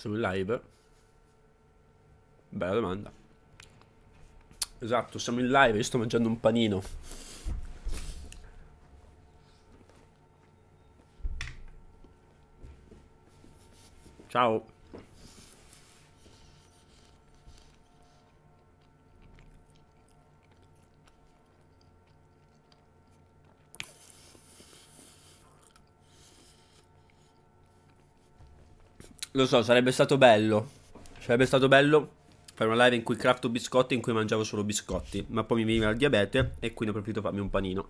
sul live? Bella domanda. Esatto, siamo in live, io sto mangiando un panino. Ciao. Lo so, sarebbe stato bello. Sarebbe stato bello fare una live in cui crafto biscotti in cui mangiavo solo biscotti. Ma poi mi veniva il diabete e quindi ho preferito farmi un panino.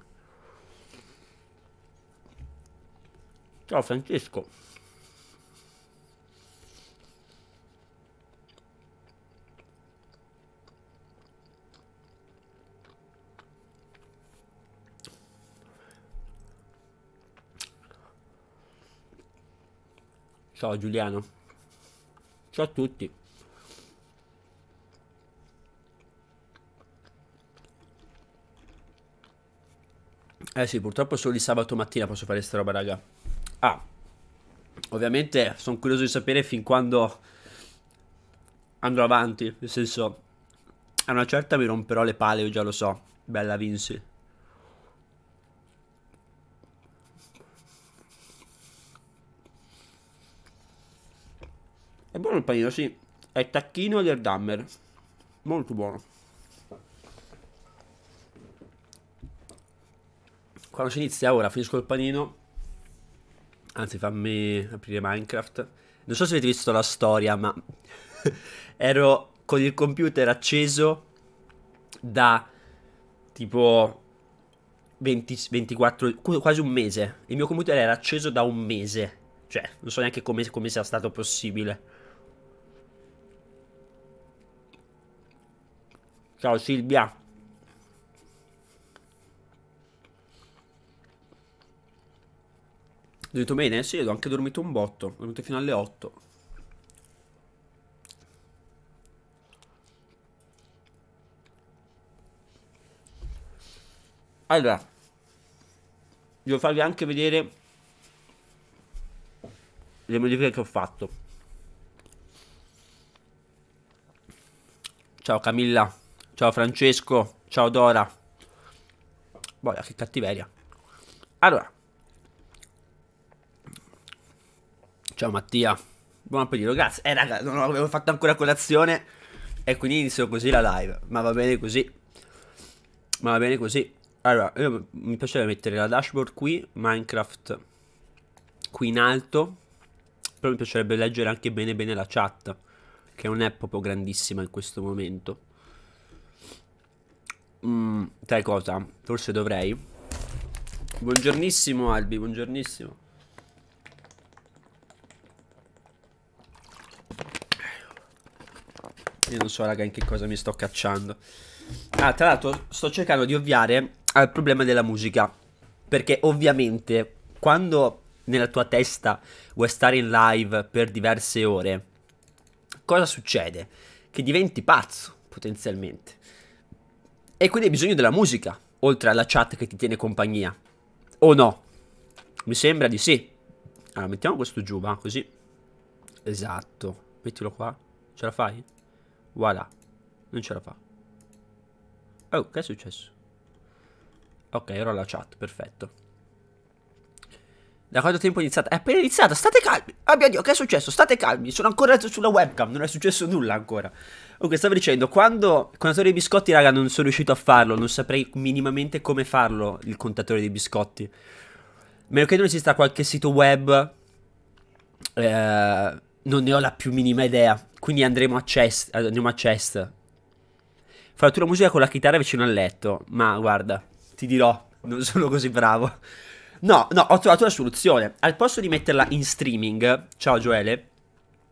Ciao Francesco. Ciao Giuliano. Ciao a tutti. Eh sì, purtroppo solo di sabato mattina posso fare sta roba, raga. Ah, ovviamente sono curioso di sapere fin quando andrò avanti. Nel senso, a una certa mi romperò le palle, io già lo so. Bella Vinci. buono il panino, sì. È tacchino del Dummer. Molto buono. Quando si inizia ora, finisco il panino. Anzi, fammi aprire Minecraft. Non so se avete visto la storia, ma ero con il computer acceso da tipo 20, 24, quasi un mese. Il mio computer era acceso da un mese. Cioè, non so neanche come, come sia stato possibile. Ciao Silvia. Ho detto bene? Sì, ho anche dormito un botto. Ho dormito fino alle 8. Allora, devo farvi anche vedere le modifiche che ho fatto. Ciao Camilla. Ciao Francesco. Ciao Dora. Boia, che cattiveria. Allora. Ciao Mattia. Buon appetito, grazie. Eh raga, non avevo fatto ancora colazione e quindi inizio così la live. Ma va bene così. Ma va bene così. Allora, io mi piacerebbe mettere la dashboard qui, Minecraft qui in alto. Però mi piacerebbe leggere anche bene bene la chat, che non è proprio grandissima in questo momento. Mm, sai cosa? Forse dovrei. Buongiornissimo Albi, buongiornissimo. Io non so raga in che cosa mi sto cacciando. Ah, tra l'altro sto cercando di ovviare al problema della musica. Perché ovviamente quando nella tua testa vuoi stare in live per diverse ore, cosa succede? Che diventi pazzo potenzialmente. E quindi hai bisogno della musica, oltre alla chat che ti tiene compagnia. O no? Mi sembra di sì. Allora, mettiamo questo giù, va, così. Esatto. Mettilo qua. Ce la fai? Voilà. Non ce la fa. Oh, che è successo? Ok, ora la chat, perfetto. Da quanto tempo è iniziata? È appena iniziata, state calmi. Abbia ah, Dio, che è successo? State calmi, sono ancora sulla webcam, non è successo nulla ancora. Comunque, stavo dicendo, quando contatore dei biscotti, raga, non sono riuscito a farlo, non saprei minimamente come farlo, il contatore dei biscotti. Meno che non esista qualche sito web, eh, non ne ho la più minima idea. Quindi andremo a chest, eh, andiamo a chest. Frattura musica con la chitarra vicino al letto, ma guarda, ti dirò, non sono così bravo. No, no, ho trovato la soluzione. Al posto di metterla in streaming, ciao Joele,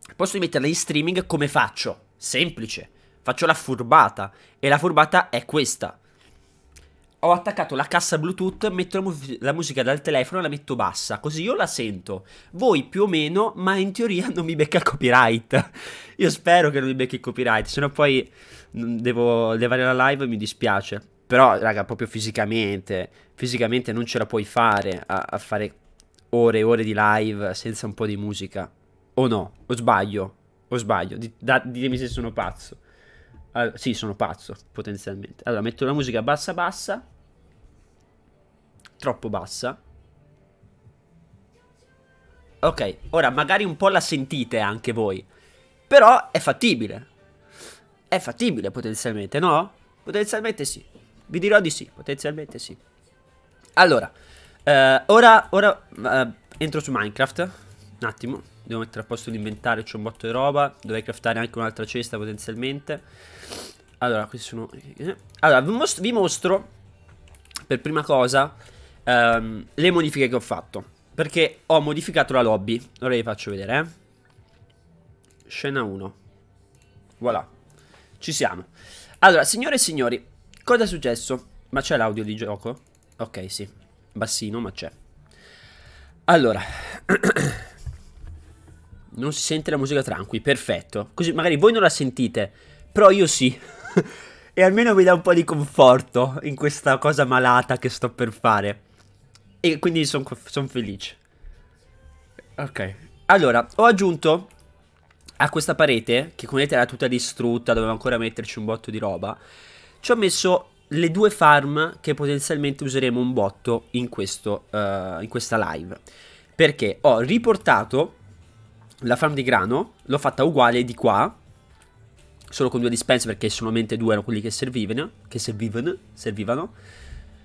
al posto di metterla in streaming come faccio? Semplice. Faccio la furbata. E la furbata è questa. Ho attaccato la cassa Bluetooth, metto la, mu la musica dal telefono e la metto bassa, così io la sento. Voi più o meno, ma in teoria non mi becca il copyright. io spero che non mi becchi il copyright, no poi mm, devo levare la live e mi dispiace. Però, raga, proprio fisicamente, fisicamente non ce la puoi fare a, a fare ore e ore di live senza un po' di musica. O no? O sbaglio? O sbaglio? Di, da, ditemi se sono pazzo. Allora, sì, sono pazzo, potenzialmente. Allora, metto la musica bassa bassa. Troppo bassa. Ok, ora magari un po' la sentite anche voi. Però è fattibile. È fattibile potenzialmente, no? Potenzialmente sì. Vi dirò di sì, potenzialmente sì. Allora, eh, ora, ora eh, entro su Minecraft. Un attimo, devo mettere a posto l'inventario, c'è un botto di roba. Dovrei craftare anche un'altra cesta potenzialmente. Allora, questi sono... Eh, allora, vi, most vi mostro per prima cosa ehm, le modifiche che ho fatto. Perché ho modificato la lobby. Ora vi faccio vedere, eh. Scena 1. Voilà. Ci siamo. Allora, signore e signori, Cosa è successo? Ma c'è l'audio di gioco? Ok, sì. Bassino, ma c'è. Allora. non si sente la musica tranqui, perfetto. Così magari voi non la sentite, però io sì. e almeno mi dà un po' di conforto in questa cosa malata che sto per fare. E quindi sono son felice. Ok. Allora, ho aggiunto a questa parete, che come vedete era tutta distrutta, dovevo ancora metterci un botto di roba, ci ho messo le due farm che potenzialmente useremo un botto in, questo, uh, in questa live. Perché ho riportato la farm di grano, l'ho fatta uguale di qua, solo con due dispense perché solamente due erano quelli che servivano, che servivano, servivano.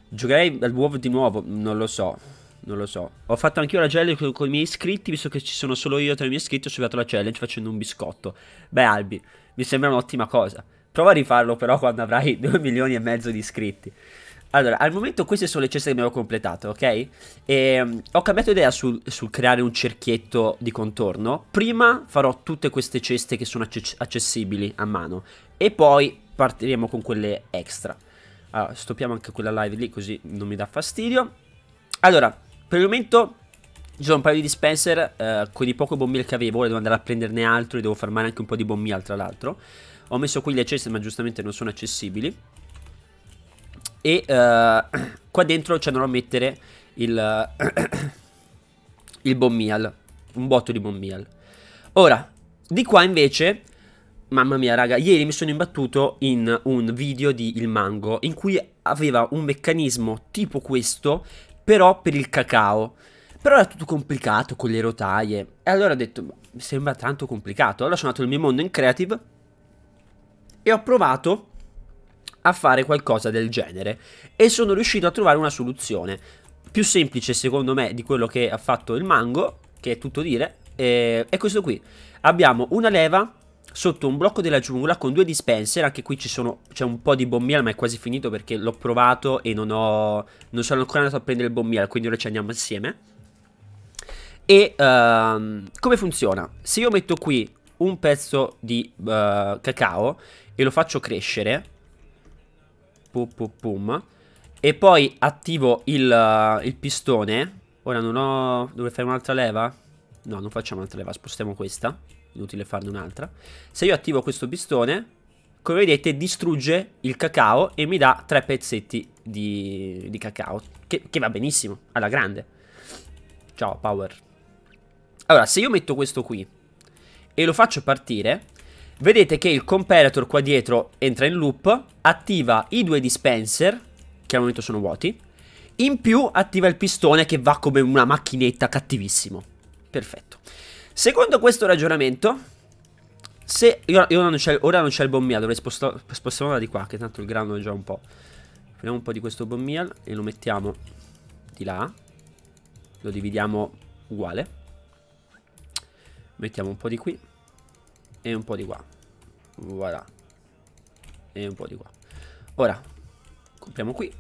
Giocherei all'uovo di nuovo, non lo so, non lo so. Ho fatto anche io la challenge con, con, i miei iscritti, visto che ci sono solo io tra i miei iscritti, ho subito la challenge facendo un biscotto. Beh, Albi, mi sembra un'ottima cosa. Prova a rifarlo però quando avrai 2 milioni e mezzo di iscritti. Allora, al momento queste sono le ceste che mi avevo completato, ok? E, um, ho cambiato idea sul, sul, creare un cerchietto di contorno. Prima farò tutte queste ceste che sono acc accessibili a mano. E poi partiremo con quelle extra. Allora, ah, stoppiamo anche quella live lì così non mi dà fastidio. Allora, per il momento ci sono un paio di dispenser eh, con i poche bombille che avevo. devo andare a prenderne altro e devo farmare anche un po' di bombilla tra l'altro. Ho messo qui le ceste ma giustamente non sono accessibili E uh, qua dentro ci andrò a mettere il, il meal Un botto di bomb meal Ora, di qua invece Mamma mia raga, ieri mi sono imbattuto in un video di Il Mango in cui aveva un meccanismo tipo questo però per il cacao. Però era tutto complicato con le rotaie. E allora ho detto, boh, sembra tanto complicato. Allora sono andato nel mio mondo in creative e ho provato a fare qualcosa del genere e sono riuscito a trovare una soluzione più semplice secondo me di quello che ha fatto il mango, che è tutto dire, eh, è questo qui. Abbiamo una leva sotto un blocco della giungla con due dispenser, anche qui c'è un po' di bombial ma è quasi finito perché l'ho provato e non, ho, non sono ancora andato a prendere il bombial, quindi ora ci andiamo assieme. E uh, come funziona? Se io metto qui un pezzo di uh, cacao e lo faccio crescere. Pum pum pum. E poi attivo il, uh, il pistone. Ora non ho... Dovrei fare un'altra leva? No, non facciamo un'altra leva, spostiamo questa. Inutile farne un'altra. Se io attivo questo pistone, come vedete distrugge il cacao e mi dà tre pezzetti di, di cacao. Che, che va benissimo, alla grande. Ciao, power. Allora, se io metto questo qui e lo faccio partire, vedete che il comparator qua dietro entra in loop, attiva i due dispenser, che al momento sono vuoti, in più attiva il pistone che va come una macchinetta cattivissimo. Perfetto. Secondo questo ragionamento, se io, io non ora non c'è il bomb meal, dovrei spostarlo di qua, che tanto il grano è già un po'. Prendiamo un po' di questo bomb e lo mettiamo di là. Lo dividiamo uguale. Mettiamo un po' di qui e un po' di qua. Voilà. E un po' di qua. Ora, compriamo qui.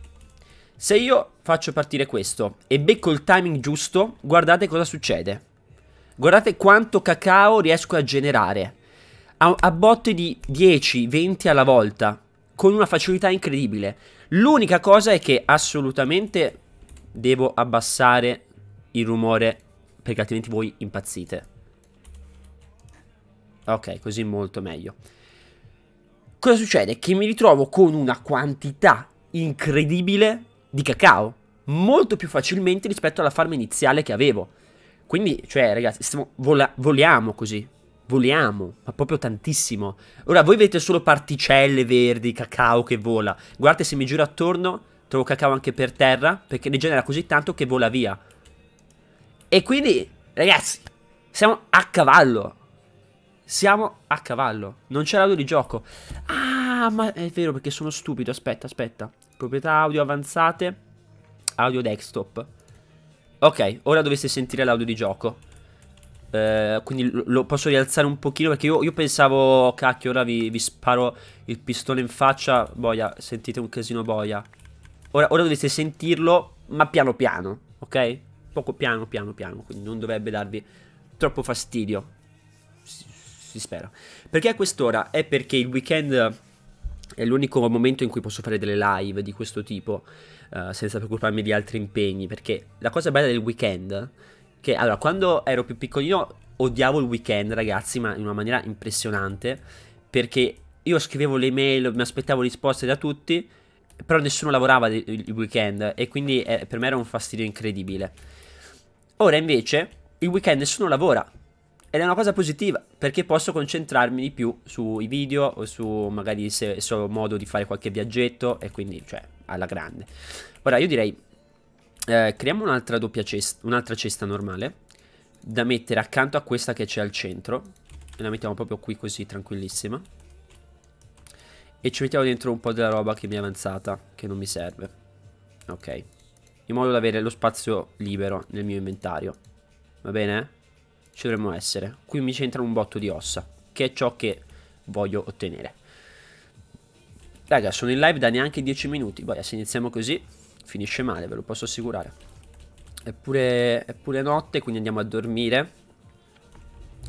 Se io faccio partire questo e becco il timing giusto, guardate cosa succede. Guardate quanto cacao riesco a generare. A, a botte di 10-20 alla volta. Con una facilità incredibile. L'unica cosa è che assolutamente devo abbassare il rumore perché altrimenti voi impazzite. Ok, così molto meglio. Cosa succede? Che mi ritrovo con una quantità incredibile di cacao, molto più facilmente rispetto alla farma iniziale che avevo. Quindi, cioè, ragazzi, stiamo, vola, voliamo così. Voliamo, ma proprio tantissimo. Ora, voi vedete solo particelle verdi, cacao che vola. Guardate se mi giro attorno, trovo cacao anche per terra, perché ne genera così tanto che vola via. E quindi, ragazzi, siamo a cavallo. Siamo a cavallo. Non c'è l'audio di gioco. Ah, ma è vero perché sono stupido. Aspetta, aspetta. Proprietà audio avanzate. Audio desktop. Ok, ora dovreste sentire l'audio di gioco. Eh, quindi lo posso rialzare un pochino perché io, io pensavo, cacchio, ora vi, vi, sparo il pistone in faccia. Boia, sentite un casino boia. Ora, ora dovreste sentirlo, ma piano piano, ok? Poco piano piano piano, quindi non dovrebbe darvi troppo fastidio si spera. Perché a quest'ora? È perché il weekend è l'unico momento in cui posso fare delle live di questo tipo, uh, senza preoccuparmi di altri impegni, perché la cosa bella del weekend, che allora quando ero più piccolino odiavo il weekend ragazzi, ma in una maniera impressionante, perché io scrivevo le mail, mi aspettavo risposte da tutti, però nessuno lavorava il weekend e quindi eh, per me era un fastidio incredibile. Ora invece il weekend nessuno lavora, ed è una cosa positiva perché posso concentrarmi di più sui video o su magari se, ho modo di fare qualche viaggetto e quindi cioè alla grande. Ora io direi eh, creiamo un'altra doppia cesta, un'altra cesta normale da mettere accanto a questa che c'è al centro. E la mettiamo proprio qui così tranquillissima. E ci mettiamo dentro un po' della roba che mi è avanzata, che non mi serve. Ok. In modo da avere lo spazio libero nel mio inventario. Va bene? ci dovremmo essere. Qui mi c'entra un botto di ossa, che è ciò che voglio ottenere. Raga, sono in live da neanche 10 minuti. Boia, se iniziamo così, finisce male, ve lo posso assicurare. Eppure è pure notte, quindi andiamo a dormire.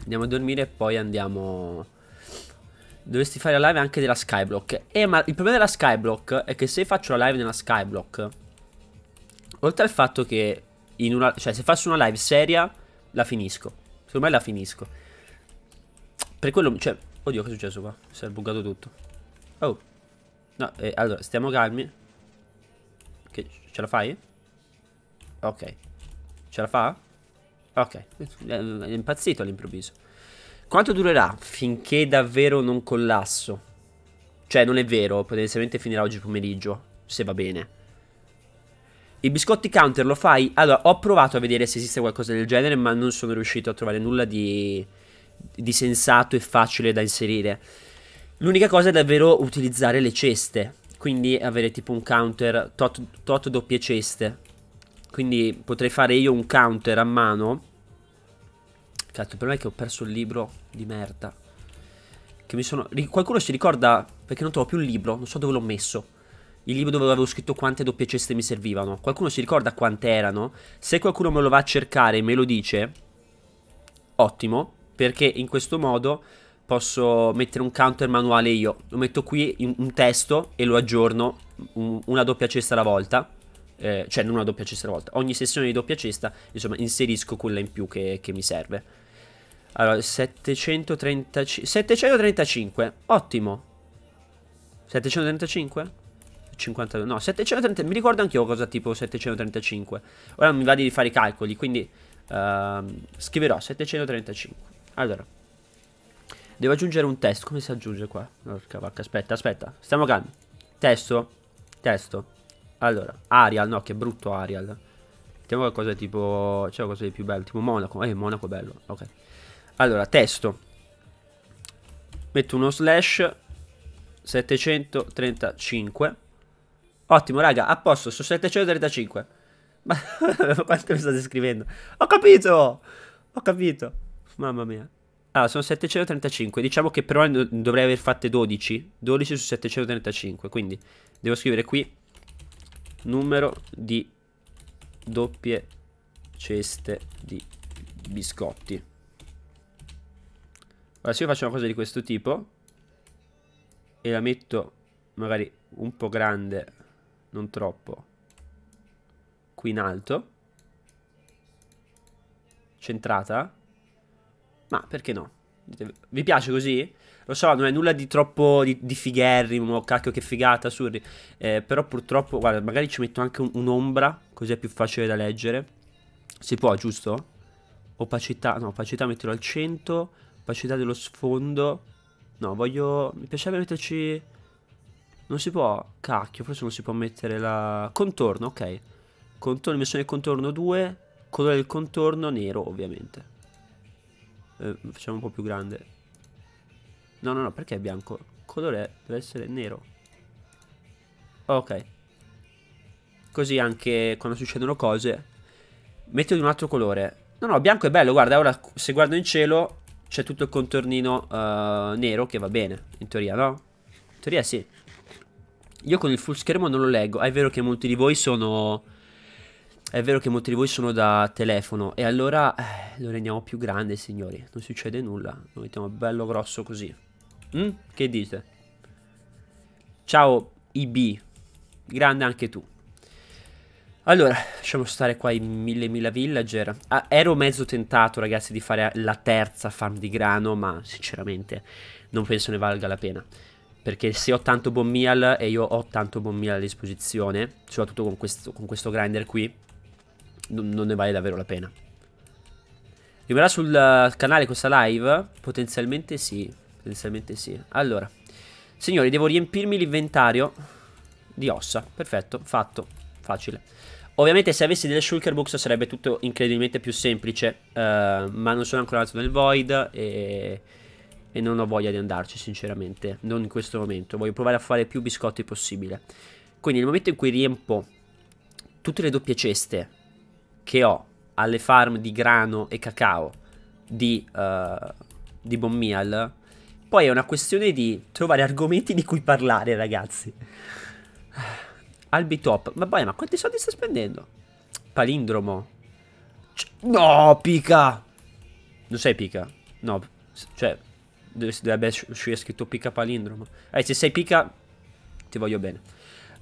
Andiamo a dormire e poi andiamo... Dovresti fare la live anche della Skyblock. Eh, ma il problema della Skyblock è che se faccio la live nella Skyblock... Oltre al fatto che... In una, cioè, se faccio una live seria, la finisco. Secondo me la finisco. Per quello, cioè, oddio, che è successo qua? Si è buggato tutto. Oh. No, eh, allora, stiamo calmi. Che, ce la fai? Ok. Ce la fa? Ok. È impazzito all'improvviso. Quanto durerà finché davvero non collasso? Cioè, non è vero, potenzialmente finirà oggi pomeriggio, se va bene. I biscotti counter lo fai? Allora, ho provato a vedere se esiste qualcosa del genere, ma non sono riuscito a trovare nulla di, di sensato e facile da inserire. L'unica cosa è davvero utilizzare le ceste, quindi avere tipo un counter, tot, tot doppie ceste. Quindi potrei fare io un counter a mano. Cazzo, il problema è che ho perso il libro di merda. Che mi sono... Qualcuno si ricorda... Perché non trovo più il libro, non so dove l'ho messo il libro dove avevo scritto quante doppie ceste mi servivano. Qualcuno si ricorda quante erano? Se qualcuno me lo va a cercare e me lo dice, ottimo, perché in questo modo posso mettere un counter manuale io. Lo metto qui in un testo e lo aggiorno una doppia cesta alla volta. Eh, cioè non una doppia cesta alla volta. Ogni sessione di doppia cesta, insomma, inserisco quella in più che, che mi serve. Allora, 735, 735, ottimo. 735? 52, no, 730, mi ricordo anche io cosa tipo 735. Ora non mi va di fare i calcoli, quindi uh, scriverò 735. Allora, devo aggiungere un test, come si aggiunge qua? Porca vacca, aspetta, aspetta, stiamo calmi. Testo, testo. Allora, Arial, no, che brutto Arial. Mettiamo qualcosa tipo, c'è qualcosa di più bello, tipo Monaco, eh, Monaco bello, ok. Allora, testo. Metto uno slash 735 Ottimo, raga, a posto, su 735. Ma quanto mi state scrivendo? Ho capito! Ho capito. Mamma mia. Ah, sono 735. Diciamo che però dovrei aver fatte 12. 12 su 735. Quindi devo scrivere qui numero di doppie ceste di biscotti. Ora se io faccio una cosa di questo tipo e la metto magari un po' grande non troppo, qui in alto, centrata, ma perché no? Vi piace così? Lo so, non è nulla di troppo di, di figherrimo, oh, cacchio che figata, surri, eh, però purtroppo, guarda, magari ci metto anche un'ombra, un così è più facile da leggere, si può, giusto? Opacità, no, opacità metterò al 100, opacità dello sfondo, no, voglio, mi piacerebbe metterci non si può... Cacchio, forse non si può mettere la... Contorno, ok. Contorno, missione contorno 2. Colore del contorno nero, ovviamente. Eh, facciamo un po' più grande. No, no, no, perché è bianco? Colore deve essere nero. Ok. Così anche quando succedono cose... Metto di un altro colore. No, no, bianco è bello, guarda, ora se guardo in cielo c'è tutto il contornino uh, nero che va bene, in teoria, no? In teoria sì. Io con il full schermo non lo leggo. È vero che molti di voi sono. È vero che molti di voi sono da telefono. E allora eh, lo rendiamo più grande, signori. Non succede nulla. Lo mettiamo bello grosso così. Mm? Che dite? Ciao, IB. Grande anche tu. Allora, lasciamo stare qua i mille mila villager. Ah, ero mezzo tentato, ragazzi, di fare la terza farm di grano, ma sinceramente non penso ne valga la pena perché se ho tanto buon meal e io ho tanto buon meal a disposizione, soprattutto con questo, con questo grinder qui, non, non ne vale davvero la pena. Rimarrà sul eh, canale questa live? Potenzialmente sì, potenzialmente sì. Allora, signori, devo riempirmi l'inventario di ossa. Perfetto, fatto, facile. Ovviamente se avessi delle shulker box sarebbe tutto incredibilmente più semplice, uh, ma non sono ancora andato nel void e e non ho voglia di andarci sinceramente, non in questo momento, voglio provare a fare più biscotti possibile. Quindi nel momento in cui riempo tutte le doppie ceste che ho alle farm di grano e cacao di, uh, di Bommial, poi è una questione di trovare argomenti di cui parlare ragazzi. Albitop, ma poi ma quanti soldi sta spendendo? Palindromo. C cioè, no, pica! Non sei pica? No, cioè, dovrebbe uscire scritto pica palindromo. Eh, se sei pica, ti voglio bene.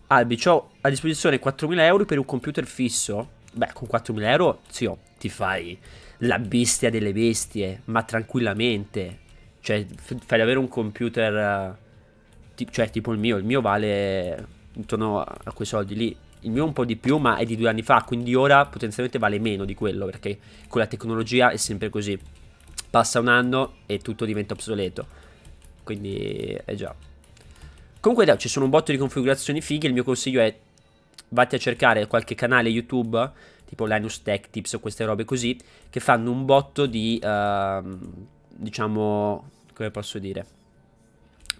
Albi, ho a disposizione 4.000 euro per un computer fisso. Beh, con 4.000 euro, zio, oh, ti fai la bestia delle bestie, ma tranquillamente. Cioè, fai davvero un computer... Eh, ti cioè, tipo il mio. Il mio vale eh, intorno a quei soldi lì. Il mio un po' di più, ma è di due anni fa, quindi ora potenzialmente vale meno di quello, perché con la tecnologia è sempre così. Passa un anno e tutto diventa obsoleto. Quindi, eh già. Comunque, no, ci sono un botto di configurazioni fighe. Il mio consiglio è vatti a cercare qualche canale YouTube, tipo Linus Tech Tips o queste robe così, che fanno un botto di, uh, diciamo, come posso dire?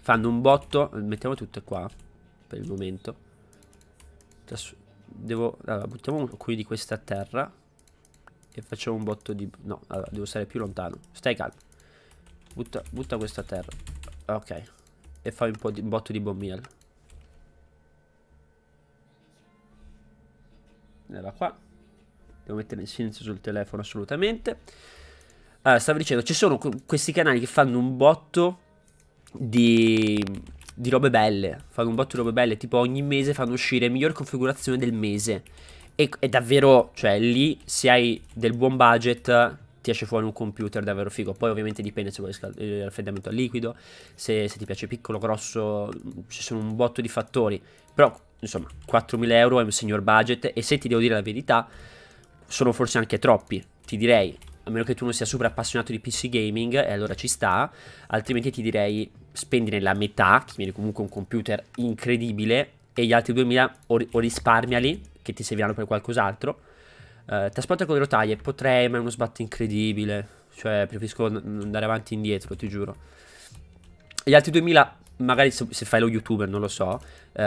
Fanno un botto, mettiamo tutte qua, per il momento. Devo, allora, buttiamo qui di questa terra. E facciamo un botto di... No, allora, devo stare più lontano. Stai calmo. Butta, butta questa terra. Ok. E fai un, po di, un botto di bombial. Era qua. Devo mettere in silenzio sul telefono assolutamente. Allora, stavo dicendo, ci sono questi canali che fanno un botto di, di robe belle. Fanno un botto di robe belle. Tipo ogni mese fanno uscire miglior configurazione del mese e, e davvero, cioè, lì se hai del buon budget ti esce fuori un computer davvero figo. Poi ovviamente dipende se vuoi il eh, raffreddamento al liquido, se, se, ti piace piccolo, grosso, ci sono un botto di fattori. Però, insomma, 4.000 euro è un signor budget e se ti devo dire la verità, sono forse anche troppi, ti direi. A meno che tu non sia super appassionato di PC gaming, e allora ci sta, altrimenti ti direi spendi la metà, che viene comunque un computer incredibile, e gli altri 2000 o, o risparmiali che ti serviranno per qualcos'altro. Eh, trasporto con le rotaie, potrei, ma è uno sbatto incredibile. Cioè, preferisco andare avanti e indietro, ti giuro. Gli altri 2000, magari se, se fai lo youtuber, non lo so, eh,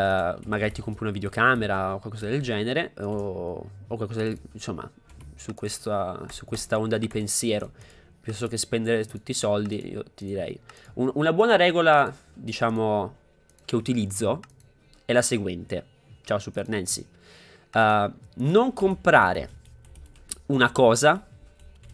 magari ti compri una videocamera o qualcosa del genere, o, o qualcosa del, insomma, su questa, su questa onda di pensiero piuttosto che spendere tutti i soldi, io ti direi. Un, una buona regola, diciamo, che utilizzo è la seguente. Ciao Super Nancy. Eh, non comprare una cosa.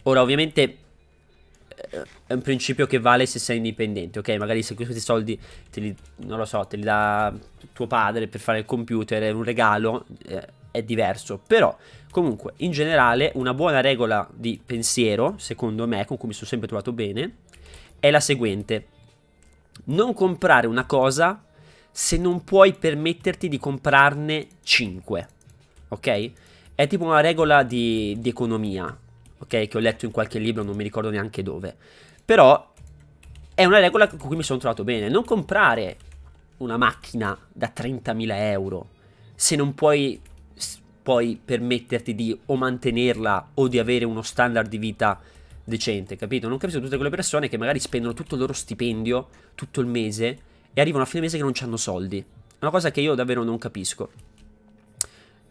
Ora, ovviamente eh, è un principio che vale se sei indipendente, ok? Magari se questi soldi te li, non lo so, te li dà tuo padre per fare il computer, è un regalo, eh, è diverso. Però, comunque, in generale, una buona regola di pensiero, secondo me, con cui mi sono sempre trovato bene, è la seguente. Non comprare una cosa se non puoi permetterti di comprarne 5 ok? È tipo una regola di, di economia, ok? Che ho letto in qualche libro, non mi ricordo neanche dove. Però è una regola con cui mi sono trovato bene. Non comprare una macchina da 30.000 euro se non puoi poi permetterti di o mantenerla o di avere uno standard di vita decente, capito? Non capisco tutte quelle persone che magari spendono tutto il loro stipendio tutto il mese e arrivano a fine mese che non hanno soldi. È una cosa che io davvero non capisco.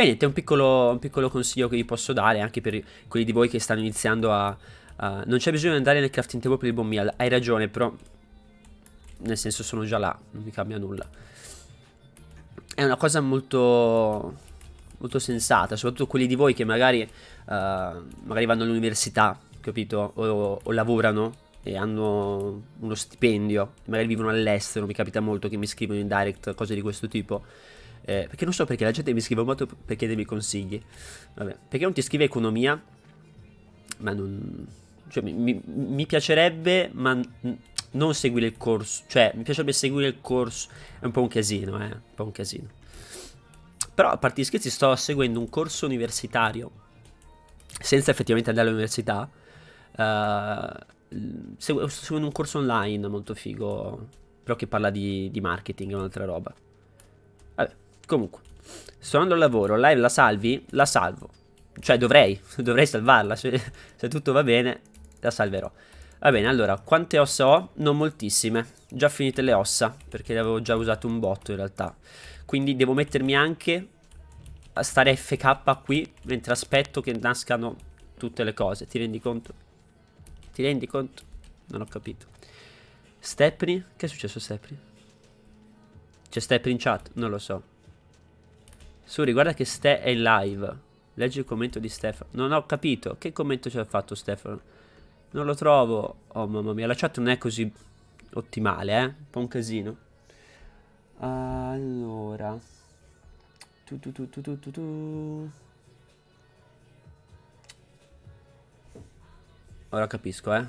E niente, è un piccolo, un piccolo consiglio che vi posso dare anche per quelli di voi che stanno iniziando a... a... non c'è bisogno di andare nel crafting table per il bombial, hai ragione, però... Nel senso sono già là, non mi cambia nulla. È una cosa molto molto sensata, soprattutto quelli di voi che magari, uh, magari vanno all'università, capito? O, o, lavorano e hanno uno stipendio, magari vivono all'estero, mi capita molto che mi scrivono in direct cose di questo tipo. Eh, perché non so perché la gente mi scrive molto per chiedermi consigli. Vabbè, perché non ti scrive economia? Ma non... Cioè, mi, mi, mi piacerebbe, ma non seguire il corso. Cioè, mi piacerebbe seguire il corso. È un po' un casino, eh. Un po' un casino. Però, a parte gli scherzi, sto seguendo un corso universitario. Senza effettivamente andare all'università. Uh, seguendo un corso online molto figo. Però che parla di, di marketing e un'altra roba. Comunque, sto andando al lavoro, live la salvi? La salvo. Cioè dovrei, dovrei salvarla, cioè, se tutto va bene la salverò. Va bene, allora, quante ossa ho? Non moltissime, già finite le ossa, perché le avevo già usate un botto in realtà. Quindi devo mettermi anche a stare FK qui, mentre aspetto che nascano tutte le cose, ti rendi conto? Ti rendi conto? Non ho capito. Stepney? Che è successo a Stepney? C'è Stepney in chat? Non lo so. Suri, guarda che Ste è in live. Leggi il commento di Stefano. Non ho capito. Che commento ci ha fatto Stefano? Non lo trovo. Oh mamma mia, la chat non è così ottimale, eh? Un po' un casino. Allora. Tu tu tu tu tu tu Ora capisco, eh.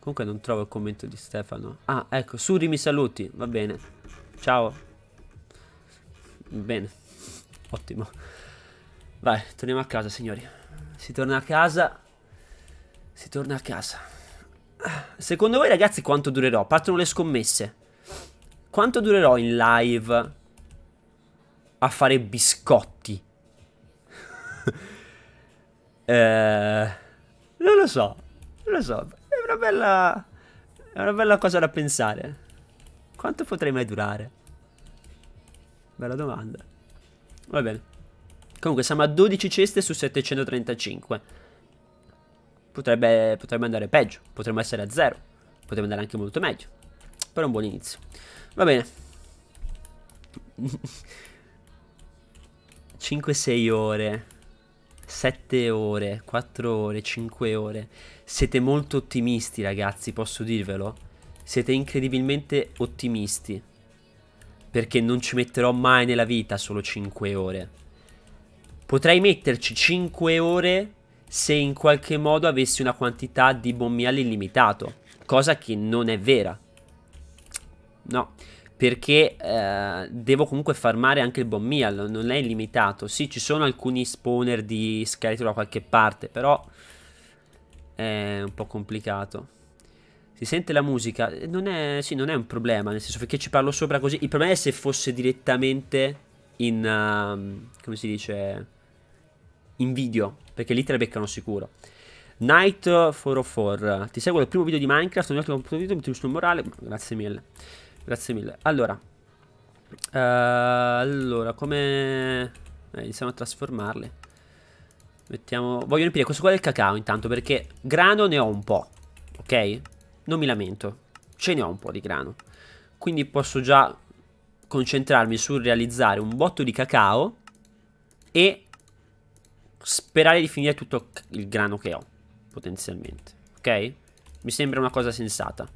Comunque non trovo il commento di Stefano. Ah, ecco, Suri mi saluti. Va bene. Ciao. Bene. Ottimo. Vai, torniamo a casa, signori. Si torna a casa. Si torna a casa. Secondo voi, ragazzi, quanto durerò? Partono le scommesse. Quanto durerò in live a fare biscotti? eh, non lo so. Non lo so. È una bella... È una bella cosa da pensare. Quanto potrei mai durare? Bella domanda. Va bene. Comunque siamo a 12 ceste su 735. Potrebbe, potrebbe andare peggio. Potremmo essere a 0. Potrebbe andare anche molto meglio. Però è un buon inizio. Va bene. 5-6 ore. 7 ore, 4 ore, 5 ore. Siete molto ottimisti, ragazzi, posso dirvelo. Siete incredibilmente ottimisti perché non ci metterò mai nella vita solo 5 ore. Potrei metterci 5 ore se in qualche modo avessi una quantità di bombiale illimitato, cosa che non è vera. No, perché eh, devo comunque farmare anche il bombial, non è illimitato. Sì, ci sono alcuni spawner di scheletro da qualche parte, però è un po' complicato. Si sente la musica? Eh, non è, sì, non è un problema, nel senso perché ci parlo sopra così. Il problema è se fosse direttamente in... Uh, come si dice? In video, perché lì te la beccano sicuro. Night404 Ti seguo dal primo video di Minecraft, ogni volta che ho video mi sul morale. Grazie mille. Grazie mille. Allora. Uh, allora, come... Eh, iniziamo a trasformarle. Mettiamo... Voglio riempire questo qua del cacao intanto perché grano ne ho un po'. Ok? non mi lamento, ce ne ho un po' di grano. Quindi posso già concentrarmi sul realizzare un botto di cacao e sperare di finire tutto il grano che ho, potenzialmente. Ok? Mi sembra una cosa sensata.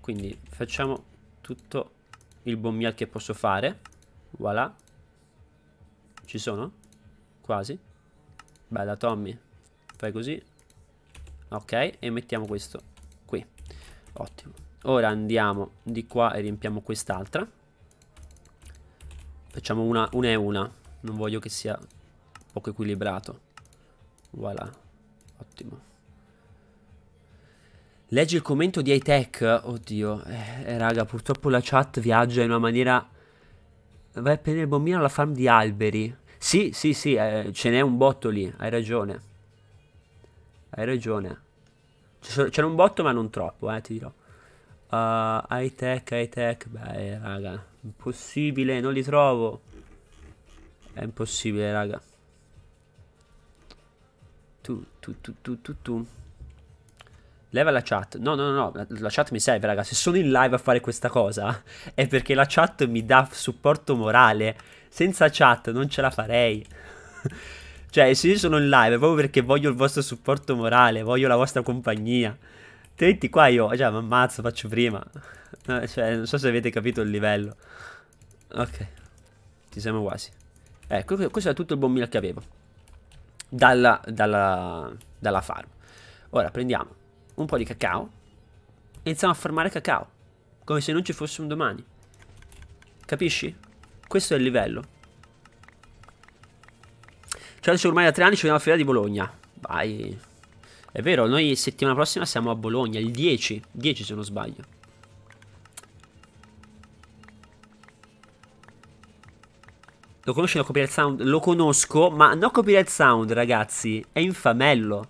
Quindi facciamo tutto il buon che posso fare. Voilà. Ci sono? Quasi. Bella Tommy. Fai così. Ok, e mettiamo questo Ottimo. Ora andiamo di qua e riempiamo quest'altra. Facciamo una, una e una. Non voglio che sia poco equilibrato. Voilà. Ottimo. Leggi il commento di Hightech. Oddio, eh, eh raga, purtroppo la chat viaggia in una maniera... Vai a prendere il bombino alla farm di alberi. Sì, sì, sì, eh, ce n'è un botto lì, hai ragione. Hai ragione. C'era un botto ma non troppo, eh, ti dirò. Uh, high tech, high tech. Beh, raga. Impossibile, non li trovo. È impossibile, raga. Tu, tu, tu, tu, tu, tu. Leva la chat. No, no, no, la, la chat mi serve, raga. Se sono in live a fare questa cosa è perché la chat mi dà supporto morale. Senza chat non ce la farei. Cioè, se io sono in live è proprio perché voglio il vostro supporto morale, voglio la vostra compagnia. Altrimenti qua io, cioè, mi ammazzo, faccio prima. Cioè, non so se avete capito il livello. Ok. Ci siamo quasi. Ecco, questo è tutto il bombino che avevo. Dalla, dalla, dalla farm. Ora, prendiamo un po' di cacao. E iniziamo a farmare cacao. Come se non ci fosse un domani. Capisci? Questo è il livello. Calcio ormai da tre anni ci vediamo a Fiera di Bologna. Vai. È vero, noi settimana prossima siamo a Bologna, il 10. 10 se non sbaglio. Lo conosci no copyright sound? Lo conosco, ma no copyright sound, ragazzi. È infamello.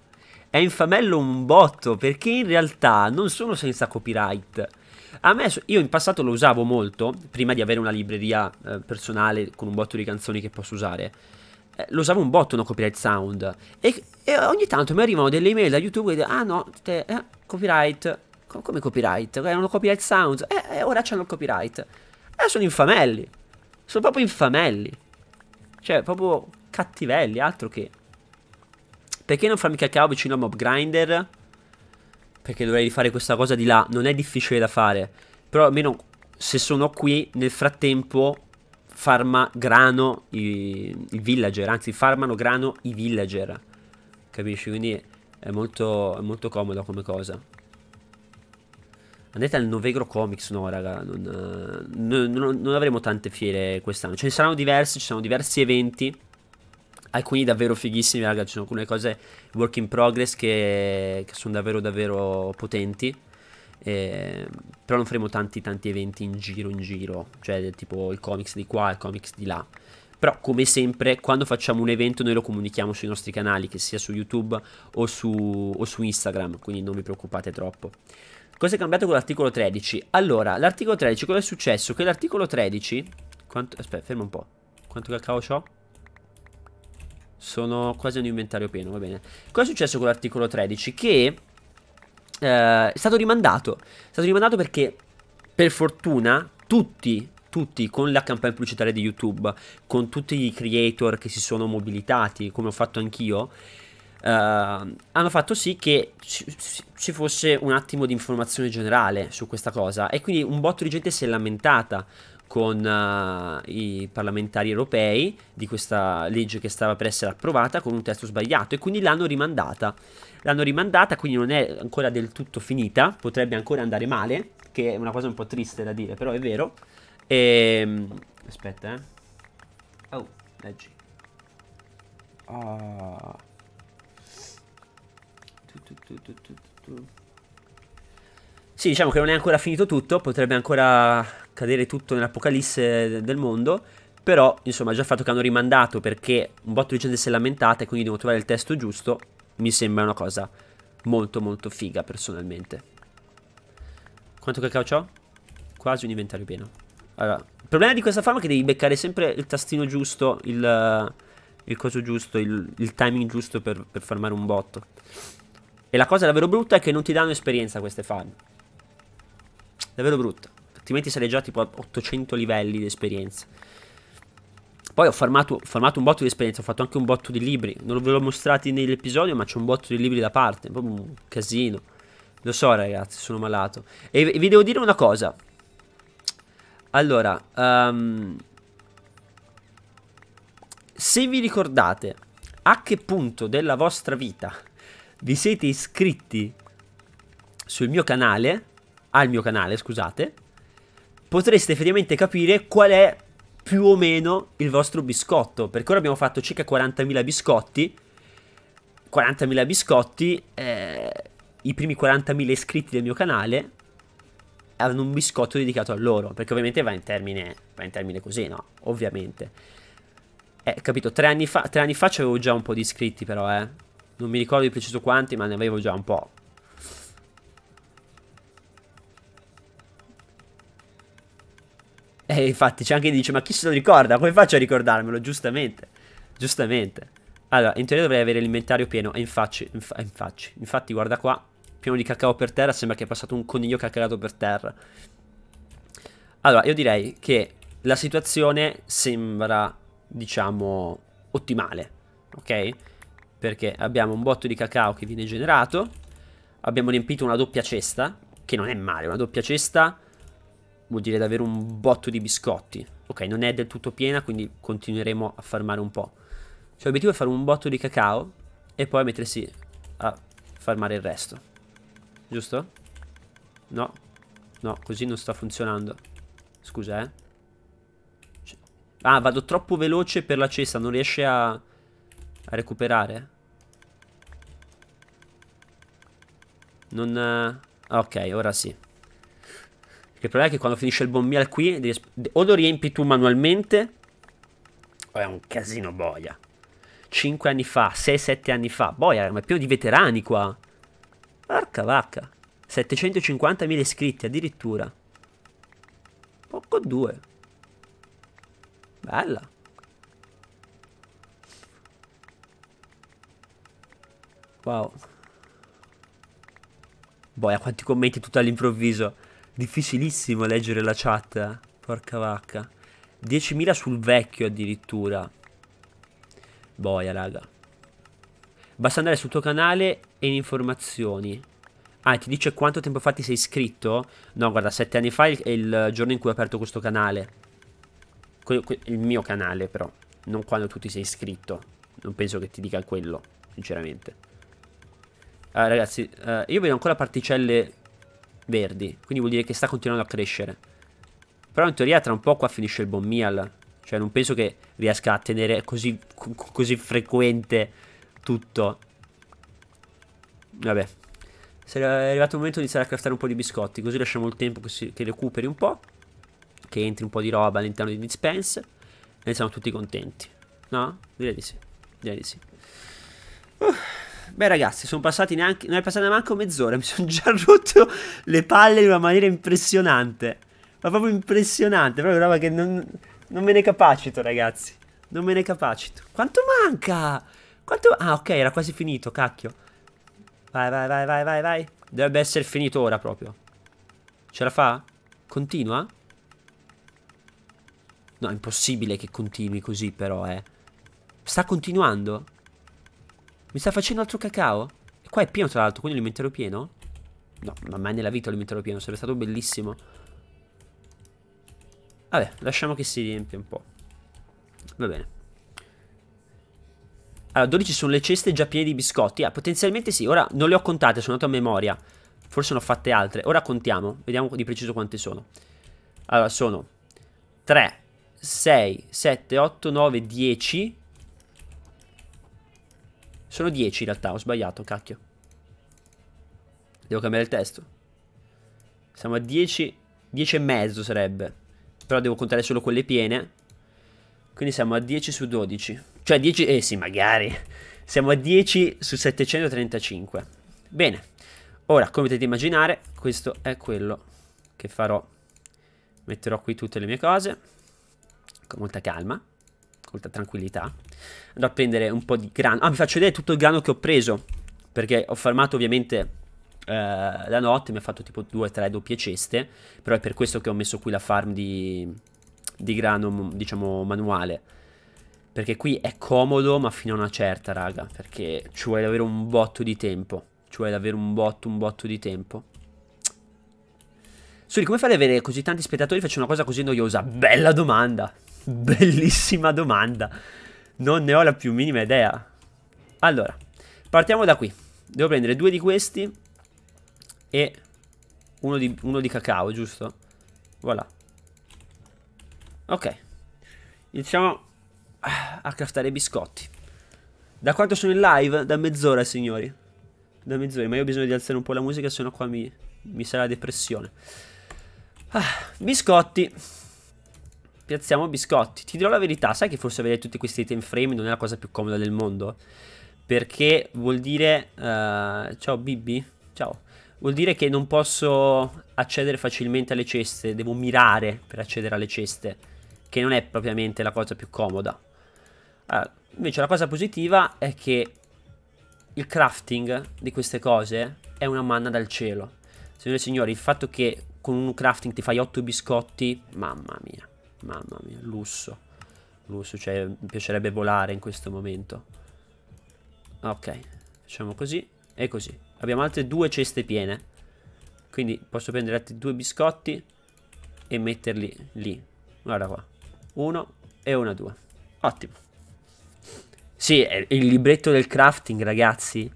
È infamello un botto, perché in realtà non sono senza copyright. A me, io in passato lo usavo molto, prima di avere una libreria eh, personale con un botto di canzoni che posso usare eh, lo usavo un botto uno copyright sound. E, e, ogni tanto mi arrivano delle email da YouTube e dicono, ah no, te, eh, copyright, Co come copyright? Erano eh, copyright sounds, eh, eh ora c'hanno il copyright. Eh, sono infamelli, sono proprio infamelli. Cioè, proprio cattivelli, altro che... Perché non farmi cacao vicino a Mob Grinder? Perché dovrei rifare questa cosa di là, non è difficile da fare. Però almeno se sono qui, nel frattempo farma grano i, i, villager, anzi farmano grano i villager, capisci? Quindi è molto, è molto comoda come cosa. Andate al Novegro Comics, no raga, non, non, non avremo tante fiere quest'anno, ce ne saranno diverse, ci sono diversi eventi, alcuni davvero fighissimi raga, ci sono alcune cose work in progress che, che sono davvero davvero potenti eh, però non faremo tanti tanti eventi in giro in giro, cioè tipo il comics di qua, il comics di là. Però come sempre quando facciamo un evento noi lo comunichiamo sui nostri canali, che sia su YouTube o su, o su Instagram, quindi non vi preoccupate troppo. Cosa è cambiato con l'articolo 13? Allora, l'articolo 13, cosa è successo? Che l'articolo 13... Quanto, aspetta, ferma un po'. Quanto cacao ho? Sono quasi un inventario pieno, va bene. Cosa è successo con l'articolo 13? Che eh, è stato rimandato. È stato rimandato perché, per fortuna, tutti tutti con la campagna pubblicitaria di YouTube, con tutti i creator che si sono mobilitati, come ho fatto anch'io, eh, hanno fatto sì che ci fosse un attimo di informazione generale su questa cosa e quindi un botto di gente si è lamentata con uh, i parlamentari europei di questa legge che stava per essere approvata con un testo sbagliato e quindi l'hanno rimandata. L'hanno rimandata, quindi non è ancora del tutto finita, potrebbe ancora andare male, che è una cosa un po' triste da dire, però è vero. E... Ehm, aspetta, eh. Oh, leggi. Ah. Tu, tu, tu, sì, diciamo che non è ancora finito tutto, potrebbe ancora cadere tutto nell'apocalisse del mondo. Però, insomma, già il fatto che hanno rimandato perché un botto di gente si è lamentata e quindi devo trovare il testo giusto, mi sembra una cosa molto molto figa personalmente. Quanto cacao ho? Quasi un inventario pieno. Allora, il problema di questa farm è che devi beccare sempre il tastino giusto, il, il coso giusto, il, il timing giusto per, per farmare un botto. E la cosa davvero brutta è che non ti danno esperienza queste farm. Davvero brutta. Altrimenti sarei già tipo 800 livelli di esperienza. Poi ho farmato, farmato, un botto di esperienza, ho fatto anche un botto di libri. Non ve l'ho mostrati nell'episodio, ma c'è un botto di libri da parte. proprio un casino. Lo so, ragazzi, sono malato. E, e vi devo dire una cosa. Allora, um, se vi ricordate a che punto della vostra vita vi siete iscritti sul mio canale, al mio canale, scusate, potreste effettivamente capire qual è più o meno il vostro biscotto. Perché ora abbiamo fatto circa 40.000 biscotti. 40.000 biscotti, eh, i primi 40.000 iscritti del mio canale hanno un biscotto dedicato a loro. Perché ovviamente va in termine, va in termine così, no? Ovviamente. Eh, capito, tre anni fa, tre anni fa c'avevo già un po' di iscritti però, eh. Non mi ricordo di preciso quanti, ma ne avevo già un po'. E eh, infatti c'è anche chi dice, ma chi se lo ricorda? Come faccio a ricordarmelo? Giustamente, giustamente. Allora, in teoria dovrei avere l'inventario pieno, e infatti, inf eh, infatti, infatti guarda qua, pieno di cacao per terra, sembra che è passato un coniglio cacarato per terra. Allora, io direi che la situazione sembra, diciamo, ottimale, ok? Perché abbiamo un botto di cacao che viene generato, abbiamo riempito una doppia cesta, che non è male, una doppia cesta vuol dire davvero un botto di biscotti. Ok, non è del tutto piena, quindi continueremo a farmare un po'. Cioè l'obiettivo è fare un botto di cacao e poi mettersi a farmare il resto. Giusto? No. No, così non sta funzionando. Scusa, eh. Cioè, ah, vado troppo veloce per la cesta, non riesce a, a recuperare. Non... Eh, ok, ora sì il problema è che quando finisce il buon meal qui, o lo riempi tu manualmente, o è un casino boia. 5 anni fa, 6-7 anni fa, boia, ma è pieno di veterani qua. Porca vacca. 750.000 iscritti addirittura. Poco due. Bella. Wow. Boia, quanti commenti tutto all'improvviso. Difficilissimo leggere la chat, eh, porca vacca. 10.000 sul vecchio addirittura. Boia, raga. Basta andare sul tuo canale e in informazioni. Ah, ti dice quanto tempo fa ti sei iscritto? No, guarda, 7 anni fa è il giorno in cui ho aperto questo canale. Il mio canale, però. Non quando tu ti sei iscritto. Non penso che ti dica quello, sinceramente. Ah, ragazzi, eh, io vedo ancora particelle verdi. Quindi vuol dire che sta continuando a crescere. Però in teoria tra un po' qua finisce il buon Cioè non penso che riesca a tenere così, così frequente tutto. Vabbè. Se è arrivato il momento di iniziare a craftare un po' di biscotti. Così lasciamo il tempo che, si, che recuperi un po'. Che entri un po' di roba all'interno di dispense. E siamo tutti contenti. No? Direi di sì. Direi di sì. Uh. Beh, ragazzi, sono passati neanche. Non è passata neanche mezz'ora. Mi sono già rotto le palle in una maniera impressionante. Ma proprio impressionante. Proprio una roba che non, non me ne capacito, ragazzi. Non me ne capacito. Quanto manca? Quanto. Ah, ok, era quasi finito, cacchio. Vai, vai, vai, vai, vai, vai. Dovrebbe essere finito ora proprio. Ce la fa? Continua? No, è impossibile che continui così, però, eh. Sta continuando? Mi sta facendo altro cacao? E qua è pieno tra l'altro, quindi lo pieno? No, non mai nella vita lo pieno, sarebbe stato bellissimo. Vabbè, lasciamo che si riempie un po'. Va bene. Allora, 12 sono le ceste già piene di biscotti. Ah, potenzialmente sì. Ora non le ho contate, sono andato a memoria. Forse ne ho fatte altre. Ora contiamo, vediamo di preciso quante sono. Allora, sono 3, 6, 7, 8, 9, 10, sono 10 in realtà, ho sbagliato, cacchio. Devo cambiare il testo. Siamo a 10, 10 e mezzo sarebbe. Però devo contare solo quelle piene. Quindi siamo a 10 su 12. Cioè 10, eh sì, magari. Siamo a 10 su 735. Bene. Ora, come potete immaginare, questo è quello che farò. Metterò qui tutte le mie cose. Con molta calma tranquillità. Andrò a prendere un po' di grano. Ah, vi faccio vedere tutto il grano che ho preso. Perché ho farmato ovviamente eh, la notte, mi ha fatto tipo 2 tre doppie ceste. Però è per questo che ho messo qui la farm di, di grano, diciamo, manuale. Perché qui è comodo, ma fino a una certa, raga. Perché ci vuole davvero un botto di tempo. Ci vuole davvero un botto, un botto di tempo. Suri, come fai ad avere così tanti spettatori? Faccio una cosa così noiosa. Bella domanda. Bellissima domanda. Non ne ho la più minima idea. Allora, partiamo da qui. Devo prendere due di questi e uno di, uno di cacao, giusto? Voilà. Ok. Iniziamo a craftare biscotti. Da quanto sono in live? Da mezz'ora, signori. Da mezz'ora, ma io ho bisogno di alzare un po' la musica, sennò qua mi, mi sarà depressione. Ah, biscotti piazziamo biscotti. Ti dirò la verità, sai che forse avere tutti questi item frame non è la cosa più comoda del mondo? Perché vuol dire... Uh, ciao Bibi, ciao. Vuol dire che non posso accedere facilmente alle ceste, devo mirare per accedere alle ceste, che non è propriamente la cosa più comoda. Allora, ah, invece la cosa positiva è che il crafting di queste cose è una manna dal cielo. Signore e signori, il fatto che con un crafting ti fai 8 biscotti, mamma mia. Mamma mia, lusso. Lusso, cioè mi piacerebbe volare in questo momento. Ok, facciamo così e così. Abbiamo altre due ceste piene. Quindi posso prendere altri due biscotti e metterli lì. Guarda qua. Uno e una due. Ottimo. Sì, il libretto del crafting, ragazzi.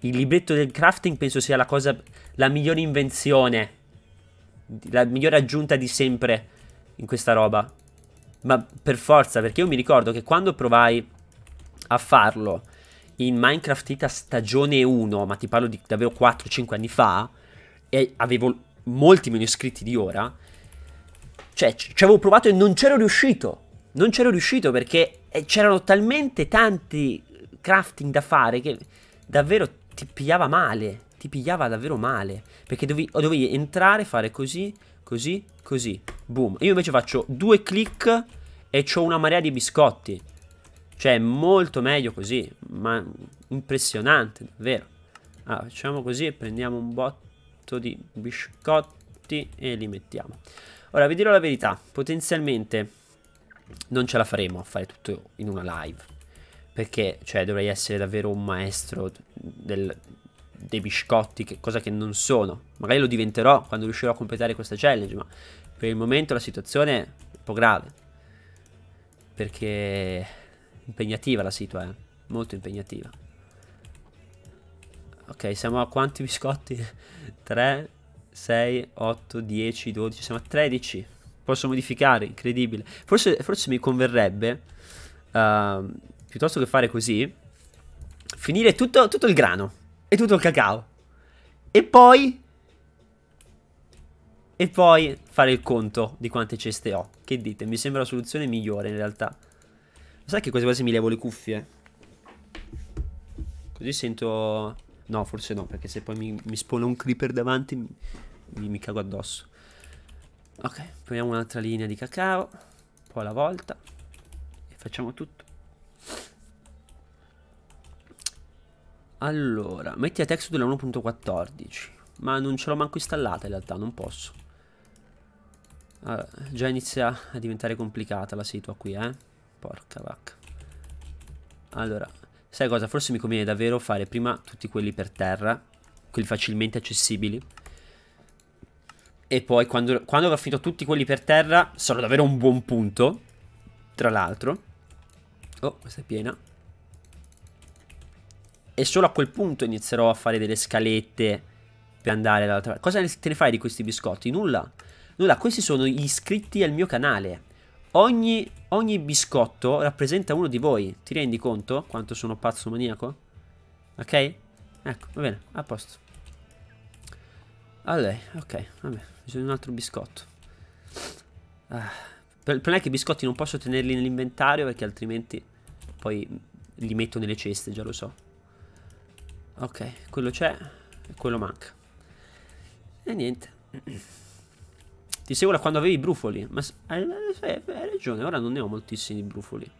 Il libretto del crafting penso sia la cosa... La migliore invenzione. La migliore aggiunta di sempre in questa roba. Ma per forza, perché io mi ricordo che quando provai a farlo in Minecraft Ita stagione 1, ma ti parlo di davvero 4-5 anni fa, e avevo molti meno iscritti di ora, cioè ci avevo provato e non c'ero riuscito. Non c'ero riuscito perché eh, c'erano talmente tanti crafting da fare che davvero ti pigliava male. Ti pigliava davvero male. Perché dovevi, dovevi entrare, fare così, Così, così, boom. Io invece faccio due click e ho una marea di biscotti. Cioè, è molto meglio così, ma impressionante, davvero. Allora, facciamo così e prendiamo un botto di biscotti e li mettiamo. Ora, vi dirò la verità, potenzialmente non ce la faremo a fare tutto in una live. Perché, cioè, dovrei essere davvero un maestro del, dei biscotti, che, cosa che non sono. Magari lo diventerò quando riuscirò a completare questa challenge, ma per il momento la situazione è un po' grave. Perché impegnativa la situazione, eh? molto impegnativa. Ok, siamo a quanti biscotti? 3, 6, 8, 10, 12, siamo a 13. Posso modificare, incredibile. Forse, forse mi converrebbe, uh, piuttosto che fare così, finire tutto, tutto il grano. E tutto il cacao. E poi... E poi fare il conto di quante ceste ho. Che dite? Mi sembra la soluzione migliore in realtà. Sai che quasi quasi mi levo le cuffie? Così sento... No, forse no, perché se poi mi, mi spona un creeper davanti mi, mi cago addosso. Ok, prendiamo un'altra linea di cacao, un po' alla volta e facciamo tutto. Allora, metti a texture della 1.14. Ma non ce l'ho manco installata in realtà, non posso. Allora, già inizia a diventare complicata la situa qui, eh. Porca vacca. Allora, sai cosa? Forse mi conviene davvero fare prima tutti quelli per terra, quelli facilmente accessibili. E poi quando, quando avrò finito tutti quelli per terra, sarò davvero un buon punto. Tra l'altro. Oh, questa è piena. E solo a quel punto inizierò a fare delle scalette per andare all'altra parte. Cosa te ne fai di questi biscotti? Nulla. Nulla, questi sono gli iscritti al mio canale. Ogni, ogni biscotto rappresenta uno di voi. Ti rendi conto quanto sono pazzo maniaco? Ok? Ecco, va bene, a posto. Allora, ok, vabbè, bisogna un altro biscotto. Ah. Il problema è che i biscotti non posso tenerli nell'inventario perché altrimenti poi li metto nelle ceste, già lo so. Ok, quello c'è e quello manca. E niente. Ti seguo da quando avevi i brufoli. Ma hai, hai, ragione, ora non ne ho moltissimi brufoli.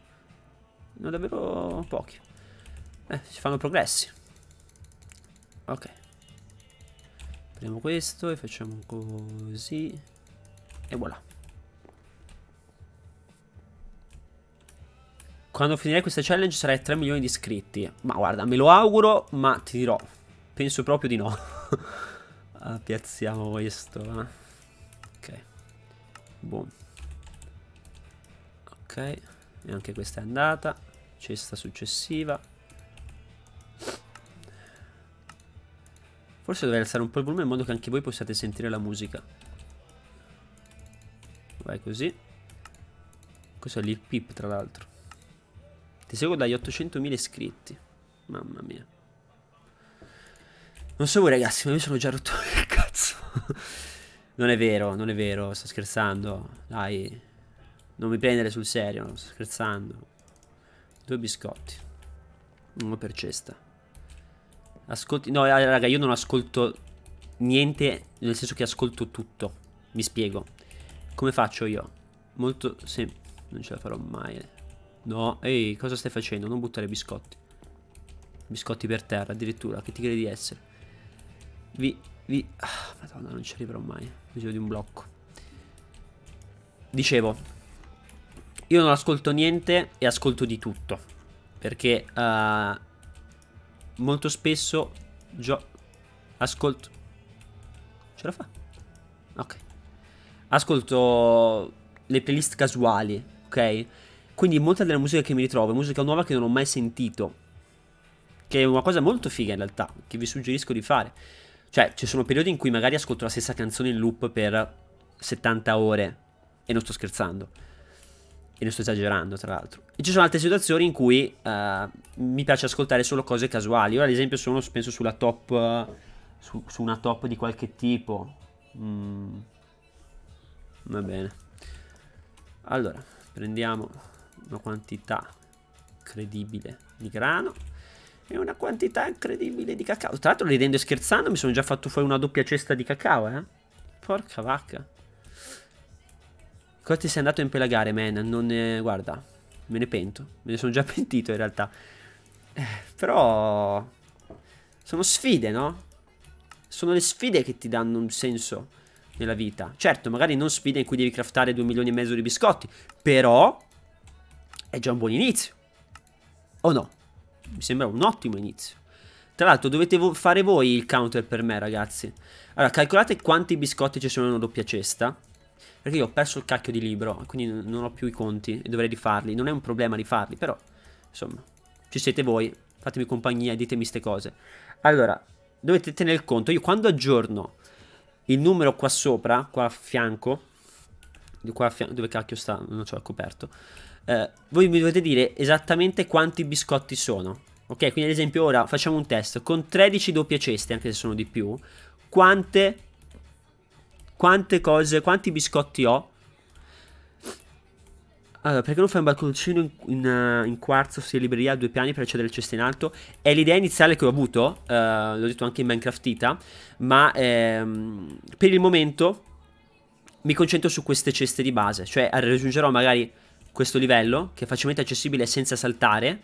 Ne ho davvero pochi. Eh, si fanno progressi. Ok. Prendiamo questo e facciamo così. E voilà. Quando finirei questa challenge sarei a 3 milioni di iscritti. Ma guarda, me lo auguro, ma ti dirò. Penso proprio di no. ah, piazziamo questo. Eh. Ok. Boom. Ok. E anche questa è andata. Cesta successiva. Forse dovrei alzare un po' il volume in modo che anche voi possiate sentire la musica. Vai così. Questo è l'hip hip tra l'altro. Ti seguo dagli 800.000 iscritti. Mamma mia. Non so voi ragazzi, ma io sono già rotto il cazzo. non è vero, non è vero, sto scherzando. Dai, non mi prendere sul serio, sto scherzando. Due biscotti. Uno per cesta. Ascolti... No, eh, raga, io non ascolto niente, nel senso che ascolto tutto. Mi spiego. Come faccio io? Molto semplice. Non ce la farò mai. No, ehi, cosa stai facendo? Non buttare biscotti. Biscotti per terra, addirittura, che ti credi di essere? Vi, vi... Ah, madonna, non ci arriverò mai. Ho bisogno di un blocco. Dicevo, io non ascolto niente e ascolto di tutto. Perché uh, molto spesso ascolto... Ce la fa? Ok. Ascolto le playlist casuali, ok? Quindi molta della musica che mi ritrovo è musica nuova che non ho mai sentito. Che è una cosa molto figa in realtà, che vi suggerisco di fare. Cioè, ci sono periodi in cui magari ascolto la stessa canzone in loop per 70 ore. E non sto scherzando. E non sto esagerando, tra l'altro. E ci sono altre situazioni in cui uh, mi piace ascoltare solo cose casuali. Ora, ad esempio, sono, penso, sulla top... Su, su una top di qualche tipo. Mm. Va bene. Allora, prendiamo una quantità incredibile di grano e una quantità incredibile di cacao. Tra l'altro, ridendo e scherzando, mi sono già fatto fuori una doppia cesta di cacao, eh. Porca vacca. Cosa ti sei andato a impelagare, man? Non ne... Eh, guarda, me ne pento. Me ne sono già pentito, in realtà. Eh, però... Sono sfide, no? Sono le sfide che ti danno un senso nella vita. Certo, magari non sfide in cui devi craftare 2 milioni e mezzo di biscotti, però è già un buon inizio. O no? Mi sembra un ottimo inizio. Tra l'altro dovete vo fare voi il counter per me ragazzi. Allora calcolate quanti biscotti ci sono in una doppia cesta. Perché io ho perso il cacchio di libro, quindi non ho più i conti e dovrei rifarli. Non è un problema rifarli, però insomma, ci siete voi, fatemi compagnia e ditemi queste cose. Allora, dovete tenere conto, io quando aggiorno il numero qua sopra, qua a fianco, di qua a fianco, dove cacchio sta? Non ce l'ho coperto eh, voi mi dovete dire esattamente quanti biscotti sono. Ok, quindi ad esempio ora facciamo un test con 13 doppie ceste, anche se sono di più, quante, quante cose, quanti biscotti ho? Allora, perché non fai un balconcino in, in, eh, in quarzo se libreria a due piani per accedere al cesto in alto? È l'idea iniziale che ho avuto, eh, l'ho detto anche in Minecraftita, ma ehm, per il momento mi concentro su queste ceste di base, cioè raggiungerò magari questo livello, che è facilmente accessibile senza saltare,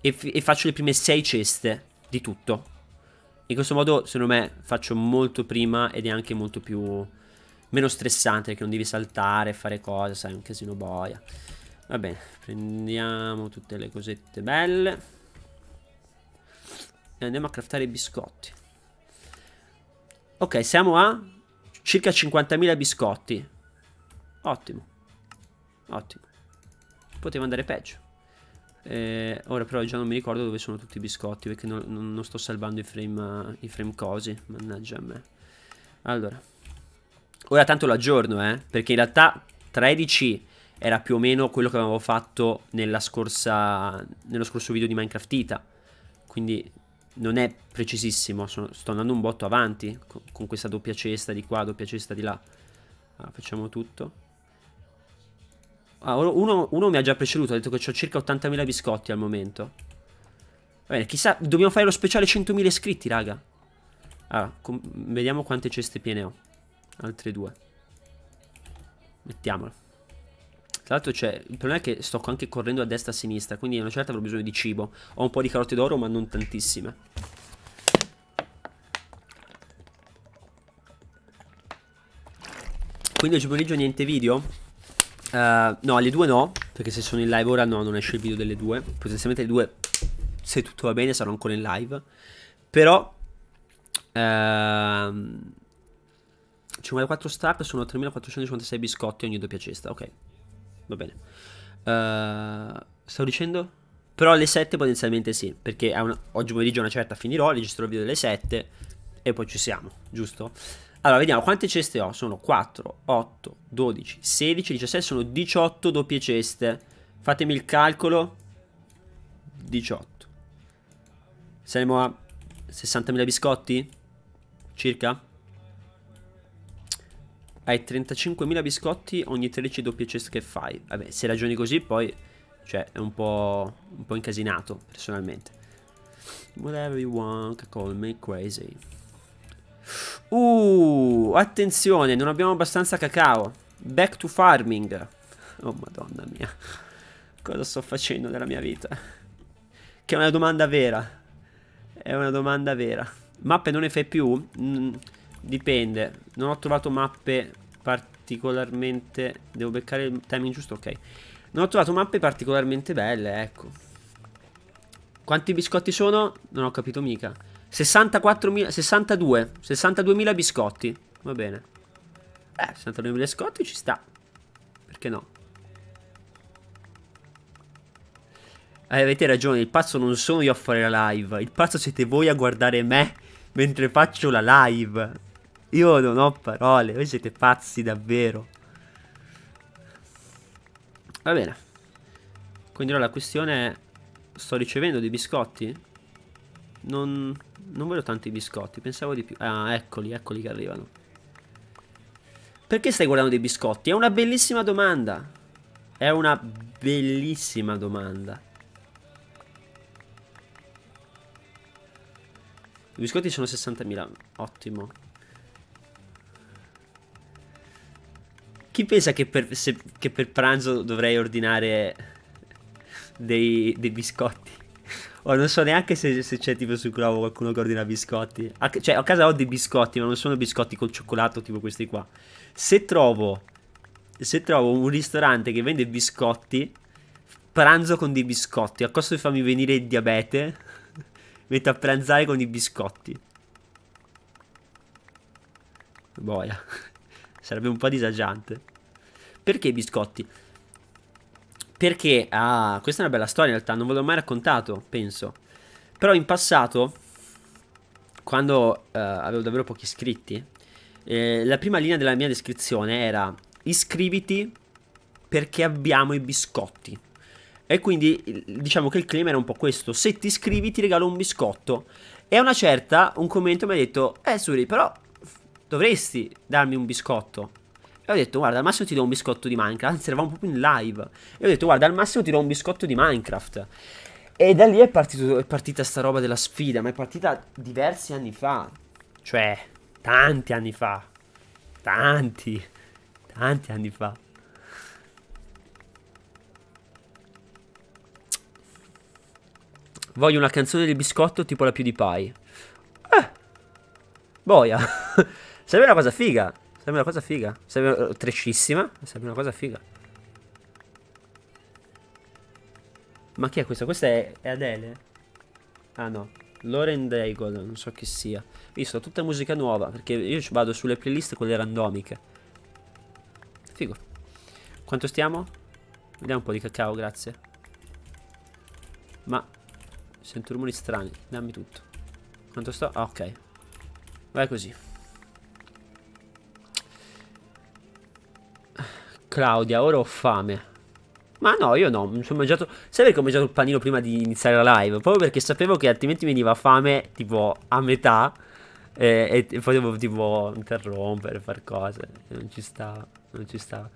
e, e faccio le prime 6 ceste di tutto. In questo modo, secondo me, faccio molto prima ed è anche molto più... meno stressante, perché non devi saltare, fare cose, sai, un casino boia. Va bene, prendiamo tutte le cosette belle. E andiamo a craftare i biscotti. Ok, siamo a circa 50.000 biscotti. Ottimo. Ottimo. Poteva andare peggio. Eh, ora però già non mi ricordo dove sono tutti i biscotti perché non, non, sto salvando i frame, i frame cosi. Mannaggia a me. Allora. Ora tanto lo aggiorno, eh. Perché in realtà 13 era più o meno quello che avevo fatto nella scorsa, nello scorso video di Minecraft Ita. Quindi non è precisissimo, sono, sto andando un botto avanti con, con, questa doppia cesta di qua, doppia cesta di là. Allora, ah, facciamo tutto. Ah, uno, uno mi ha già preceduto, ha detto che ho circa 80.000 biscotti al momento. Va bene, chissà, dobbiamo fare lo speciale 100.000 iscritti, raga. Allora, ah, vediamo quante ceste piene ho. Altre due. Mettiamolo. Tra l'altro c'è, il problema è che sto anche correndo a destra e a sinistra, quindi a una certa avrò bisogno di cibo. Ho un po' di carote d'oro, ma non tantissime. Quindi oggi pomeriggio niente video? Eh, no, alle 2 no, perché se sono in live ora no, non esce il video delle 2. Potenzialmente alle 2, se tutto va bene, sarò ancora in live. Però... Uh, 54 start sono 3456 biscotti ogni doppia cesta. Ok, va bene. Uh, stavo dicendo? Però alle 7 potenzialmente sì, perché una, oggi pomeriggio a una certa finirò, registrerò il video delle 7 e poi ci siamo, giusto? Allora, vediamo quante ceste ho. Sono 4, 8, 12, 16, 17, sono 18 doppie ceste. Fatemi il calcolo. 18. Saremo a 60.000 biscotti? Circa? Hai 35.000 biscotti ogni 13 doppie ceste che fai. Vabbè, se ragioni così poi... Cioè, è un po', un po' incasinato, personalmente. Whatever you want, call me crazy. Uh, attenzione, non abbiamo abbastanza cacao. Back to farming. Oh madonna mia. Cosa sto facendo nella mia vita? Che è una domanda vera. È una domanda vera. Mappe non ne fai più? Mm, dipende. Non ho trovato mappe particolarmente... Devo beccare il timing giusto? Ok. Non ho trovato mappe particolarmente belle, ecco. Quanti biscotti sono? Non ho capito mica. 64.000, 62, 62.000 biscotti. Va bene. Eh, 62.000 biscotti ci sta. Perché no? Eh, avete ragione, il pazzo non sono io a fare la live. Il pazzo siete voi a guardare me mentre faccio la live. Io non ho parole, voi siete pazzi davvero. Va bene. Quindi ora la questione è... Sto ricevendo dei biscotti? Non, non vedo tanti biscotti, pensavo di più. Ah, eccoli, eccoli che arrivano. Perché stai guardando dei biscotti? È una bellissima domanda. È una bellissima domanda. I biscotti sono 60.000. Ottimo. Chi pensa che per, se, che per pranzo dovrei ordinare dei, dei biscotti? Oh, non so neanche se, se c'è tipo sul cloud qualcuno che ordina biscotti. A, cioè, a casa ho dei biscotti, ma non sono biscotti col cioccolato tipo questi qua. Se trovo, se trovo un ristorante che vende biscotti, pranzo con dei biscotti. A costo di farmi venire il diabete, metto a pranzare con i biscotti. Boia. Sarebbe un po' disagiante. Perché biscotti? Perché, ah, questa è una bella storia in realtà, non ve l'ho mai raccontato, penso. Però in passato, quando eh, avevo davvero pochi iscritti, eh, la prima linea della mia descrizione era iscriviti perché abbiamo i biscotti. E quindi diciamo che il clima era un po' questo. Se ti iscrivi ti regalo un biscotto. E a una certa un commento mi ha detto, eh Suri, però dovresti darmi un biscotto. E ho detto, guarda, al massimo ti do un biscotto di Minecraft. Anzi, eravamo proprio in live. E ho detto, guarda, al massimo ti do un biscotto di Minecraft. E da lì è, partito, è partita sta roba della sfida, ma è partita diversi anni fa. Cioè, tanti anni fa. Tanti. Tanti anni fa. Voglio una canzone del biscotto tipo la PewDiePie. di Eh. Boia. Sarebbe una cosa figa. Sembra una cosa figa. Sembra eh, trecissima. Sembra una cosa figa. Ma chi è questa? Questa è, è Adele? Ah no. Lauren Daigle, non so chi sia. Visto, tutta musica nuova, perché io ci vado sulle playlist quelle randomiche. Figo. Quanto stiamo? Vediamo un po' di cacao, grazie. Ma sento rumori strani, dammi tutto. Quanto sto? Ah, ok. Vai così. Claudia, ora ho fame. Ma no, io no, mi sono mangiato... Sai perché ho mangiato il panino prima di iniziare la live? Proprio perché sapevo che altrimenti veniva fame, tipo, a metà. Eh, e, e, e potevo, tipo, interrompere, far cose. Non ci stava, non ci stava.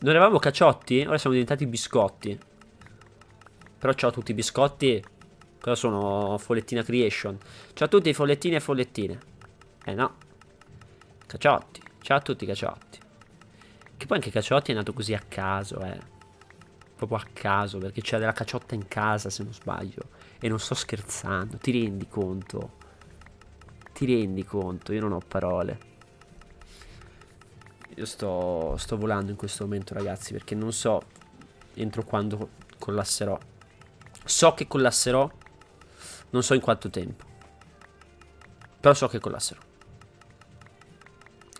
Non eravamo caciotti? Ora siamo diventati biscotti. Però ho tutti i biscotti. Cosa sono? Follettina Creation. Ciao a tutti, follettine e follettine. Eh no. Cacciotti. Ciao a tutti, caciotti. Che poi anche Caciotti è nato così a caso, eh. Proprio a caso, perché c'è della caciotta in casa, se non sbaglio. E non sto scherzando, ti rendi conto? Ti rendi conto? Io non ho parole. Io sto, sto volando in questo momento, ragazzi, perché non so entro quando collasserò. So che collasserò, non so in quanto tempo. Però so che collasserò.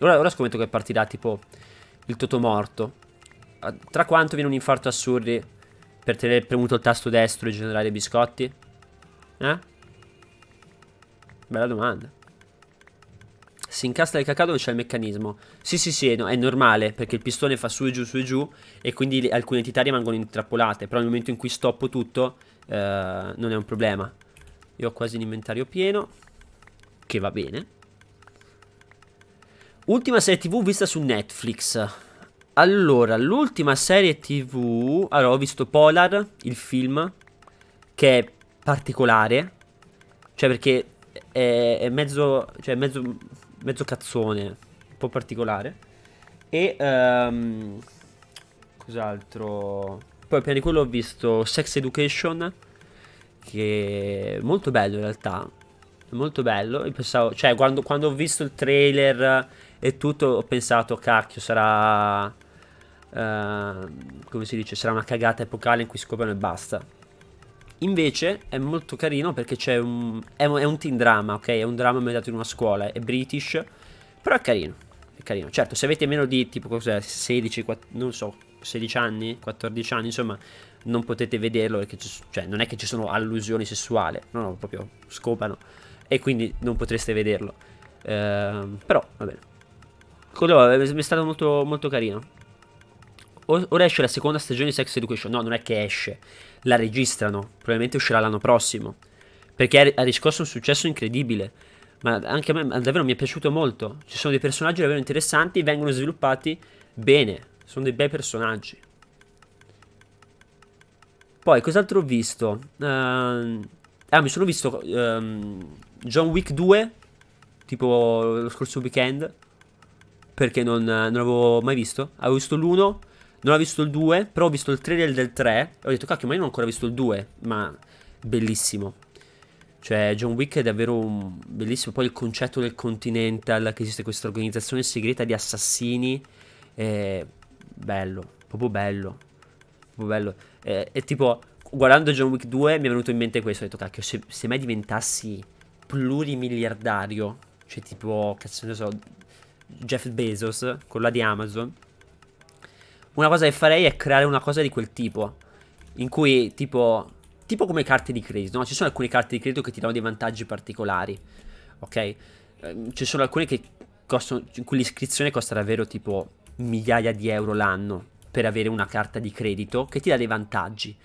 Ora, ora scommetto che partirà tipo il totomorto. Ah, tra quanto viene un infarto assurdi per tenere premuto il tasto destro e generare biscotti? Eh? Bella domanda. Si incasta il cacao dove c'è il meccanismo. Sì, sì, sì, no, è normale perché il pistone fa su e giù, su e giù e quindi alcune entità rimangono intrappolate. Però nel momento in cui stoppo tutto eh, non è un problema. Io ho quasi l'inventario pieno, che va bene. Ultima serie tv vista su Netflix. Allora, l'ultima serie tv... Allora, ho visto Polar, il film, che è particolare. Cioè, perché è, è mezzo... Cioè, mezzo... Mezzo cazzone. Un po' particolare. E... Um, cos'altro? Poi prima di quello ho visto Sex Education, che è molto bello in realtà. Molto bello. Io Pensavo, cioè, quando, quando ho visto il trailer e tutto, ho pensato, cacchio, sarà... Eh, come si dice? Sarà una cagata epocale in cui scoprono e basta. Invece è molto carino perché c'è un... È, è un teen drama, ok? È un drama mediato in una scuola, è british, però è carino. È carino. Certo, se avete meno di tipo cos'è, 16, 14, non so, 16 anni, 14 anni, insomma, non potete vederlo perché cioè, non è che ci sono allusioni sessuali, no, no, proprio scopano e quindi non potreste vederlo. Ehm, però va bene. Quello è stato molto, molto carino. Ora esce la seconda stagione di Sex Education. No, non è che esce. La registrano. Probabilmente uscirà l'anno prossimo. Perché ha riscosso un successo incredibile. Ma anche a me davvero mi è piaciuto molto. Ci sono dei personaggi davvero interessanti. Vengono sviluppati bene. Sono dei bei personaggi. Poi, cos'altro ho visto? Uh, ah, mi sono visto um, John Wick 2. Tipo lo scorso weekend perché non, eh, non l'avevo mai visto. Avevo visto l'1, non ho visto il 2, però ho visto il 3 trailer del 3 e ho detto cacchio, ma io non ho ancora visto il 2, ma bellissimo. Cioè, John Wick è davvero un... bellissimo. Poi il concetto del Continental, che esiste questa organizzazione segreta di assassini, è bello, proprio bello. Proprio bello. È, è tipo, guardando John Wick 2 mi è venuto in mente questo, ho detto cacchio, se, se mai diventassi plurimiliardario, cioè tipo, cazzo ne so, Jeff Bezos, quella di Amazon, una cosa che farei è creare una cosa di quel tipo. In cui, tipo, tipo come carte di credito, no? Ci sono alcune carte di credito che ti danno dei vantaggi particolari, ok? Ehm, ci sono alcune che costano, in cui l'iscrizione costa davvero tipo migliaia di euro l'anno per avere una carta di credito che ti dà dei vantaggi.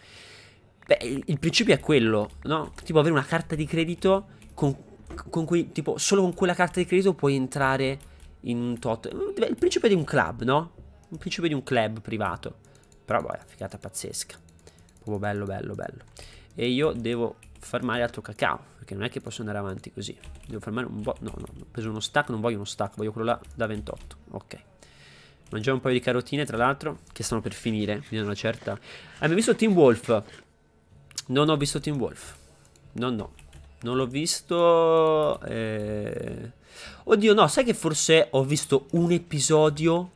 Beh, il, principio è quello, no? Tipo avere una carta di credito con, con cui, tipo, solo con quella carta di credito puoi entrare in un tot... Mm, il principe di un club, no? Un principe di un club privato. Però boh, è una figata pazzesca. Proprio bello, bello, bello. E io devo fermare altro cacao, perché non è che posso andare avanti così. Devo fermare un po'... No, no, ho preso uno stack, non voglio uno stack, voglio quello là da 28. Ok. Mangiamo un paio di carotine, tra l'altro, che stanno per finire, quindi una certa... Abbiamo visto Team Wolf? Non ho visto Team Wolf. No, no. Non l'ho visto... Eh... Oddio, no, sai che forse ho visto un episodio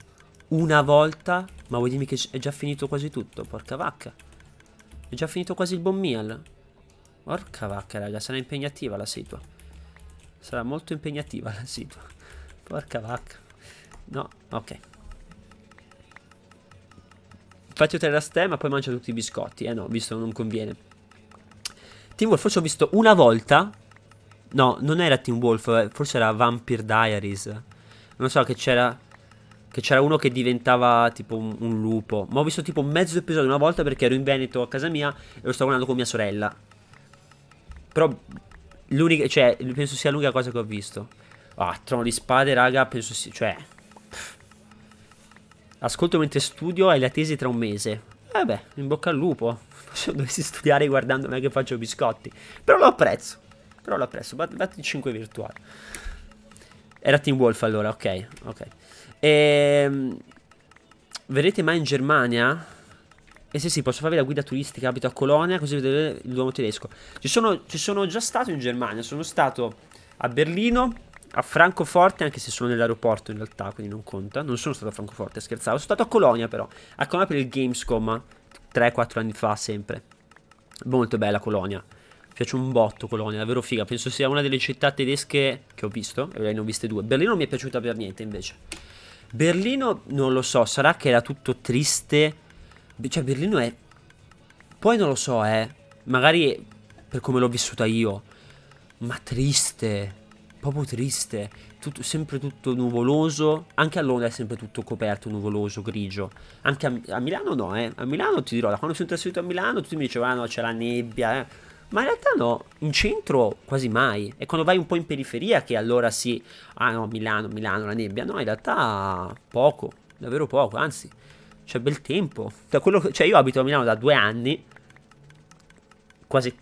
una volta? Ma vuoi dirmi che è già finito quasi tutto? Porca vacca. È già finito quasi il buon Porca vacca, raga, sarà impegnativa la situa. Sarà molto impegnativa la situa. Porca vacca. No, ok. Faccio ottenere la stemma, poi mangio tutti i biscotti. Eh no, visto non conviene. Team Wolf, forse ho visto una volta No, non era Team Wolf, eh, forse era Vampire Diaries. Non so che c'era... Che c'era uno che diventava tipo un, un lupo. Ma ho visto tipo mezzo episodio una volta perché ero in Veneto a casa mia e lo stavo guardando con mia sorella. Però l'unica, cioè, penso sia l'unica cosa che ho visto. Ah, trono di spade, raga, penso sia, cioè... Ascolto mentre studio e la tesi tra un mese. Eh beh, in bocca al lupo. Se dovessi studiare guardando me che faccio biscotti. Però lo apprezzo. Però l'ha preso, batti 5 virtuali. Era Team Wolf allora, ok, ok. Ehm, verrete mai in Germania? E eh se sì, sì, posso farvi la guida turistica, abito a Colonia, così vedete il Duomo tedesco. Ci sono, ci sono già stato in Germania, sono stato a Berlino, a Francoforte, anche se sono nell'aeroporto in realtà, quindi non conta. Non sono stato a Francoforte, scherzavo. Sono stato a Colonia però, ecco, a Colonia per il Gamescom, 3-4 anni fa sempre. Molto bella Colonia piace un botto Colonia, davvero figa. Penso sia una delle città tedesche che ho visto, e ne ho viste due. Berlino non mi è piaciuta per niente invece. Berlino non lo so, sarà che era tutto triste. Cioè Berlino è... Poi non lo so, eh. Magari per come l'ho vissuta io. Ma triste. Proprio triste. Tutto, sempre tutto nuvoloso. Anche a Londra è sempre tutto coperto, nuvoloso, grigio. Anche a, a Milano no, eh. A Milano ti dirò, da quando sono trasferito a Milano tutti mi dicevano ah, no, c'è la nebbia, eh ma in realtà no, in centro quasi mai. È quando vai un po' in periferia che allora si... ah no, Milano, Milano, la nebbia. No, in realtà poco, davvero poco, anzi, c'è bel tempo. Che, cioè io abito a Milano da due anni, quasi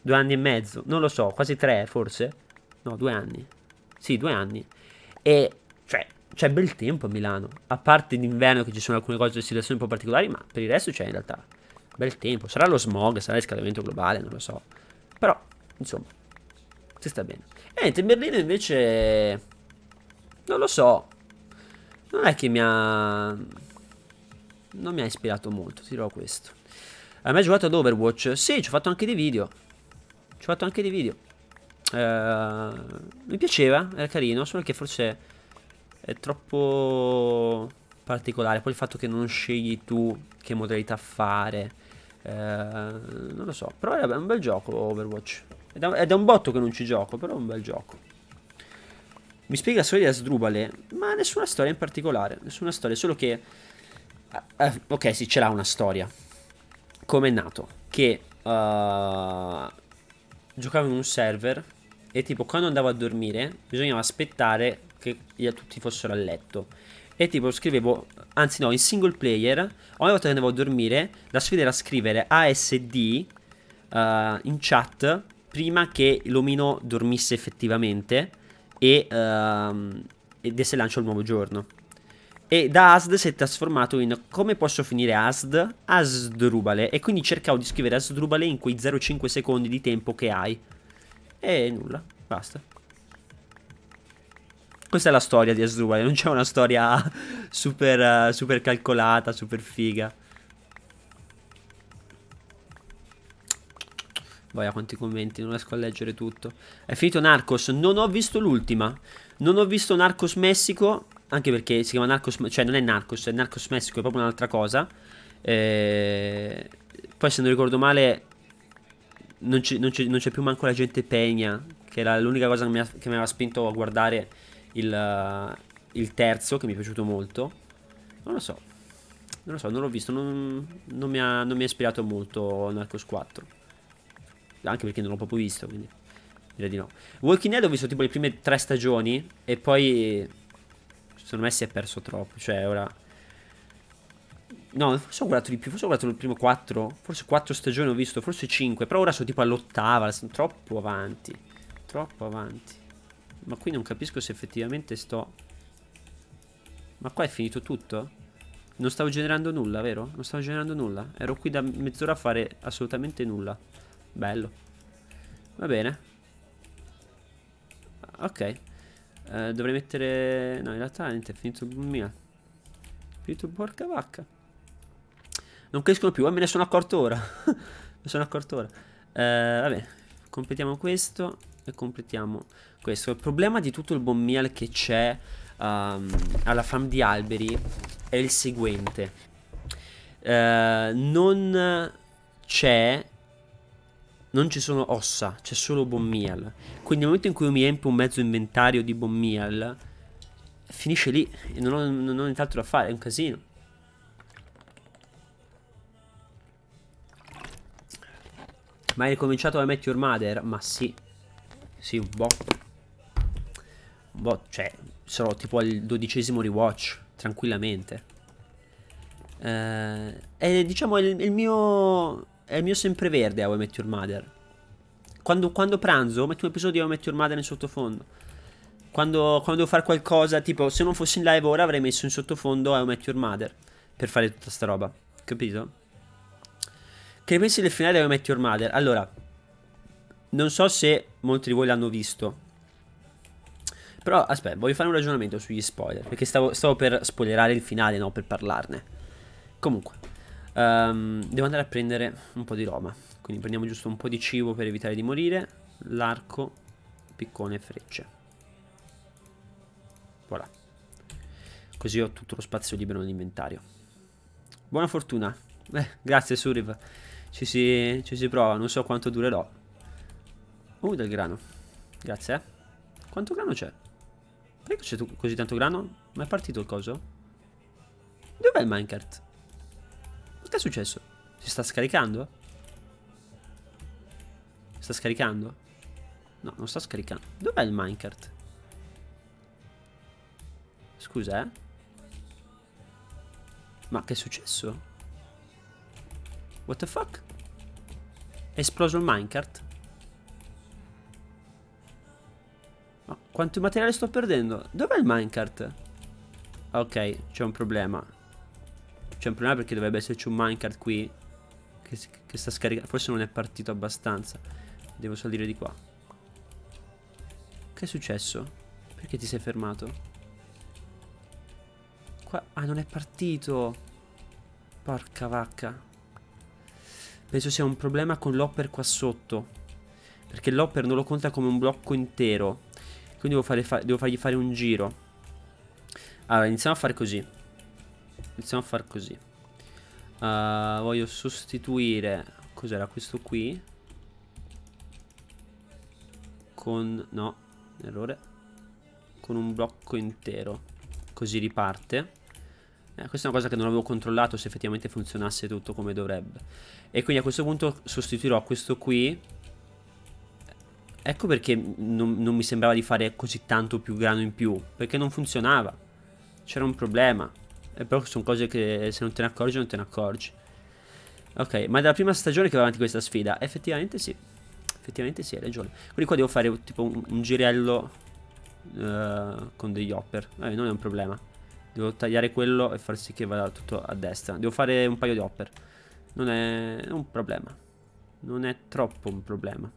due anni e mezzo, non lo so, quasi tre forse. No, due anni. Sì, due anni. E cioè, c'è bel tempo a Milano. A parte l'inverno che ci sono alcune cose, di situazioni un po' particolari, ma per il resto c'è in realtà Bel tempo. Sarà lo smog, sarà il scaldamento globale, non lo so. Però, insomma, si sta bene. E niente, Berlino invece... Non lo so. Non è che mi ha... Non mi ha ispirato molto, dirò questo. Hai mai giocato ad Overwatch? Sì, ci ho fatto anche dei video. Ci ho fatto anche dei video. Uh, mi piaceva, era carino, solo che forse è troppo particolare. Poi il fatto che non scegli tu che modalità fare eh, non lo so, però è un bel gioco Overwatch. È da, è un botto che non ci gioco, però è un bel gioco. Mi spiega la storia di Asdrubale, ma nessuna storia in particolare. Nessuna storia, solo che... Eh, eh, ok, sì, ce l'ha una storia. Come è nato? Che... Uh, eh, giocavo in un server e tipo quando andavo a dormire bisognava aspettare che tutti fossero a letto e tipo scrivevo anzi no, in single player, ogni volta che andavo a dormire, la sfida era scrivere ASD uh, eh, in chat prima che l'omino dormisse effettivamente e, uh, e desse lancio al nuovo giorno. E da ASD si è trasformato in come posso finire ASD? ASDrubale. E quindi cercavo di scrivere ASDrubale in quei 0,5 secondi di tempo che hai. E nulla, basta. Questa è la storia di Azuma, non c'è una storia super, super calcolata, super figa. Vai quanti commenti, non riesco a leggere tutto. È finito Narcos, non ho visto l'ultima. Non ho visto Narcos Messico, anche perché si chiama Narcos, cioè non è Narcos, è Narcos Messico, è proprio un'altra cosa. Eh, poi se non ricordo male, non c'è, più manco la gente Pegna, che era l'unica cosa che mi, ha, che mi aveva spinto a guardare il, eh, il terzo che mi è piaciuto molto. Non lo so, non lo so, non l'ho visto, non, non, mi ha, non mi ha ispirato molto Narcos 4. Anche perché non l'ho proprio visto, quindi direi di no. Walking Dead ho visto tipo le prime tre stagioni e poi secondo me si è perso troppo, cioè ora... No, forse ho guardato di più, forse ho guardato le prime quattro. forse quattro stagioni ho visto, forse cinque. però ora sono tipo all'ottava, sono troppo avanti, troppo avanti. Ma qui non capisco se effettivamente sto... Ma qua è finito tutto? Non stavo generando nulla, vero? Non stavo generando nulla. Ero qui da mezz'ora a fare assolutamente nulla. Bello. Va bene. Ok. Uh, dovrei mettere... No, in realtà niente, è finito mia. mio. Finito porca vacca. Non crescono più, eh, me ne sono accorto ora. me ne sono accorto ora. Uh, vabbè, completiamo questo e completiamo questo. Il problema di tutto il buon che c'è um, alla farm di alberi è il seguente. Uh, non c'è... Non ci sono ossa, c'è solo bon Quindi nel momento in cui mi riempio un mezzo inventario di bon finisce lì e non ho, non ho nient'altro da fare, è un casino. Ma hai ricominciato a mettere Your Mother? Ma sì. Sì, un po'. Un po', cioè, sarò tipo al dodicesimo rewatch, tranquillamente. Eh, è, diciamo, è il mio... È il mio sempreverde How I Met Your Mother. Quando, quando pranzo, metto un episodio di How I Met Your Mother in sottofondo. Quando, quando, devo fare qualcosa, tipo, se non fossi in live ora avrei messo in sottofondo How I Met Your Mother. Per fare tutta sta roba. Capito? Che ne pensi del finale di How I Met Your Mother? Allora, non so se molti di voi l'hanno visto. Però aspetta, voglio fare un ragionamento sugli spoiler. Perché stavo, stavo per spoilerare il finale, no? Per parlarne. Comunque, um, devo andare a prendere un po' di roba. Quindi prendiamo giusto un po' di cibo per evitare di morire. L'arco, piccone e frecce. Voilà. Così ho tutto lo spazio libero nell'inventario. Buona fortuna. Eh, grazie Suriv. Ci si, ci si prova, non so quanto durerò. Uh, del grano. Grazie, eh. Quanto grano c'è? Perché c'è così tanto grano? Ma è partito il coso? Dov'è il minecart? Che è successo? Si sta scaricando? Sta scaricando? No, non sta scaricando. Dov'è il minecart? Scusa, eh. Ma che è successo? What the fuck? È esploso il minecart? Quanto materiale sto perdendo? Dov'è il minecart? Ok, c'è un problema. C'è un problema perché dovrebbe esserci un minecart qui. Che, che sta scaricando. Forse non è partito abbastanza. Devo salire di qua. Che è successo? Perché ti sei fermato? Qua... Ah, non è partito. Porca vacca. Penso sia un problema con l'hopper qua sotto. Perché l'hopper non lo conta come un blocco intero. Quindi devo, fare fa devo fargli fare un giro. Allora, iniziamo a fare così. Iniziamo a fare così. Uh, voglio sostituire... Cos'era questo qui? Con... No, errore. Con un blocco intero. Così riparte. Eh, questa è una cosa che non avevo controllato se effettivamente funzionasse tutto come dovrebbe. E quindi a questo punto sostituirò questo qui Ecco perché non, non mi sembrava di fare così tanto più grano in più, perché non funzionava. C'era un problema. E però sono cose che se non te ne accorgi non te ne accorgi. Ok, ma è dalla prima stagione che va avanti questa sfida. Effettivamente sì. Effettivamente sì, hai ragione. Quindi qua devo fare tipo un, un girello uh, con degli hopper. Eh, non è un problema. Devo tagliare quello e far sì che vada tutto a destra. Devo fare un paio di hopper. Non è un problema. Non è troppo un problema.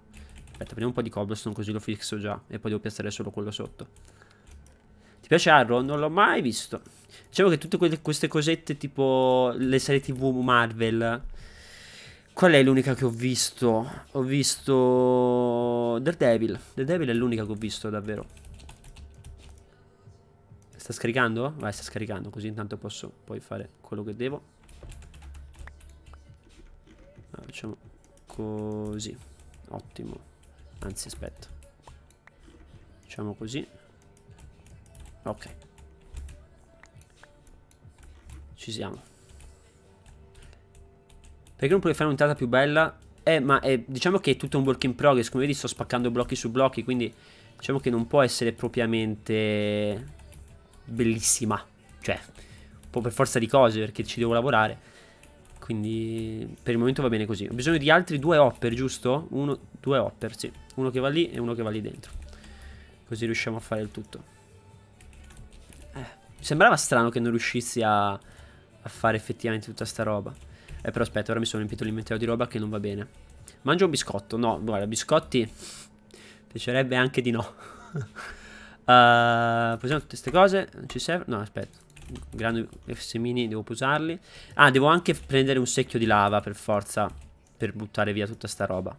Aspetta, prendiamo un po' di cobblestone così lo fisso già. E poi devo piazzare solo quello sotto. Ti piace Arrow? Non l'ho mai visto. Dicevo che tutte que queste cosette tipo le serie tv Marvel. Qual è l'unica che ho visto? Ho visto... The Devil. The Devil è l'unica che ho visto davvero. Sta scaricando? Vai, sta scaricando, così intanto posso poi fare quello che devo. Allora, facciamo così. Ottimo anzi aspetta facciamo così ok ci siamo perché non puoi fare un'entrata più bella eh ma è, diciamo che è tutto un work in progress come vedi sto spaccando blocchi su blocchi quindi diciamo che non può essere propriamente bellissima cioè un po' per forza di cose perché ci devo lavorare quindi per il momento va bene così. Ho bisogno di altri due hopper, giusto? Uno, due hopper, sì. Uno che va lì e uno che va lì dentro. Così riusciamo a fare il tutto. Eh, mi sembrava strano che non riuscissi a, a fare effettivamente tutta sta roba. Eh, però aspetta, ora mi sono riempito l'inventario di roba che non va bene. Mangio un biscotto. No, guarda, biscotti... Piacerebbe anche di no. uh, eh, possiamo tutte queste cose? Non ci serve? No, aspetta grandi semini devo posarli. Ah, devo anche prendere un secchio di lava per forza. Per buttare via tutta sta roba.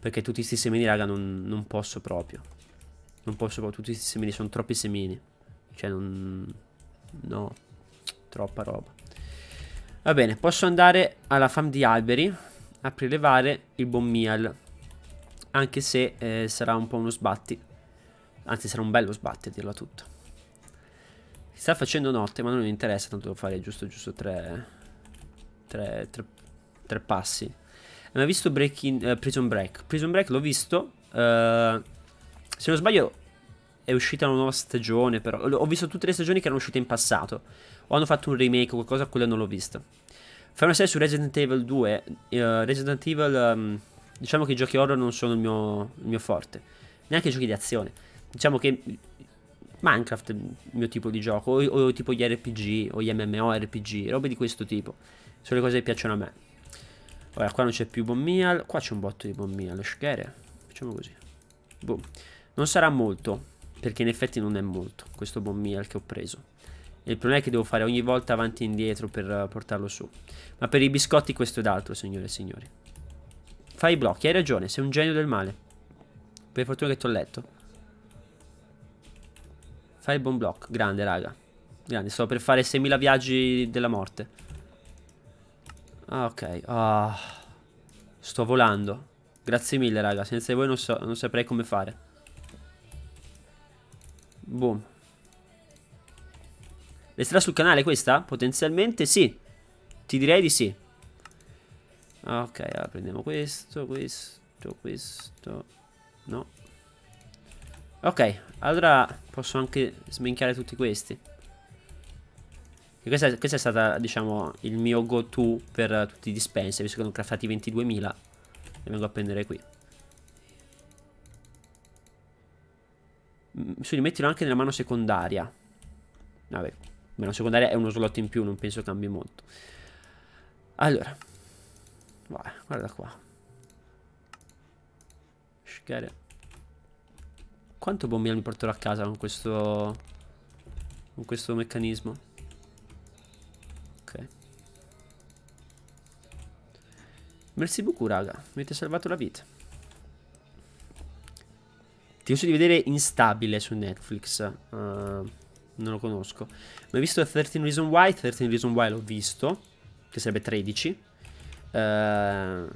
Perché tutti questi semini, raga, non, non, posso proprio. Non posso proprio. Tutti questi semini, sono troppi semini. Cioè, non... No. Troppa roba. Va bene, posso andare alla farm di alberi a prelevare il buon mial. Anche se eh, sarà un po' uno sbatti. Anzi, sarà un bello sbatti, a dirla tutta. Sta facendo notte, ma non mi interessa, tanto devo fare giusto, giusto tre, tre, tre, tre passi. Non hai visto Breaking, uh, eh, Prison Break? Prison Break l'ho visto. Uh, se non sbaglio è uscita una nuova stagione, però ho visto tutte le stagioni che erano uscite in passato. O hanno fatto un remake o qualcosa, quella non l'ho vista. Fai una serie su Resident Evil 2. Uh, eh, Resident Evil, um, diciamo che i giochi horror non sono il mio, il mio forte. Neanche i giochi di azione. Diciamo che Minecraft è il mio tipo di gioco, o, o, tipo gli RPG, o gli MMORPG, robe di questo tipo. Sono le cose che piacciono a me. Ora, qua non c'è più buon qua c'è un botto di buon meal, schere. Facciamo così. Boom. Non sarà molto, perché in effetti non è molto questo buon che ho preso. E il problema è che devo fare ogni volta avanti e indietro per eh, portarlo su. Ma per i biscotti questo è d'altro, signore e signori. Fai i blocchi, hai ragione, sei un genio del male. Per fortuna che ti ho letto. Fai bomb block, grande raga Grande, sto per fare 6.000 viaggi della morte ah, ok oh. Sto volando Grazie mille raga, senza di voi non, so, non saprei come fare Boom Resterà sul canale questa? Potenzialmente sì Ti direi di sì ah, Ok, allora prendiamo questo, questo, questo No Ok, allora posso anche sminchiare tutti questi. E questa, questa è stata, diciamo, il mio go-to per tutti i dispenser, visto che ne ho craftati 22.000. Li vengo a prendere qui. Mm, su di mettilo anche nella mano secondaria. Vabbè, mano secondaria è uno slot in più, non penso cambi molto. Allora, Vai, guarda qua. Scare. Quanto bombino mi porterò a casa con questo... Con questo meccanismo? Ok. Merci beaucoup, raga. Mi avete salvato la vita. Ti uso di vedere Instabile su Netflix. Uh, non lo conosco. Ma hai visto 13 Reason Why? 13 Reason Why l'ho visto. Che sarebbe 13. Uh, eh,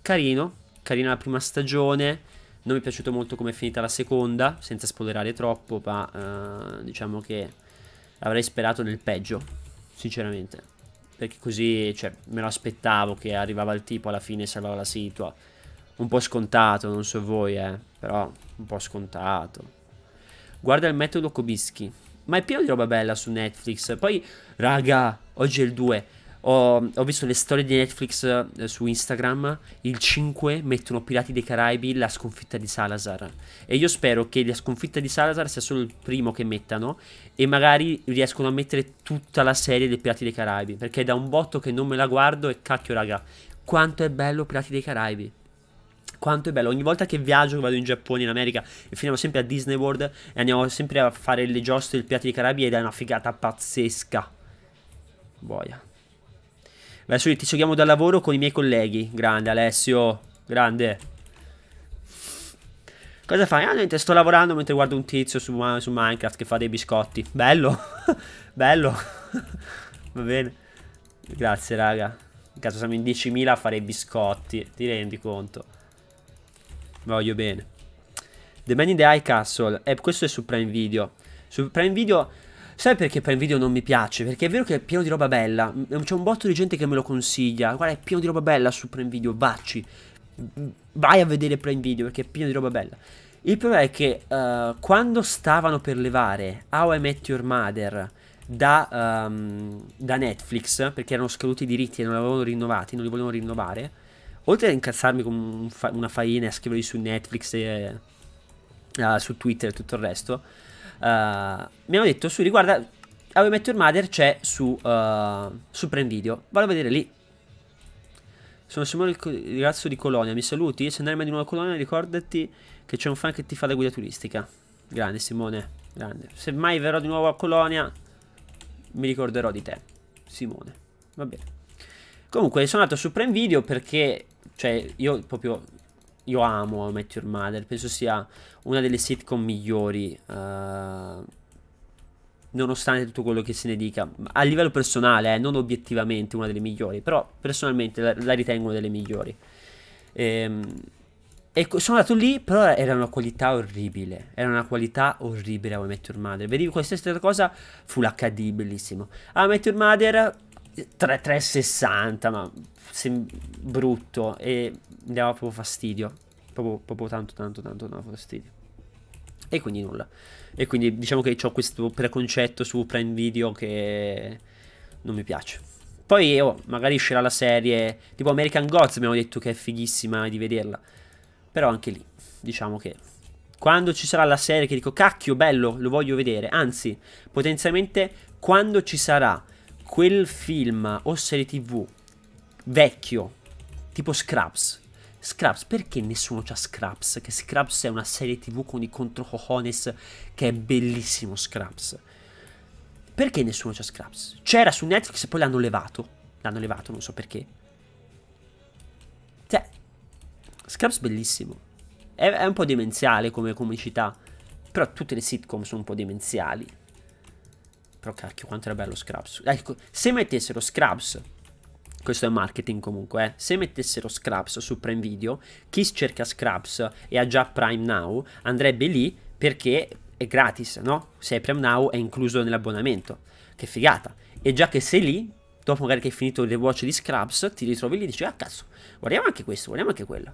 carino. Carina la prima stagione. Non mi è piaciuto molto come è finita la seconda, senza spoilerare troppo, ma eh, diciamo che avrei sperato nel peggio, sinceramente. Perché così, cioè, me lo aspettavo che arrivava il tipo alla fine e salvava la situa. Un po' scontato, non so voi, eh, però un po' scontato. Guarda il metodo Kobischi. Ma è pieno di roba bella su Netflix. Poi, raga, oggi è il 2 ho, ho, visto le storie di Netflix eh, su Instagram. Il 5 mettono Pirati dei Caraibi la sconfitta di Salazar. E io spero che la sconfitta di Salazar sia solo il primo che mettano. E magari riescono a mettere tutta la serie dei Pirati dei Caraibi. Perché è da un botto che non me la guardo e cacchio, raga. Quanto è bello Pirati dei Caraibi quanto è bello. Ogni volta che viaggio, vado in Giappone, in America, e finiamo sempre a Disney World e andiamo sempre a fare le giostre del Pirati dei Caraibi ed è una figata pazzesca. Boia. Adesso ti seguiamo dal lavoro con i miei colleghi. Grande Alessio, grande. Cosa fai? Ah, niente, sto lavorando mentre guardo un tizio su, su Minecraft che fa dei biscotti. Bello, bello. Va bene. Grazie, raga. In caso siamo in 10.000 a fare i biscotti. Ti rendi conto? Voglio bene. The Man in the High Castle. Eh, questo è su Prime Video. Su Prime Video Sai perché Prime Video non mi piace? Perché è vero che è pieno di roba bella. C'è un botto di gente che me lo consiglia. Guarda, è pieno di roba bella su Prime Video, vacci. Vai a vedere Prime Video perché è pieno di roba bella. Il problema è che uh, quando stavano per levare How I Met Your Mother da, um, da Netflix, perché erano scaduti i diritti e non li avevano rinnovati, non li volevano rinnovare, oltre a incazzarmi con un fa una faina e a scriverli su Netflix e uh, su Twitter e tutto il resto, eh, mi hanno detto, su guarda, How I Met Your Mother c'è su, uh, su Prime Video. Vado a vedere lì. Sono Simone il ragazzo di Colonia, mi saluti? Se andremo di nuovo a Colonia ricordati che c'è un fan che ti fa la guida turistica. Grande Simone, grande. Se mai verrò di nuovo a Colonia mi ricorderò di te, Simone. Va bene. Comunque sono andato su Prime Video perché, cioè, io proprio, io amo Met Your Mother, penso sia una delle sitcom migliori. Uh, nonostante tutto quello che se ne dica, a livello personale, eh, non obiettivamente una delle migliori, però personalmente la, la ritengo una delle migliori. Ehm, e ecco, sono andato lì, però era una qualità orribile. Era una qualità orribile a Met Your Mother. Vedi, questa cosa fu l'HD bellissimo. How Met Your Mother 3, 360, ma brutto. E mi dava proprio fastidio. Proprio, proprio tanto, tanto, tanto, tanto fastidio. E quindi nulla. E quindi diciamo che ho questo preconcetto su Prime Video che non mi piace. Poi oh, magari uscirà la serie tipo American Gods, abbiamo detto che è fighissima di vederla. Però anche lì, diciamo che quando ci sarà la serie che dico cacchio bello, lo voglio vedere. Anzi, potenzialmente quando ci sarà quel film o serie TV vecchio, tipo Scraps, Scraps, perché nessuno c'ha Scraps? Che Scraps è una serie tv con i contro cojones che è bellissimo Scraps. Perché nessuno c'ha Scraps? C'era su Netflix e poi l'hanno levato. L'hanno levato, non so perché. Cioè, Scraps bellissimo. È, è un po' demenziale come comicità. Però tutte le sitcom sono un po' demenziali. Però cacchio, quanto era bello Scraps. Ecco, se mettessero Scraps questo è marketing comunque, eh. se mettessero Scraps su Prime Video, chi cerca Scraps e ha già Prime Now andrebbe lì perché è gratis, no? Se è Prime Now è incluso nell'abbonamento, che figata. E già che sei lì, dopo magari che hai finito le watch di Scraps, ti ritrovi lì e dici, ah cazzo, guardiamo anche questo, guardiamo anche quello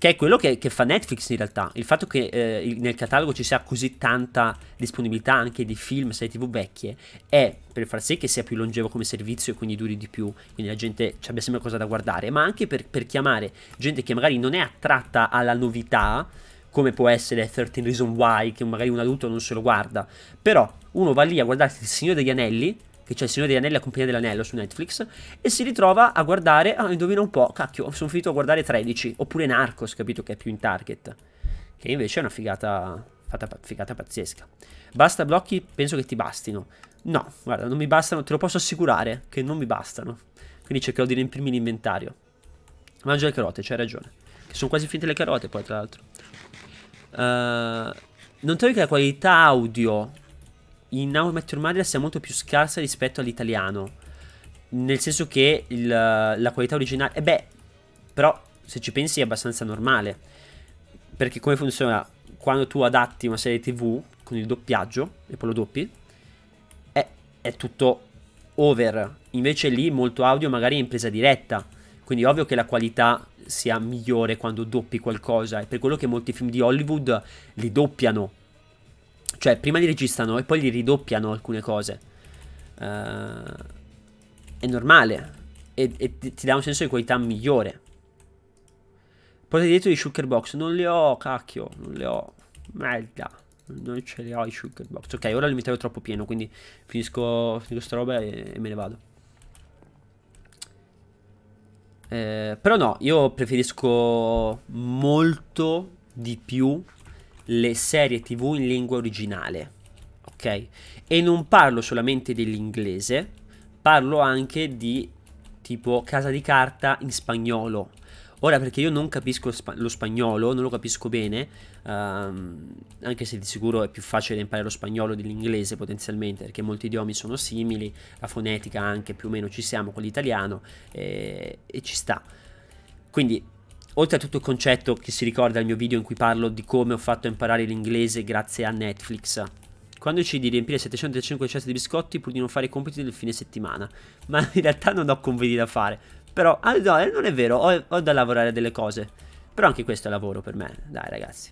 che è quello che, che, fa Netflix in realtà, il fatto che eh, nel catalogo ci sia così tanta disponibilità anche di film, serie tv vecchie, è per far sì che sia più longevo come servizio e quindi duri di più, quindi la gente abbia sempre cosa da guardare, ma anche per, per chiamare gente che magari non è attratta alla novità, come può essere 13 Reason Why, che magari un adulto non se lo guarda, però uno va lì a guardarsi Il Signore degli Anelli, che c'è il Signore degli Anelli, e la compagnia dell'anello su Netflix, e si ritrova a guardare, ah, indovina un po', cacchio, sono finito a guardare 13, oppure Narcos, capito, che è più in target, che invece è una figata, figata pazzesca. Basta blocchi, penso che ti bastino. No, guarda, non mi bastano, te lo posso assicurare che non mi bastano. Quindi cercherò di riempirmi l'inventario. Mangio le carote, c'hai ragione. Che sono quasi finite le carote poi, tra l'altro. Uh, non trovi che la qualità audio in Now I Met Your Mother sia molto più scarsa rispetto all'italiano. Nel senso che il, la qualità originale... E eh beh, però se ci pensi è abbastanza normale. Perché come funziona? Quando tu adatti una serie tv con il doppiaggio, e poi lo doppi, è, è tutto over. Invece lì molto audio magari è in presa diretta. Quindi ovvio che la qualità sia migliore quando doppi qualcosa. È per quello che molti film di Hollywood li doppiano cioè, prima li registrano e poi li ridoppiano alcune cose. Uh, è normale. E, e, ti dà un senso di qualità migliore. Poi dietro di Sugar Box. Non le ho, cacchio. Non le ho. Merda. Non ce le ho i Sugar Box. Ok, ora il mi troppo pieno, quindi finisco, finisco sta roba e, e me ne vado. Eh, però no, io preferisco molto di più le serie tv in lingua originale, ok? E non parlo solamente dell'inglese, parlo anche di tipo Casa di Carta in spagnolo. Ora perché io non capisco lo spagnolo, non lo capisco bene, um, anche se di sicuro è più facile imparare lo spagnolo dell'inglese potenzialmente, perché molti idiomi sono simili, la fonetica anche più o meno ci siamo con l'italiano eh, e ci sta. Quindi oltre a tutto il concetto che si ricorda al mio video in cui parlo di come ho fatto a imparare l'inglese grazie a Netflix. Quando decidi di riempire 705 ceste di biscotti pur di non fare i compiti del fine settimana. Ma in realtà non ho compiti da fare. Però, ah no, eh, non è vero, ho, ho da lavorare delle cose. Però anche questo è lavoro per me, dai ragazzi.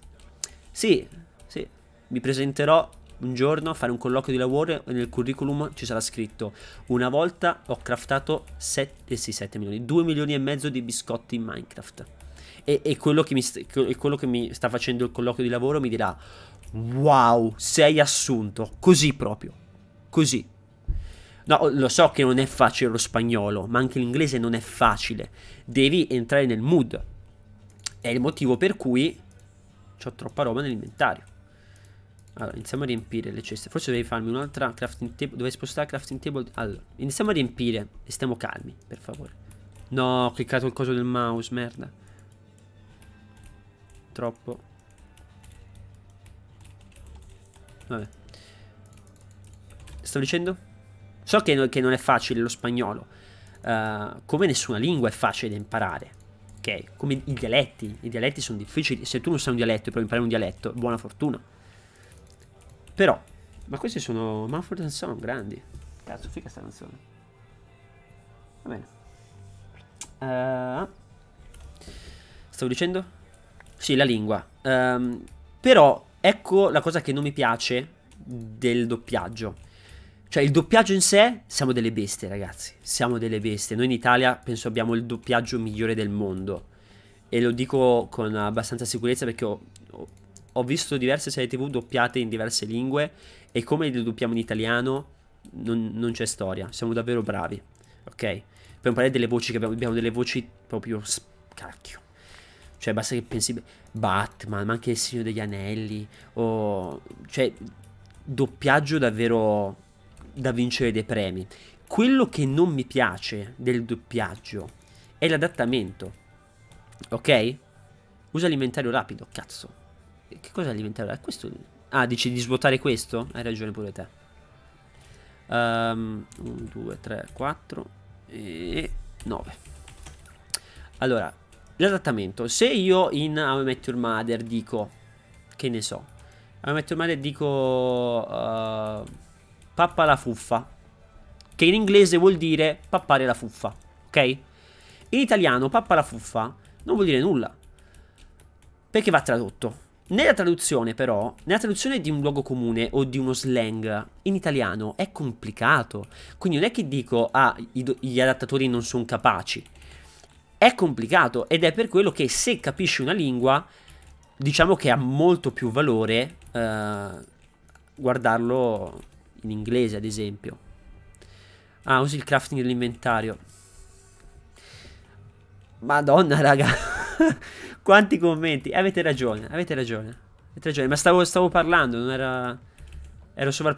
Sì, sì, mi presenterò un giorno a fare un colloquio di lavoro e nel curriculum ci sarà scritto una volta ho craftato 7, eh sì, 7 milioni, 2 milioni e mezzo di biscotti in Minecraft e, e quello, che mi, e quello che mi sta facendo il colloquio di lavoro mi dirà wow, sei assunto, così proprio, così. No, lo so che non è facile lo spagnolo, ma anche l'inglese non è facile. Devi entrare nel mood. È il motivo per cui ho troppa roba nell'inventario. Allora, iniziamo a riempire le ceste. Forse devi farmi un'altra crafting table. Dovevi spostare la crafting table. Allora, iniziamo a riempire e stiamo calmi, per favore. No, ho cliccato il coso del mouse, merda purtroppo. Vabbè. Stavo dicendo? So che, no, che, non è facile lo spagnolo. Uh, come nessuna lingua è facile da imparare. Ok? Come i dialetti. I dialetti sono difficili. Se tu non sai un dialetto e provi a imparare un dialetto, buona fortuna. Però, ma questi sono Manfred Son, grandi. Cazzo, fica sta canzone. Va bene. Uh, stavo dicendo? Sì, la lingua. Um, però ecco la cosa che non mi piace del doppiaggio. Cioè il doppiaggio in sé siamo delle bestie, ragazzi. Siamo delle bestie. Noi in Italia penso abbiamo il doppiaggio migliore del mondo. E lo dico con abbastanza sicurezza perché ho, ho visto diverse serie TV doppiate in diverse lingue e come le doppiamo in italiano non, non c'è storia. Siamo davvero bravi. Ok? Per non parlare delle voci che abbiamo, abbiamo delle voci proprio cacchio cioè, basta che pensi Batman, ma anche il Signore degli Anelli, o... Cioè, doppiaggio davvero da vincere dei premi. Quello che non mi piace del doppiaggio è l'adattamento. Ok? Usa l'inventario rapido, cazzo. Che cosa è l'inventario rapido? Questo... Ah, dici di svuotare questo? Hai ragione pure te. 1, 2, 3, 4 e 9. Allora, L'adattamento. Se io in How I Met Your Mother dico... Che ne so. How I Met Your Mother dico... Uh, pappa la fuffa. Che in inglese vuol dire pappare la fuffa. Ok? In italiano pappa la fuffa non vuol dire nulla. Perché va tradotto. Nella traduzione però, nella traduzione di un luogo comune o di uno slang in italiano è complicato. Quindi non è che dico, ah, gli adattatori non sono capaci è complicato ed è per quello che se capisci una lingua, diciamo che ha molto più valore eh, guardarlo in inglese, ad esempio. Ah, usi il crafting dell'inventario. Madonna, raga. Quanti commenti. Eh, avete ragione, avete ragione. Avete ragione, ma stavo, stavo parlando, non era... Ero sopra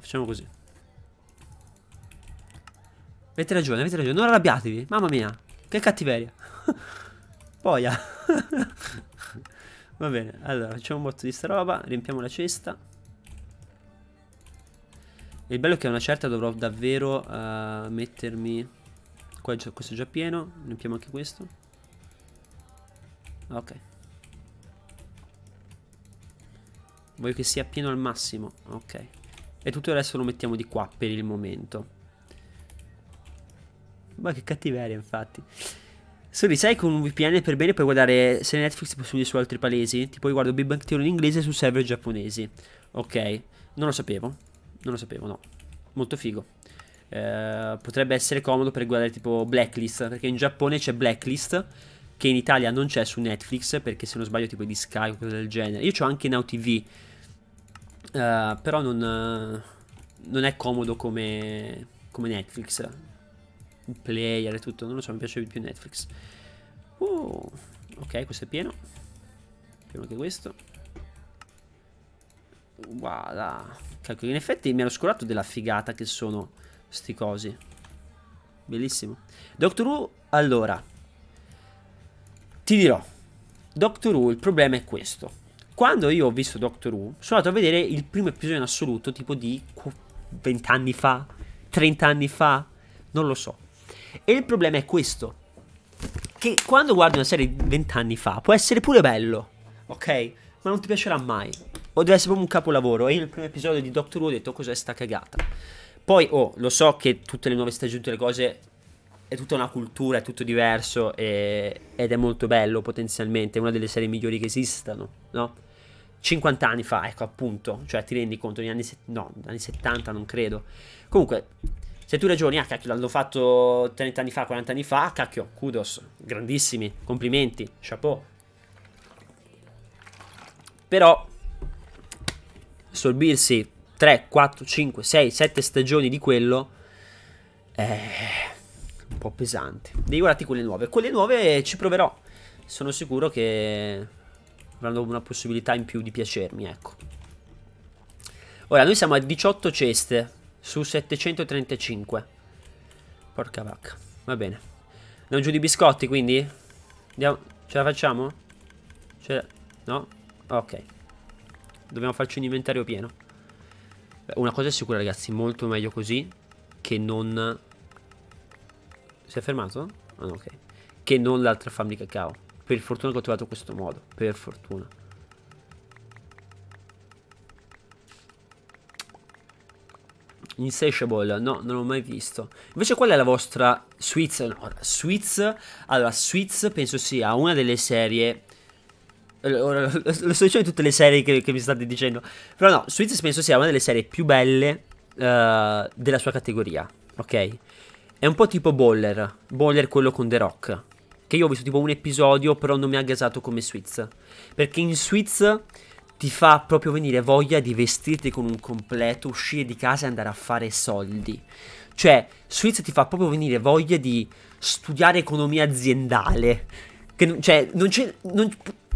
Facciamo così. Avete ragione, avete ragione. Non arrabbiatevi. Mamma mia. Che cattiveria. Poia. Va bene, allora facciamo un botto di sta roba, riempiamo la cesta. E il bello è che a una certa dovrò davvero uh, mettermi... Qua è questo è già pieno, riempiamo anche questo. Ok. Voglio che sia pieno al massimo, ok. E tutto il resto lo mettiamo di qua per il momento. Ma che cattiveria, infatti. Soli sai con un VPN per bene puoi guardare se Netflix possibili su altri paesi? Tipo io guardo Big Bang Theory in inglese su server giapponesi. Ok, non lo sapevo. Non lo sapevo, no. Molto figo. Eh, potrebbe essere comodo per guardare tipo Blacklist, perché in Giappone c'è Blacklist, che in Italia non c'è su Netflix, perché se non sbaglio tipo di Sky o cose del genere. Io ho anche Now TV, eh, però non, non, è comodo come, come Netflix player e tutto, non lo so, mi piace di più Netflix. Uh, ok, questo è pieno. Pieno anche questo. Voilà. Cacchio, in effetti mi ero scurato della figata che sono sti cosi. Bellissimo. Doctor Who, allora. Ti dirò. Doctor Who, il problema è questo. Quando io ho visto Doctor Who, sono andato a vedere il primo episodio in assoluto, tipo di 20 anni fa, 30 anni fa, non lo so. E il problema è questo. Che quando guardi una serie di vent'anni fa può essere pure bello, ok? Ma non ti piacerà mai. O deve essere proprio un capolavoro. E io nel primo episodio di Doctor Who ho detto cos'è sta cagata. Poi, oh, lo so che tutte le nuove stagioni, tutte le cose è tutta una cultura, è tutto diverso e, ed è molto bello potenzialmente, è una delle serie migliori che esistano, no? 50 anni fa, ecco appunto, cioè ti rendi conto, negli anni, se- no, anni 70 non credo. Comunque, se tu ragioni, ah cacchio, l'hanno fatto 30 anni fa, 40 anni fa, ah, cacchio, kudos, grandissimi, complimenti, chapeau. Però, sorbirsi 3, 4, 5, 6, 7 stagioni di quello è eh, un po' pesante. Devi guardarti quelle nuove. Quelle nuove ci proverò. Sono sicuro che avranno una possibilità in più di piacermi, ecco. Ora, noi siamo a 18 ceste su 735. Porca vacca. Va bene. Andiamo giù di biscotti, quindi? Andiamo. Ce la facciamo? Ce la... No? Ok. Dobbiamo farci un inventario pieno. una cosa è sicura, ragazzi. Molto meglio così che non... Si è fermato? Oh, ok. Che non l'altra farm di cacao. Per fortuna che ho trovato questo modo. Per fortuna. Insatiable, no, non l'ho mai visto. Invece qual è la vostra Swiss? No, Swiss, allora, Swiss penso sia una delle serie... Eh, ora, lo sto dicendo in tutte le serie che, che mi state dicendo. Però no, Swiss penso sia una delle serie più belle uh, della sua categoria, ok? È un po' tipo Boller, Boller quello con The Rock. Che io ho visto tipo un episodio, però non mi ha gasato come Swiss. Perché in Swiss ti fa proprio venire voglia di vestirti con un completo, uscire di casa e andare a fare soldi. Cioè, Suiz ti fa proprio venire voglia di studiare economia aziendale. Che, cioè, non c'è... Non,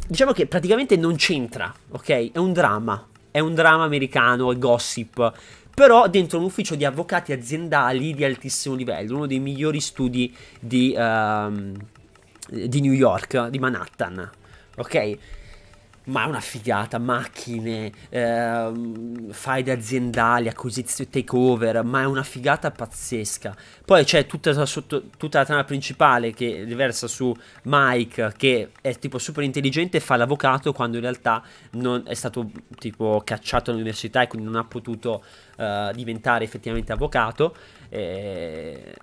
diciamo che praticamente non c'entra, ok? È un dramma. È un dramma americano, è gossip. Però dentro un ufficio di avvocati aziendali di altissimo livello, uno dei migliori studi di, uh, di New York, di Manhattan, ok? ma è una figata, macchine, ehm, faide aziendali, acquisizioni, takeover, ma è una figata pazzesca. Poi c'è tutta, tutta, la trama principale che riversa su Mike, che è tipo super intelligente, e fa l'avvocato quando in realtà è stato tipo cacciato all'università e quindi non ha potuto eh, diventare effettivamente avvocato. E...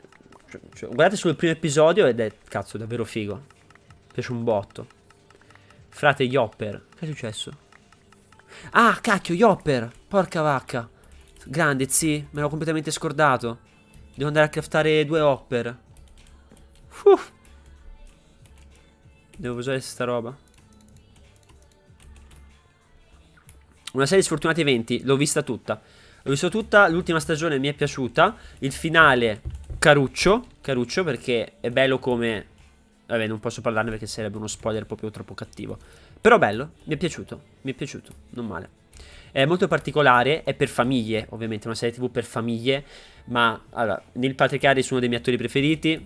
Cioè, cioè guardate solo il primo episodio ed è cazzo davvero figo. Mi piace un botto. Frate Yopper. Che è successo? Ah, cacchio, Yopper. Porca vacca. Grande, zi. Me l'ho completamente scordato. Devo andare a craftare due Hopper. Uff. Devo usare sta roba. Una serie di sfortunati eventi. L'ho vista tutta. L'ho vista tutta. L'ultima stagione mi è piaciuta. Il finale, caruccio. Caruccio perché è bello come Vabbè, non posso parlarne perché sarebbe uno spoiler proprio troppo cattivo. Però bello, mi è piaciuto, mi è piaciuto, non male. È molto particolare, è per famiglie, ovviamente, una serie tv per famiglie, ma allora, Neil Patrick Harris è uno dei miei attori preferiti,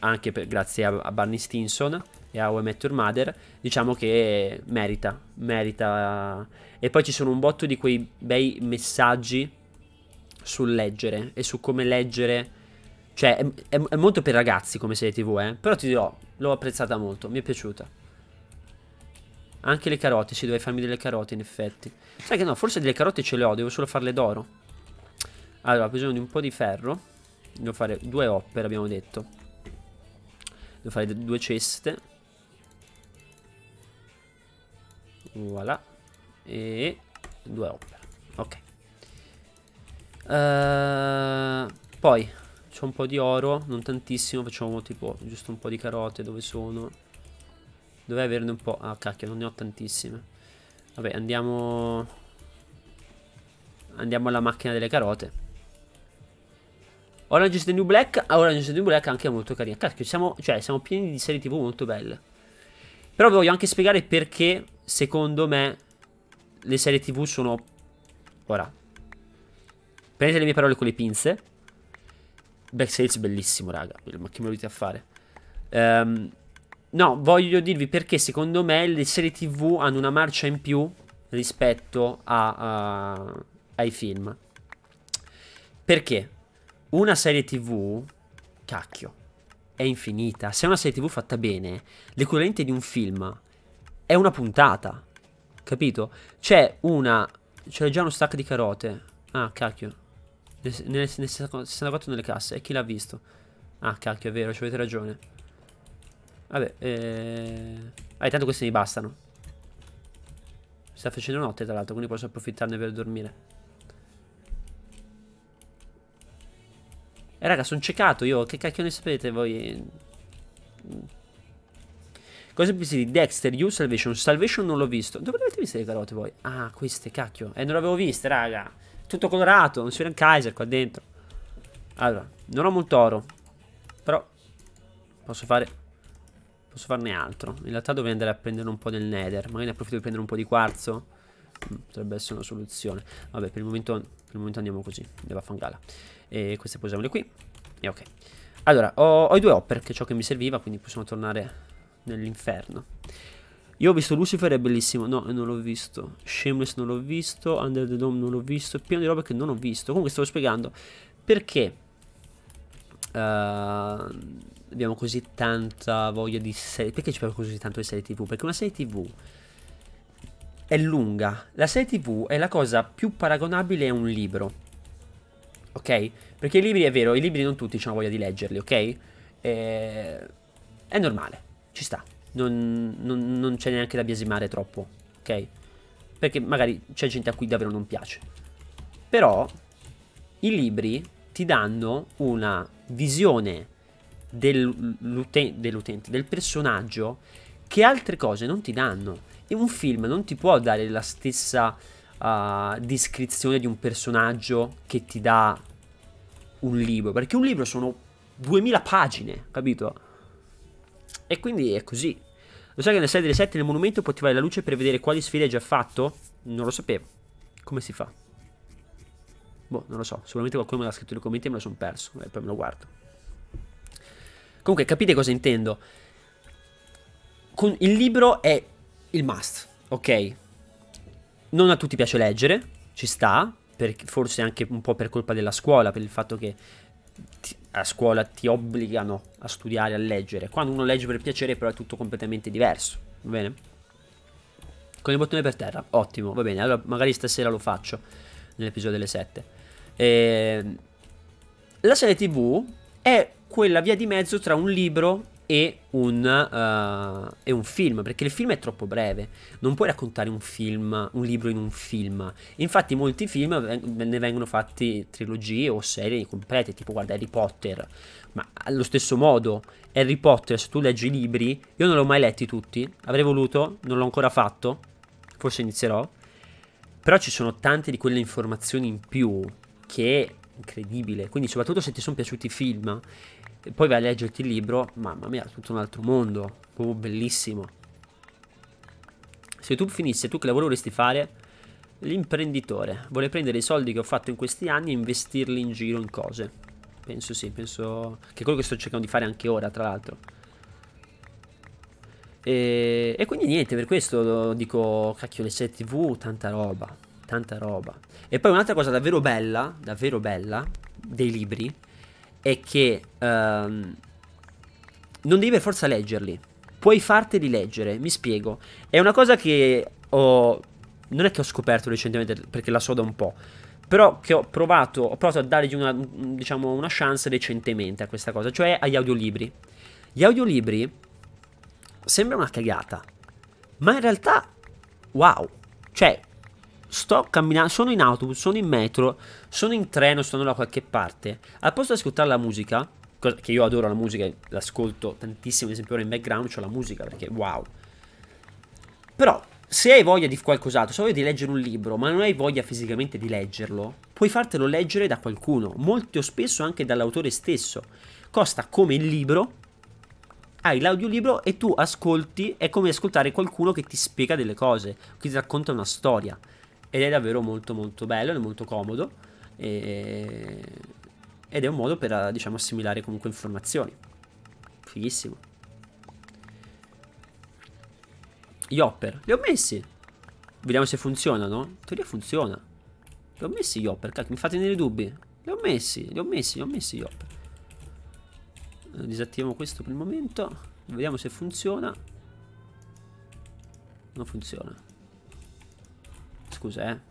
anche per, grazie a, a Barney Stinson e a We Met Your Mother, diciamo che merita, merita. E poi ci sono un botto di quei bei messaggi sul leggere e su come leggere cioè, è, è, è, molto per ragazzi come serie tv, eh. Però ti dirò, l'ho apprezzata molto, mi è piaciuta. Anche le carote, sì, dovrei farmi delle carote in effetti. Sai che no, forse delle carote ce le ho, devo solo farle d'oro. Allora, ho bisogno di un po' di ferro. Devo fare due opere, abbiamo detto. Devo fare due ceste. Voilà. E due opere. Ok. Uh, poi Facciamo un po' di oro, non tantissimo, facciamo tipo giusto un po' di carote, dove sono? Dovrei averne un po', ah cacchio, non ne ho tantissime. Vabbè, andiamo... Andiamo alla macchina delle carote. Orange is the New Black, ah, Orange is the New Black anche è molto carina. Cacchio, siamo, cioè, siamo pieni di serie tv molto belle. Però vi voglio anche spiegare perché, secondo me, le serie tv sono... Ora. Prendete le mie parole con le pinze. Back sales bellissimo, raga. Ma che me lo dite a fare? Um, no, voglio dirvi perché secondo me le serie TV hanno una marcia in più rispetto a, uh, ai film. Perché una serie TV, cacchio, è infinita. Se è una serie TV fatta bene, l'equivalente di un film è una puntata. Capito? C'è una. C'è già uno stack di carote. Ah, cacchio. Nel, nel, 64 nelle casse. E chi l'ha visto? Ah, cacchio, è vero, ci avete ragione. Vabbè, eh... Ah, intanto questi mi bastano. Mi sta facendo notte, tra l'altro, quindi posso approfittarne per dormire. E eh, raga, sono ceccato io. Che cacchio ne sapete voi? Cosa pensi di Dexter, You, Salvation. Salvation non l'ho visto. Dove avete visto le carote voi? Ah, queste, cacchio. Eh, non le avevo viste, raga tutto colorato, non si vede un Kaiser qua dentro. Allora, non ho molto oro, però posso fare... Posso farne altro. In realtà dovrei andare a prendere un po' del nether. Magari ne approfitto di prendere un po' di quarzo. Mm, potrebbe essere una soluzione. Vabbè, per il momento, per il momento andiamo così. Della fangala. E queste posiamole qui. E ok. Allora, ho, ho i due hopper, che è ciò che mi serviva, quindi possiamo tornare nell'inferno. Io ho visto Lucifer, è bellissimo. No, non l'ho visto. Shameless non l'ho visto. Under the Dome non l'ho visto. È pieno di robe che non ho visto. Comunque stavo spiegando perché uh, abbiamo così tanta voglia di serie. Perché ci piace così tanto di serie TV? Perché una serie TV è lunga. La serie TV è la cosa più paragonabile a un libro. Ok? Perché i libri è vero, i libri non tutti hanno voglia di leggerli, ok? E... Eh, è normale, ci sta non, non, non c'è neanche da biasimare troppo, ok? Perché magari c'è gente a cui davvero non piace. Però i libri ti danno una visione dell'utente, dell del personaggio, che altre cose non ti danno. E un film non ti può dare la stessa uh, descrizione di un personaggio che ti dà un libro, perché un libro sono 2000 pagine, capito? E quindi è così. Lo sai che nel 6 delle 7 nel monumento puoi attivare la luce per vedere quali sfide hai già fatto? Non lo sapevo. Come si fa? Boh, non lo so. Sicuramente qualcuno me l'ha scritto nei commenti e me lo sono perso. E eh, poi me lo guardo. Comunque, capite cosa intendo? Con il libro è il must, ok? Non a tutti piace leggere, ci sta, per, forse anche un po' per colpa della scuola, per il fatto che ti, a scuola ti obbligano a studiare, a leggere. Quando uno legge per piacere però è tutto completamente diverso, va bene? Con il bottone per terra, ottimo, va bene. Allora magari stasera lo faccio nell'episodio delle 7. E... Ehm, la serie tv è quella via di mezzo tra un libro e un, uh, e un, film, perché il film è troppo breve, non puoi raccontare un film, un libro in un film. Infatti molti film ne vengono fatti trilogie o serie complete, tipo guarda Harry Potter, ma allo stesso modo Harry Potter, se tu leggi i libri, io non l'ho mai letti tutti, avrei voluto, non l'ho ancora fatto, forse inizierò, però ci sono tante di quelle informazioni in più che è incredibile, quindi soprattutto se ti sono piaciuti i film e poi vai a leggerti il libro, mamma mia, tutto un altro mondo, proprio bellissimo. Se tu finissi, tu che lavoro vorresti fare? L'imprenditore. Vuole prendere i soldi che ho fatto in questi anni e investirli in giro in cose. Penso sì, penso... Che è quello che sto cercando di fare anche ora, tra l'altro. E, e, quindi niente, per questo dico, cacchio, le serie tv, tanta roba, tanta roba. E poi un'altra cosa davvero bella, davvero bella, dei libri, è che um, non devi per forza leggerli. Puoi farteli leggere, mi spiego. È una cosa che ho... Non è che ho scoperto recentemente perché la so da un po'. Però che ho provato, ho provato a dargli una, diciamo, una chance recentemente a questa cosa, cioè agli audiolibri. Gli audiolibri sembra una cagata, ma in realtà, wow. Cioè, sto camminando, sono in autobus, sono in metro, sono in treno, sto da qualche parte, al posto di ascoltare la musica, che io adoro la musica, l'ascolto tantissimo, ad esempio ora in background ho la musica perché wow. Però se hai voglia di qualcos'altro, se hai voglia di leggere un libro, ma non hai voglia fisicamente di leggerlo, puoi fartelo leggere da qualcuno, molto spesso anche dall'autore stesso. Costa come il libro, hai l'audiolibro e tu ascolti, è come ascoltare qualcuno che ti spiega delle cose, che ti racconta una storia. Ed è davvero molto molto bello, è molto comodo. E... Ed è un modo per, diciamo, assimilare comunque informazioni. Fighissimo. Gli hopper, li ho messi. Vediamo se funzionano. In teoria funziona. Li ho messi gli hopper, cacchio, mi fate tenere dubbi. Li ho messi, li ho messi, li ho messi gli hopper. Disattiviamo questo per il momento. Vediamo se funziona. Non funziona. Scusa, eh.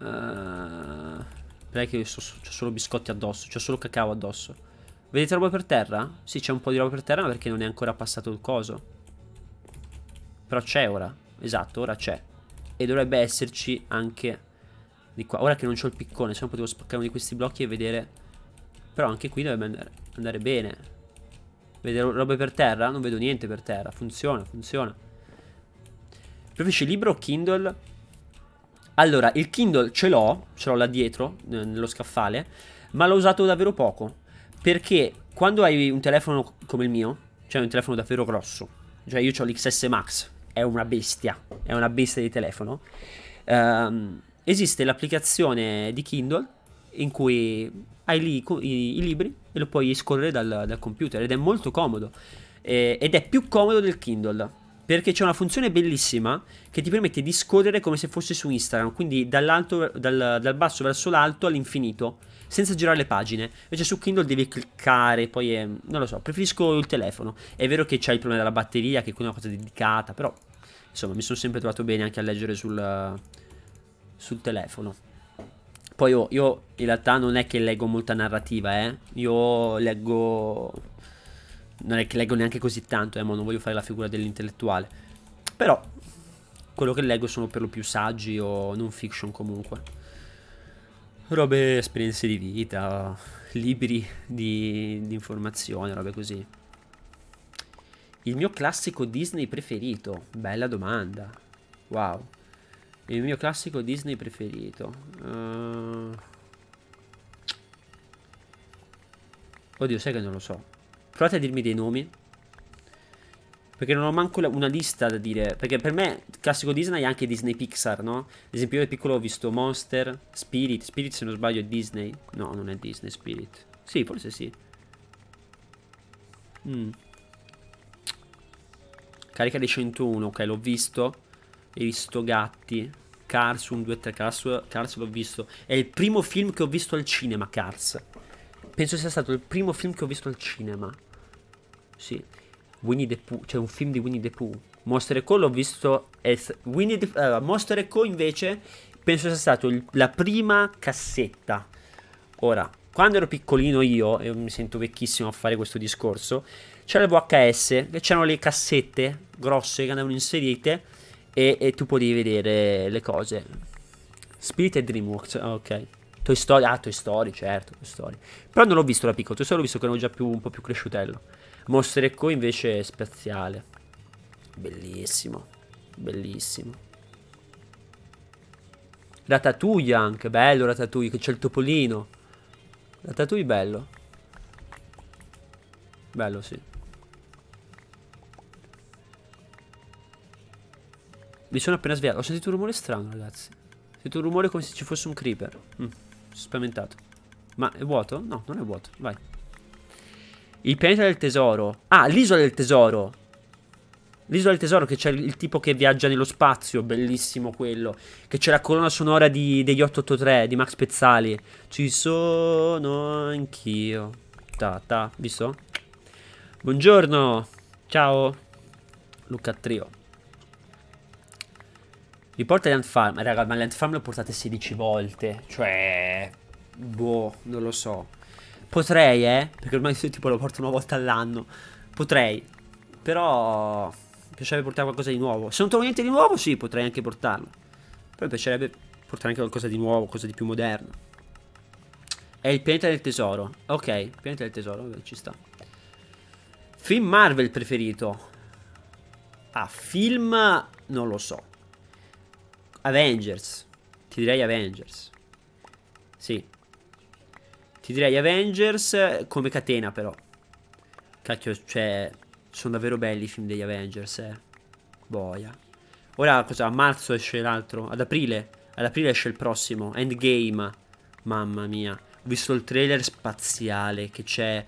Uh, che so, c'ho solo biscotti addosso, c'ho solo cacao addosso. Vedete roba per terra? Sì, c'è un po' di roba per terra ma perché non è ancora passato il coso. Però c'è ora. Esatto, ora c'è. E dovrebbe esserci anche di qua. Ora che non c'ho il piccone, se no potevo spaccare uno di questi blocchi e vedere. Però anche qui dovrebbe andare, andare bene. Vedere robe per terra? Non vedo niente per terra. Funziona, funziona. Preferisci libro o Kindle? Allora, il Kindle ce l'ho, ce l'ho là dietro, eh, nello scaffale, ma l'ho usato davvero poco. Perché quando hai un telefono come il mio, cioè un telefono davvero grosso, cioè io ho l'XS Max, è una bestia, è una bestia di telefono, ehm, esiste l'applicazione di Kindle in cui hai lì i, i libri e lo puoi scorrere dal, dal, computer ed è molto comodo eh, ed è più comodo del Kindle perché c'è una funzione bellissima che ti permette di scorrere come se fosse su Instagram, quindi dal, dal, basso verso l'alto all'infinito, senza girare le pagine. Invece su Kindle devi cliccare, poi è, non lo so, preferisco il telefono. È vero che c'è il problema della batteria, che è una cosa dedicata, però insomma mi sono sempre trovato bene anche a leggere sul, sul telefono. Poi oh, io in realtà non è che leggo molta narrativa, eh. Io leggo non è che leggo neanche così tanto, eh, ma non voglio fare la figura dell'intellettuale. Però quello che leggo sono per lo più saggi o non fiction comunque. Robe, esperienze di vita, libri di, di informazione, robe così. Il mio classico Disney preferito? Bella domanda. Wow. Il mio classico Disney preferito. Uh... Oddio, sai che non lo so. Provate a dirmi dei nomi. Perché non ho manco una lista da dire. Perché per me il classico Disney è anche Disney Pixar, no? Ad esempio io da piccolo ho visto Monster, Spirit. Spirit se non sbaglio è Disney. No, non è Disney Spirit. Sì, forse sì. Mm. Carica dei 101, ok, l'ho visto. Hai visto Gatti. Cars 1, 2, 3, Cars, Cars l'ho visto. È il primo film che ho visto al cinema, Cars. Penso sia stato il primo film che ho visto al cinema. Sì. Winnie the Pooh, c'è un film di Winnie the Pooh. Monster Co l'ho visto. Winnie the, allora, Monster Co invece penso sia stata la prima cassetta. Ora, quando ero piccolino io, e mi sento vecchissimo a fare questo discorso, c'era il VHS, che c'erano le cassette grosse che andavano inserite e, e tu potevi vedere le cose. Spirit e Dreamworks, ah, ok. Toy Story, ah Toy Story, certo, Toy Story. Però non l'ho visto da piccolo, Toy Story l'ho visto che ero già più, un po' più cresciutello. Monster Echo invece è spaziale. Bellissimo, bellissimo. Ratatouille anche, bello Ratatouille, che c'è il topolino. Ratatouille bello. Bello, sì. Mi sono appena svegliato, ho sentito un rumore strano, ragazzi. Ho sentito un rumore come se ci fosse un creeper. Mm, sono spaventato. Ma è vuoto? No, non è vuoto, vai. Il pianeta del tesoro. Ah, l'isola del tesoro. L'isola del tesoro che c'è il tipo che viaggia nello spazio, bellissimo quello. Che c'è la colonna sonora di, degli 883 di Max Pezzali. Ci sono anch'io. Ta ta, visto? Buongiorno. Ciao. Luca Trio. Riporta Land Farm. Raga, ma Land Farm l'ho portata 16 volte. Cioè... Boh, non lo so. Potrei, eh. Perché ormai se tipo lo porto una volta all'anno. Potrei. Però... Mi piacerebbe portare qualcosa di nuovo. Se non trovo niente di nuovo, sì, potrei anche portarlo. Però mi piacerebbe portare anche qualcosa di nuovo, qualcosa di più moderno. È il pianeta del tesoro. Ok, il pianeta del tesoro, vabbè, ci sta. Film Marvel preferito. Ah, film... non lo so. Avengers. Ti direi Avengers. Sì, ti direi Avengers come catena però. Cacchio, cioè, sono davvero belli i film degli Avengers, eh. Boia. Ora cosa? A marzo esce l'altro, ad aprile. Ad aprile esce il prossimo, Endgame. Mamma mia. Ho visto il trailer spaziale che c'è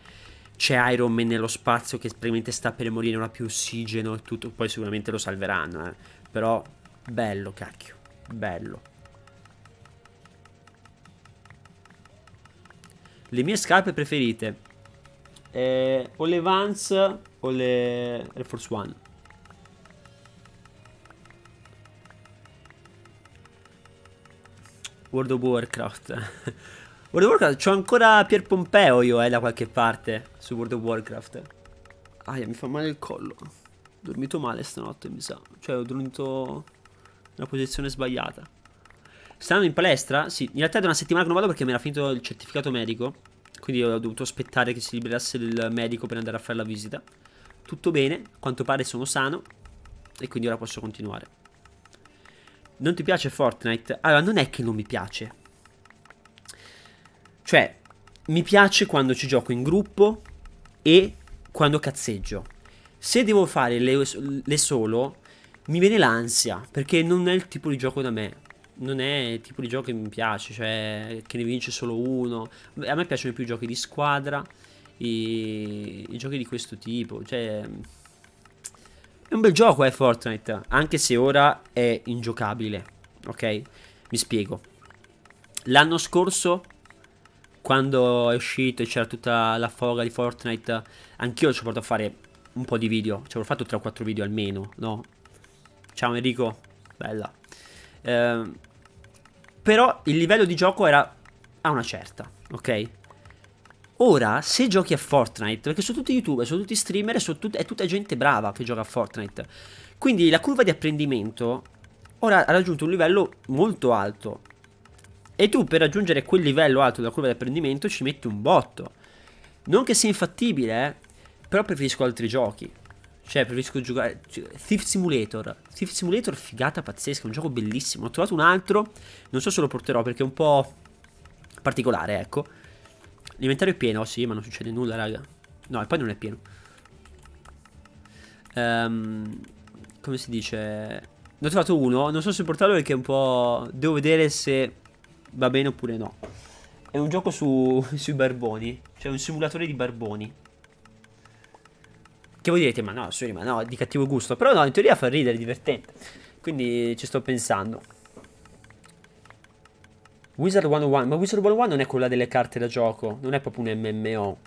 c'è Iron Man nello spazio che probabilmente sta per morire, non ha più ossigeno e tutto, poi sicuramente lo salveranno, eh. però bello cacchio, bello. Le mie scarpe preferite eh, O le Vans o le Air Force One World of Warcraft World of Warcraft C'ho ancora Pier Pompeo io eh da qualche parte Su World of Warcraft Aia mi fa male il collo Ho dormito male stanotte mi sa Cioè ho dormito in una posizione sbagliata Stavamo in palestra? Sì, in realtà è da una settimana che non vado perché mi era finito il certificato medico. Quindi ho dovuto aspettare che si liberasse il medico per andare a fare la visita. Tutto bene, a quanto pare sono sano. E quindi ora posso continuare. Non ti piace Fortnite? Allora, non è che non mi piace. Cioè, mi piace quando ci gioco in gruppo e quando cazzeggio. Se devo fare le, le solo, mi viene l'ansia, perché non è il tipo di gioco da me non è il tipo di gioco che mi piace, cioè che ne vince solo uno. A me piacciono più i giochi di squadra, i, i giochi di questo tipo, cioè... È un bel gioco, eh, Fortnite, anche se ora è ingiocabile, ok? Mi spiego. L'anno scorso, quando è uscito e c'era tutta la foga di Fortnite, anch'io ci ho portato a fare un po' di video, ci avrò fatto 3 o 4 video almeno, no? Ciao Enrico, bella. Ehm, però il livello di gioco era a una certa, ok? Ora, se giochi a Fortnite, perché sono tutti youtuber, sono tutti streamer, sono tut è tutta gente brava che gioca a Fortnite. Quindi la curva di apprendimento ora ha raggiunto un livello molto alto. E tu per raggiungere quel livello alto della curva di apprendimento ci metti un botto. Non che sia infattibile, eh, però preferisco altri giochi. Cioè, preferisco giocare. Cioè, Thief Simulator. Thief Simulator, figata pazzesca. È un gioco bellissimo. Ho trovato un altro. Non so se lo porterò perché è un po' particolare, ecco. L'inventario è pieno, sì, ma non succede nulla, raga. No, e poi non è pieno. Um, come si dice? Ne ho trovato uno. Non so se portarlo perché è un po'. Devo vedere se va bene oppure no. È un gioco su... sui barboni. Cioè, un simulatore di barboni. Che voi direte, ma no, sorry, ma no, di cattivo gusto. Però no, in teoria fa ridere, è divertente. Quindi ci sto pensando. Wizard 101, ma Wizard 101 non è quella delle carte da gioco, non è proprio un MMO,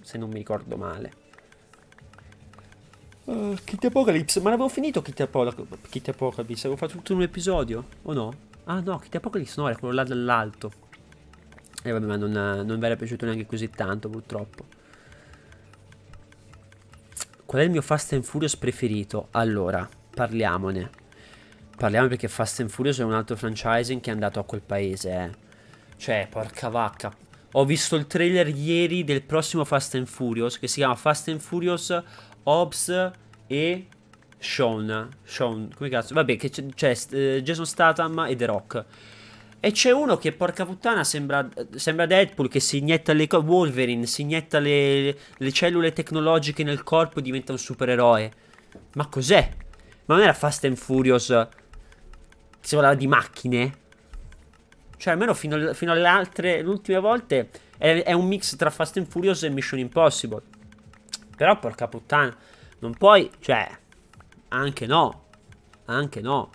se non mi ricordo male. Uh, eh, Kitty Apocalypse, ma l'avevo finito Kitty, Apol- Kitty Apocalypse, avevo fatto tutto un episodio, o no? Ah no, Kitty Apocalypse no, era quello là dall'alto. E eh, vabbè, ma non, non vi era piaciuto neanche così tanto, purtroppo. Qual è il mio Fast and Furious preferito? Allora, parliamone. Parliamo perché Fast and Furious è un altro franchising che è andato a quel paese, eh. Cioè, porca vacca. Ho visto il trailer ieri del prossimo Fast and Furious che si chiama Fast and Furious Hobbs e Sean. Sean, come cazzo? Vabbè, che c'è cioè, eh, Jason Statham e The Rock. E c'è uno che, porca puttana, sembra, sembra Deadpool che si inietta le... Wolverine, si inietta le, le cellule tecnologiche nel corpo e diventa un supereroe. Ma cos'è? Ma non era Fast and Furious si parlava di macchine? Cioè, almeno fino, fino alle altre, l'ultima volta, è, è un mix tra Fast and Furious e Mission Impossible. Però, porca puttana, non puoi... Cioè, anche no. Anche no.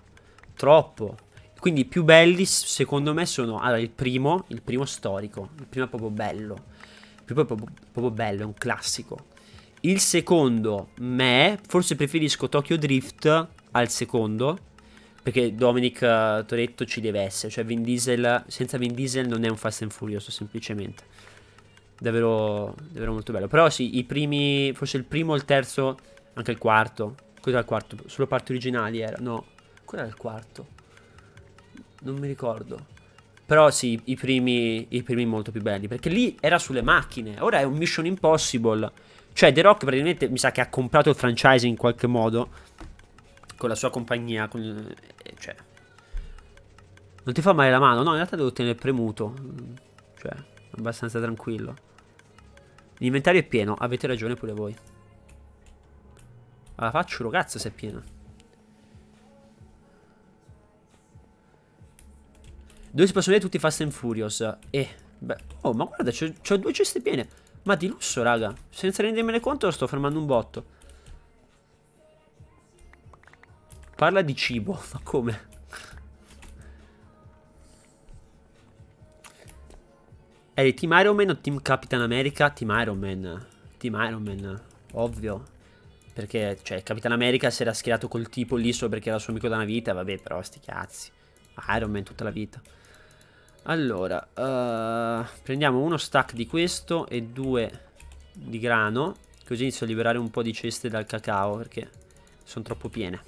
Troppo. Quindi i più belli secondo me sono allora, il primo, il primo storico, il primo è proprio bello. Il primo è proprio, proprio bello, è un classico. Il secondo, me, forse preferisco Tokyo Drift al secondo, perché Dominic eh, Toretto ci deve essere, cioè Vin Diesel, senza Vin Diesel non è un Fast and Furioso semplicemente. Davvero, davvero molto bello. Però sì, i primi, forse il primo, il terzo, anche il quarto. Cos'era il quarto? Solo parti originali erano no. Quello era il quarto. Non mi ricordo. Però sì, i primi, i primi molto più belli. Perché lì era sulle macchine. Ora è un Mission Impossible. Cioè, The Rock praticamente mi sa che ha comprato il franchise in qualche modo. Con la sua compagnia. Con, eh, cioè. Non ti fa male la mano? No, in realtà devo tenere premuto. Cioè, abbastanza tranquillo. L'inventario è pieno. Avete ragione pure voi. Ma la faccio, ragazzo, se è pieno. Dove si possono esplosioni tutti Fast and Furious. Eh, beh. Oh, ma guarda, ho due ceste piene. Ma di lusso, raga. Senza rendermene conto sto fermando un botto. Parla di cibo, ma come? Eri eh, Team Iron Man o Team Capitan America? Team Iron Man. Team Iron Man, ovvio. Perché, cioè, Capitan America si era schierato col tipo lì solo perché era suo amico da una vita, vabbè, però sti cazzi. Iron Man tutta la vita. Allora, uh, prendiamo uno stack di questo e due di grano, così inizio a liberare un po' di ceste dal cacao perché sono troppo piene.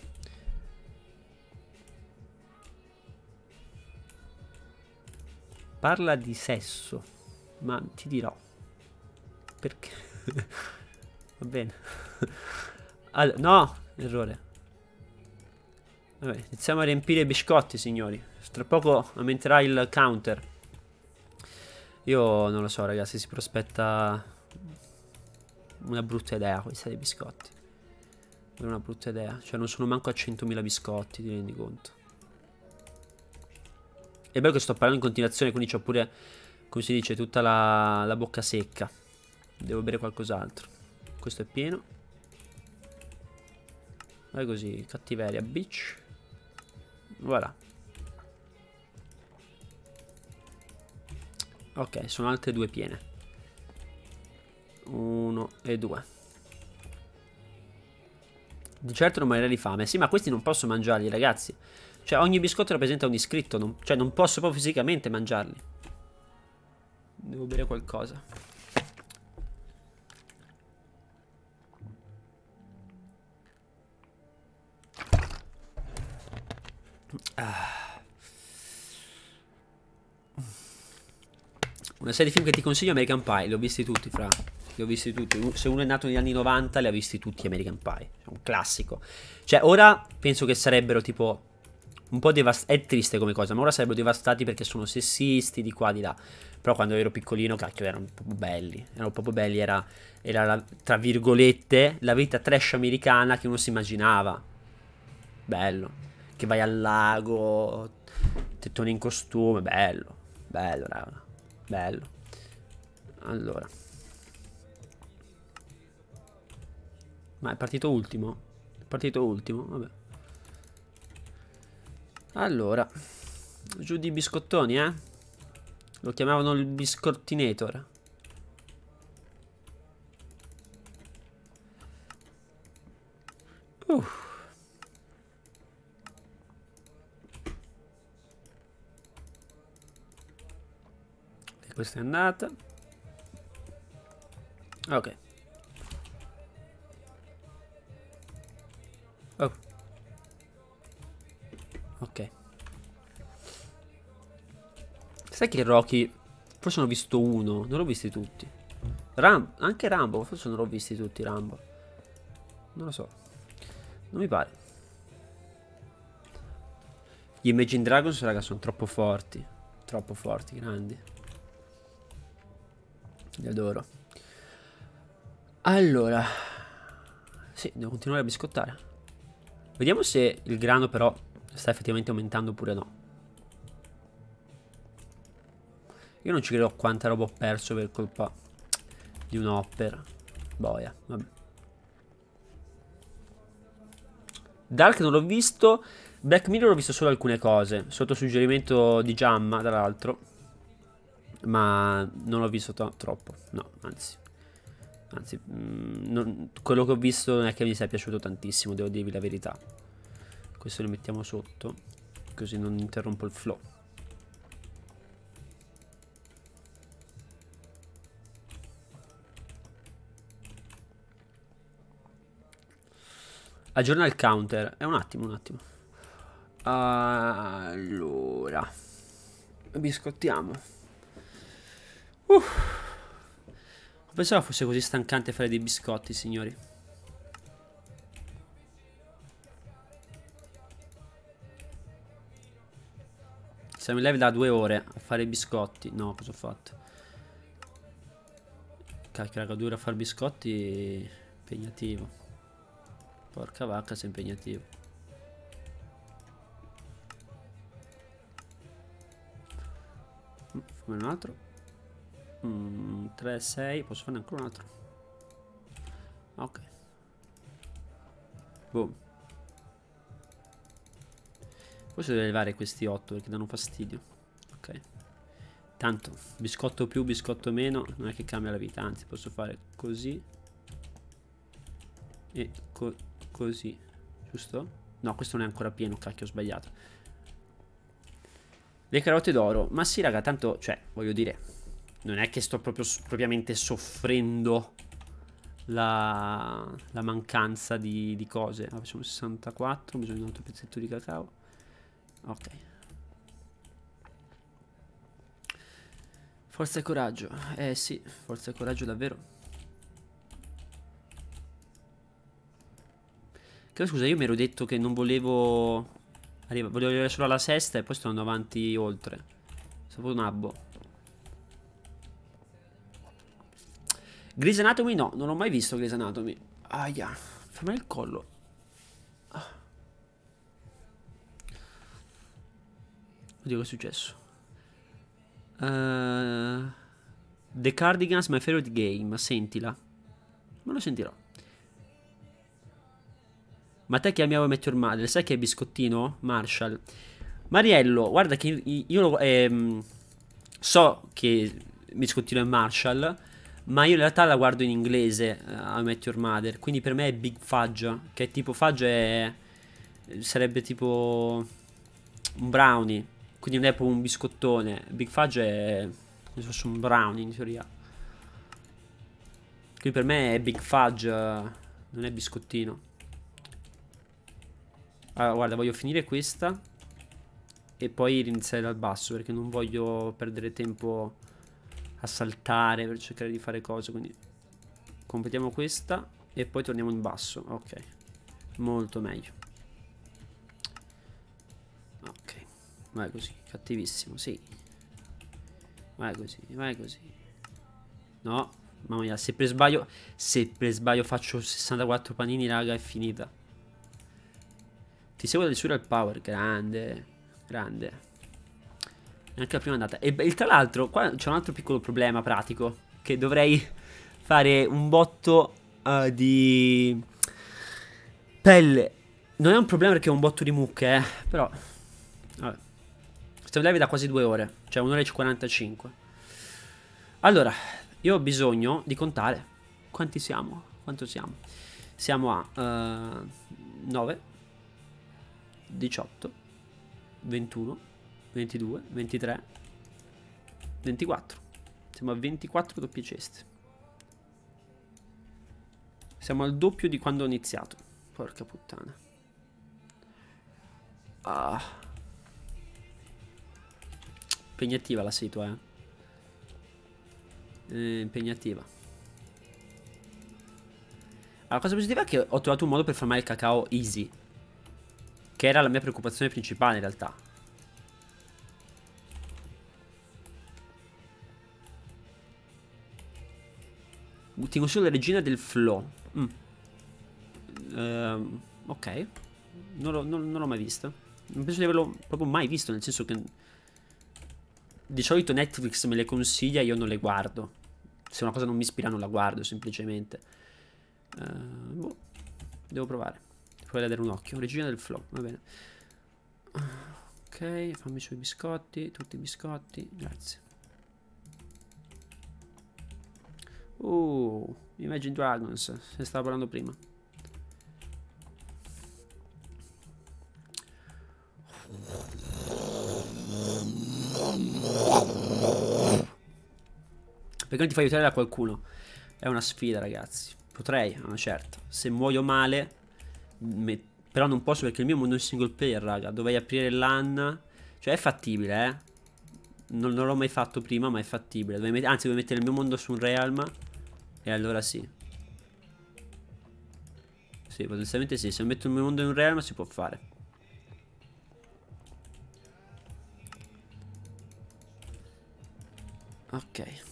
Parla di sesso, ma ti dirò perché. Va bene. All no, errore. Vabbè, iniziamo a riempire i biscotti, signori. Tra poco aumenterà il counter. Io non lo so, ragazzi, si prospetta una brutta idea questa dei biscotti. È una brutta idea. Cioè, non sono manco a 100.000 biscotti, ti rendi conto. È bello che sto parlando in continuazione, quindi ho pure, come si dice, tutta la, la bocca secca. Devo bere qualcos'altro. Questo è pieno. Vai così, cattiveria, bitch. Voilà. Ok, sono altre due piene. Uno e due. Di certo non morirei di fame. Sì, ma questi non posso mangiarli, ragazzi. Cioè, ogni biscotto rappresenta un iscritto. Non, cioè, non posso proprio fisicamente mangiarli. Devo bere qualcosa. Ah. Una serie di film che ti consiglio American Pie, li ho visti tutti, fra. Li ho visti tutti. Se uno è nato negli anni 90, li ha visti tutti American Pie. È cioè un classico. Cioè, ora penso che sarebbero tipo un po' devastati. È triste come cosa, ma ora sarebbero devastati perché sono sessisti di qua di là. Però quando ero piccolino, cacchio, erano proprio belli. Erano proprio belli, era, era la, tra virgolette, la vita trash americana che uno si immaginava. Bello. Che vai al lago, tettone in costume, bello. Bello, raga. Bello. Allora. Ma è partito ultimo? È partito ultimo, vabbè. Allora. Giù di biscottoni, eh? Lo chiamavano il biscottinator. Uff. Uh. Questa è andata. Ok. Oh. Ok. Sai che Rocky... Forse ne ho visto uno, non l'ho visti tutti. Ram anche Rambo, forse non l'ho visti tutti Rambo. Non lo so. Non mi pare. Gli Imagine Dragons, raga, sono troppo forti. Troppo forti, grandi. Li adoro. Allora. Sì, devo continuare a biscottare. Vediamo se il grano però sta effettivamente aumentando oppure no. Io non ci credo quanta roba ho perso per colpa di un hopper. Boia, vabbè. Dark non l'ho visto. Black Mirror ho visto solo alcune cose. Sotto suggerimento di Jamma, tra l'altro ma non l'ho visto to- troppo, no, anzi. Anzi, mh, mm, non, quello che ho visto non è che mi sia piaciuto tantissimo, devo dirvi la verità. Questo lo mettiamo sotto, così non interrompo il flow. Aggiorna il counter. È eh, un attimo, un attimo. Allora. Biscottiamo. Uff. non pensavo fosse così stancante fare dei biscotti, signori. Siamo in live da due ore a fare i biscotti. No, cosa ho fatto? Cacchio, raga, due ore a fare biscotti. Impegnativo. Porca vacca, sei impegnativo. Fammi un altro. Mm, 3, 6, posso farne ancora un altro. Ok. Boom. Forse devo elevare questi 8 perché danno fastidio. Ok. Tanto, biscotto più, biscotto meno, non è che cambia la vita, anzi posso fare così e co così, giusto? No, questo non è ancora pieno, cacchio, ho sbagliato. Le carote d'oro, ma sì raga, tanto, cioè, voglio dire, non è che sto proprio, propriamente soffrendo la, la mancanza di, di cose. Allora, ah, facciamo 64, bisogna un altro pezzetto di cacao. Ok. Forza e coraggio. Eh sì, forza e coraggio davvero. scusa, io mi ero detto che non volevo... Arriva, volevo arrivare solo alla sesta e poi sto andando avanti oltre. Sono un abbo. Grey's Anatomy no, non ho mai visto Grey's Anatomy. Aia, fammi il collo. Ah. Oddio, che è successo? Uh, The Cardigans, my favorite game. Sentila. Ma lo sentirò. Ma te chiamiamo Met Your Madre, sai che è biscottino? Marshall. Mariello, guarda che io ehm, so che biscottino è Marshall ma io in realtà la guardo in inglese a uh, eh, Met Your Mother, quindi per me è Big Fudge, che è tipo Fudge è, sarebbe tipo un brownie, quindi non è proprio un biscottone, Big Fudge è non so, un brownie in teoria. Qui per me è Big Fudge, eh, non è biscottino. Allora, guarda, voglio finire questa e poi riniziare dal basso perché non voglio perdere tempo a saltare per cercare di fare cose. Quindi completiamo questa e poi torniamo in basso. Ok, molto meglio. Ok, vai così, cattivissimo, sì. Vai così, vai così. No, mamma mia, se per sbaglio, se per sbaglio faccio 64 panini, raga, è finita. Ti seguo dal Surreal Power, grande, grande. Anche la prima andata. E, tra l'altro, qua c'è un altro piccolo problema pratico. Che dovrei fare un botto uh, di pelle. Non è un problema perché è un botto di mucche, eh. Però... Vabbè. Questa live da quasi due ore. Cioè un'ora e 45. Allora, io ho bisogno di contare. Quanti siamo? Quanto siamo? Siamo a uh, 9, 18, 21, 22, 23, 24. Siamo a 24 doppie ceste. Siamo al doppio di quando ho iniziato. Porca puttana. Ah. Impegnativa la situa, eh. eh impegnativa. Ah, la cosa positiva è che ho trovato un modo per farmare il cacao easy. Che era la mia preoccupazione principale in realtà. Ti consiglio la regina del flow. Mm. Uh, ok. Non, lo, non, non l'ho mai vista. Non penso di averlo proprio mai visto, nel senso che... Di solito Netflix me le consiglia, e io non le guardo. Se una cosa non mi ispira non la guardo, semplicemente. Uh, boh. Devo provare. Poi dare un occhio. Regina del flow, va bene. Ok, fammi i suoi biscotti, tutti i biscotti, grazie. Uh, Imagine Dragons, se stavo parlando prima. Perché non ti fai aiutare da qualcuno? È una sfida, ragazzi. Potrei, ma ah, certo. Se muoio male, metto però non posso perché il mio mondo è single player, raga. Dovrei aprire l'AN. Cioè è fattibile, eh. Non, non l'ho mai fatto prima, ma è fattibile. Dovrei anzi, devo mettere il mio mondo su un realm. E allora sì. Sì, potenzialmente sì. Se metto un mondo in un realm si può fare. Ok.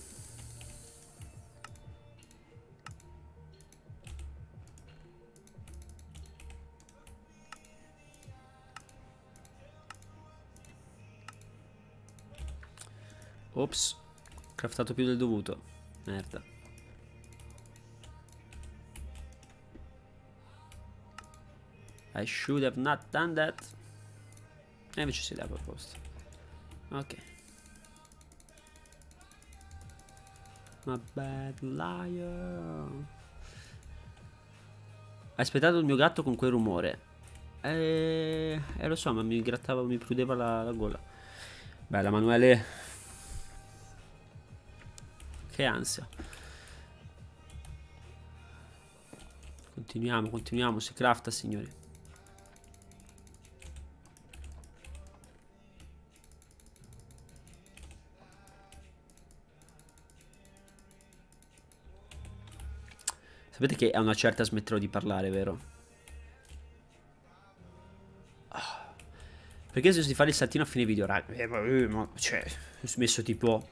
Ops. Craftato più del dovuto. Merda. I should have not done that. E invece si dà posto. Ok. Ma bad liar. aspettato il mio gatto con quel rumore. E eh, eh, lo so, ma mi grattava, mi prudeva la, la gola. Bella Manuele. Che ansia. Continuiamo, continuiamo, si crafta signori. Sapete che a una certa smetterò di parlare, vero? Ah. Perché ho smesso di fare il saltino a fine video, raga? Eh, eh, cioè, ho smesso tipo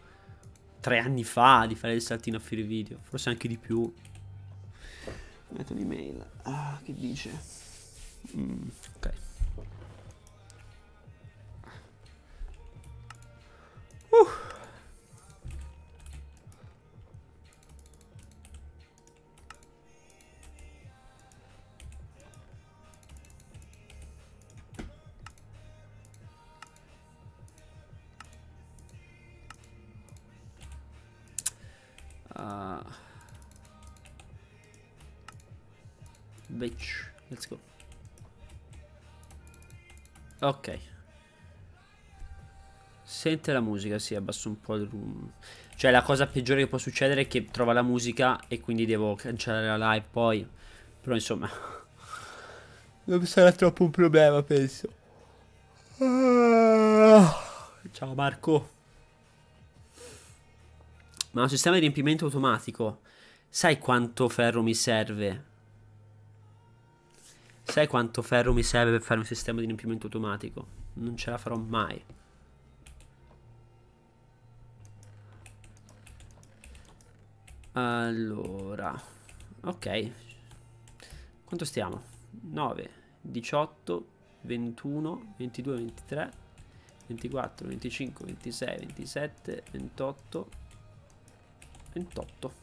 tre anni fa di fare il saltino a fine video, forse anche di più. Metto un'email. Ah, che dice? Mm, ok. Ok. Sente la musica, si sì, abbasso un po' il room. Cioè la cosa peggiore che può succedere è che trova la musica e quindi devo cancellare la live poi. Però insomma... Non sarà troppo un problema, penso. Ah, ciao Marco. Ma un sistema di riempimento automatico. Sai quanto ferro mi serve? Sai quanto ferro mi serve per fare un sistema di riempimento automatico? Non ce la farò mai. Allora, ok. Quanto stiamo? 9, 18, 21, 22, 23, 24, 25, 26, 27, 28, 28.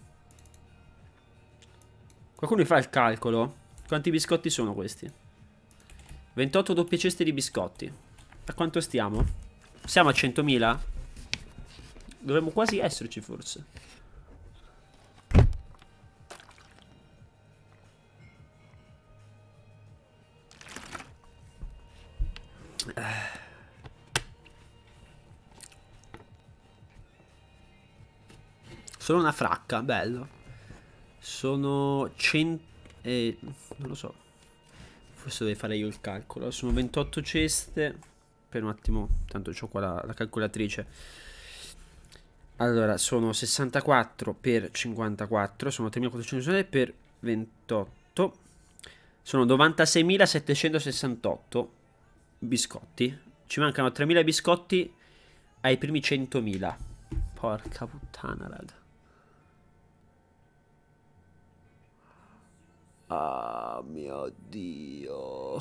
Qualcuno mi fa il calcolo? Quanti biscotti sono questi? 28 doppie ceste di biscotti. A quanto stiamo? Siamo a 100.000? Dovremmo quasi esserci forse. Sono una fracca, bello. Sono 100... E non lo so. Forse dovrei fare io il calcolo. Sono 28 ceste. Per un attimo, tanto ho qua la, la calcolatrice. Allora, sono 64 per 54, sono 3400 per 28. Sono 96.768 biscotti. Ci mancano 3.000 biscotti ai primi 100.000. Porca puttana, raga. Ah, mio Dio. Mi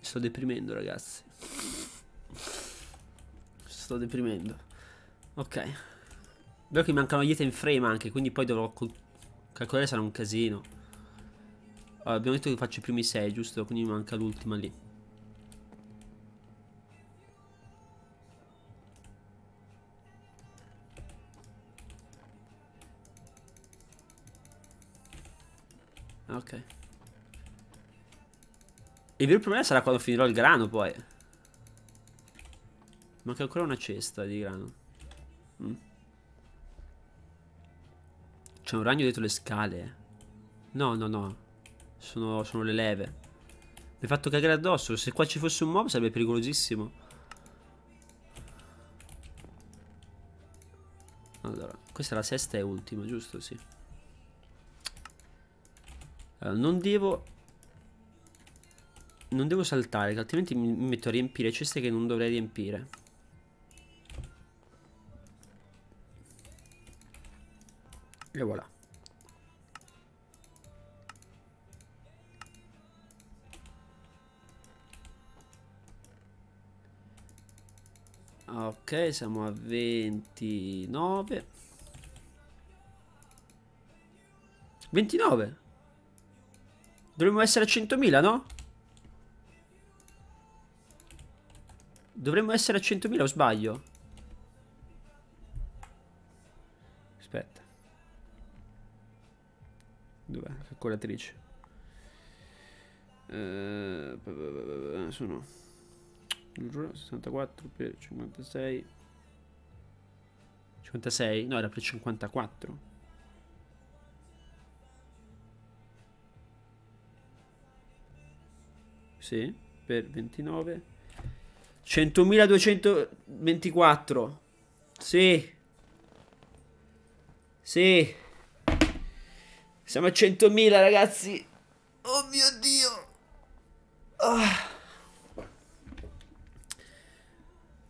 sto deprimendo, ragazzi. Sto deprimendo. Ok. Vedo che mancano gli in frame anche, quindi poi dovrò calcolare sarà un casino. Allora, abbiamo detto che faccio i primi 6, giusto? Quindi mi manca l'ultima lì. ok. Il vero problema sarà quando finirò il grano poi. Manca ancora una cesta di grano. Mm. C'è un ragno dietro le scale. No, no, no. Sono, sono le leve. Mi ha fatto cagare addosso. Se qua ci fosse un mob sarebbe pericolosissimo. Allora, questa è la sesta e ultima, giusto? Sì. Eh, non devo... Non devo saltare, altrimenti mi metto a riempire ceste che non dovrei riempire. E voilà. Ok, siamo a 29. 29? Dovremmo essere a 100.000, no? Dovremmo essere a 100.000 o sbaglio? Aspetta. Dov'è? Calcolatrice. Eh, sono 64 per 56. 56? No, era per 54. Sì, per 29. 100.224. Sì. Sì. Siamo a 100.000 ragazzi. Oh mio Dio. Ah.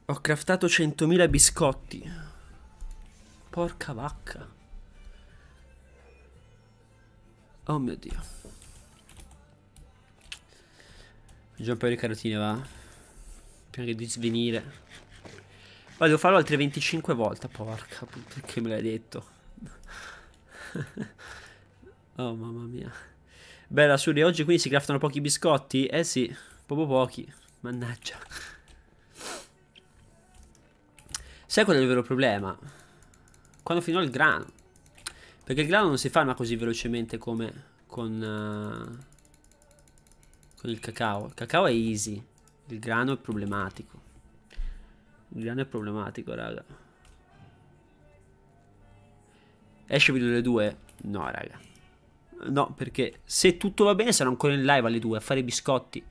Ho craftato 100.000 biscotti. Porca vacca. Oh mio Dio. Già un paio di carotine va. Prima di svenire. Ma devo farlo altre 25 volte. Porca puttana, che me l'hai detto. oh mamma mia. Bella Suri, oggi quindi si craftano pochi biscotti? Eh sì, proprio pochi. Mannaggia. Sai qual è il vero problema? Quando finirò il grano. Perché il grano non si farma così velocemente come con... Uh con il cacao. Il cacao è easy. Il grano è problematico. Il grano è problematico, raga. Esce video alle 2? No, raga. No, perché se tutto va bene sarò ancora in live alle 2 a fare i biscotti.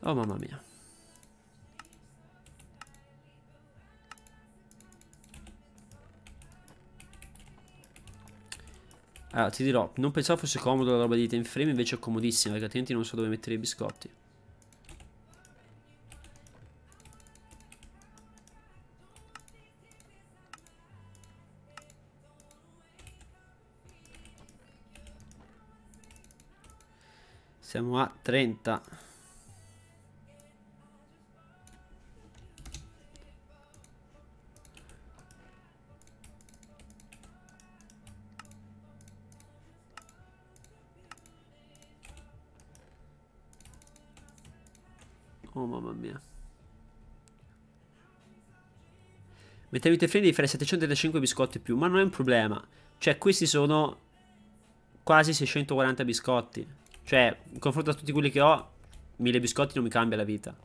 Oh, mamma mia. Allora, ti dirò, non pensavo fosse comodo la roba di time frame, invece è comodissima, perché altrimenti non so dove mettere i biscotti. Siamo a 30 Oh mamma mia. Mettermi freddi di fare 735 biscotti più, ma non è un problema. Cioè, questi sono quasi 640 biscotti. Cioè, in confronto a tutti quelli che ho, 1000 biscotti non mi cambia la vita.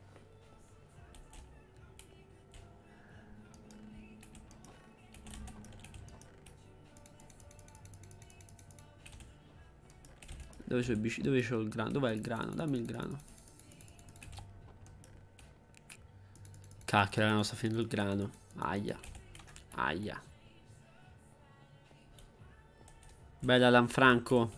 Dove c'è il Dove c'è il grano? Dov'è il grano? Dammi il grano. Cacchio, erano sta finendo il grano. Aia. Aia. Bella Lanfranco.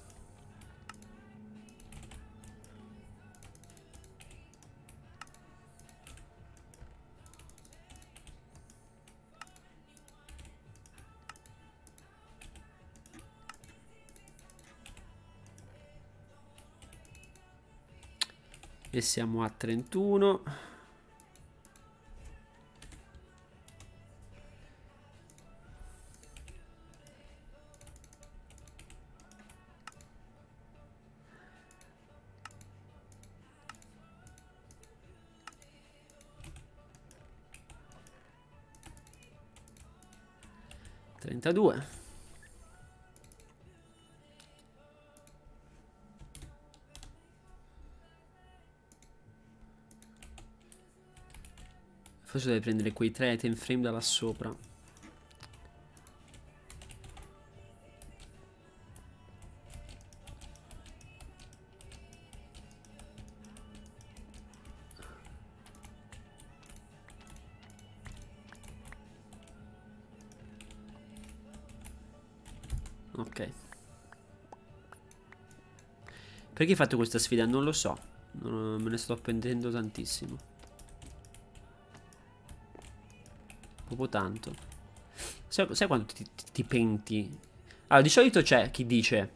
E siamo a 31. 32. Forse deve prendere quei tre item frame da là sopra. Perché hai fatto questa sfida? Non lo so. Non, me ne sto pentendo tantissimo. Proprio tanto. Sai, sai quando ti, ti, ti penti? Allora, di solito c'è chi dice...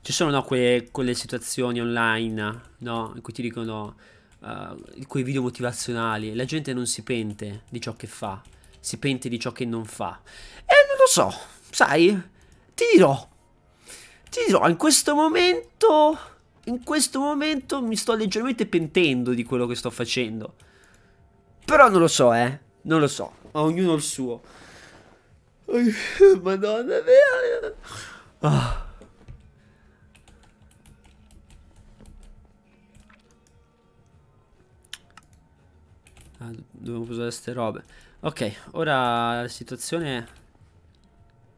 Ci sono no, quelle, quelle, situazioni online, no? In cui ti dicono uh, quei video motivazionali. La gente non si pente di ciò che fa, si pente di ciò che non fa. E eh, non lo so, sai, ti dirò. Ti dirò, in questo momento... In questo momento mi sto leggermente pentendo di quello che sto facendo. Però non lo so, eh. Non lo so. A ognuno il suo. Madonna mia. Ah. ah dovevo usare queste robe. Ok, ora la situazione è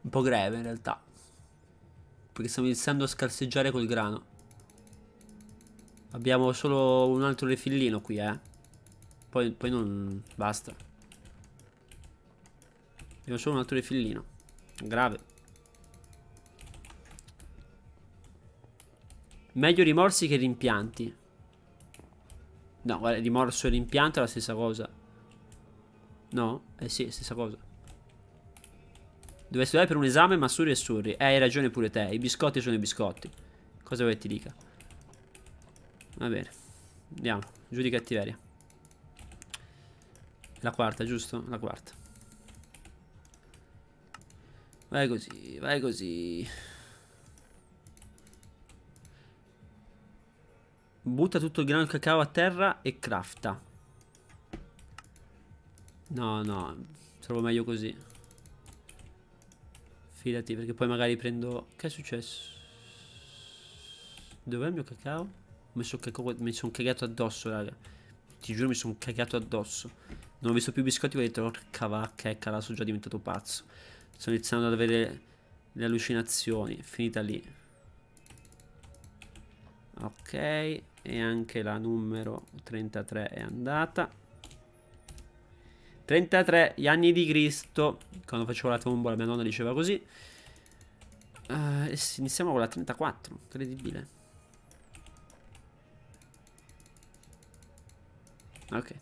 un po' greve in realtà. Perché stiamo iniziando a scarseggiare col grano. Abbiamo solo un altro refillino qui, eh. Poi, poi non... basta. Abbiamo solo un altro refillino. Grave. Meglio rimorsi che rimpianti. No, guarda, rimorso e rimpianto è la stessa cosa. No? Eh sì, è la stessa cosa. Dove studiare per un esame, ma suri e suri. Eh, hai ragione pure te. I biscotti sono i biscotti. Cosa vuoi che ti dica? Va bene. Andiamo. Giù di cattiveria. La quarta, giusto? La quarta. Vai così, vai così. Butta tutto il grano cacao a terra e crafta. No, no. Trovo meglio così. Fidati perché poi magari prendo... Che è successo? Dov'è il mio cacao? Mi sono cagato addosso, raga. Ti giuro mi sono cagato addosso. Non ho visto più biscotti, ho detto, porca vacca, e cala, sono già diventato pazzo. Sto iniziando ad avere le allucinazioni. Finita lì. Ok, e anche la numero 33 è andata. 33 gli anni di Cristo. Quando facevo la tombola mia nonna diceva così. Uh, iniziamo con la 34, incredibile. Ok.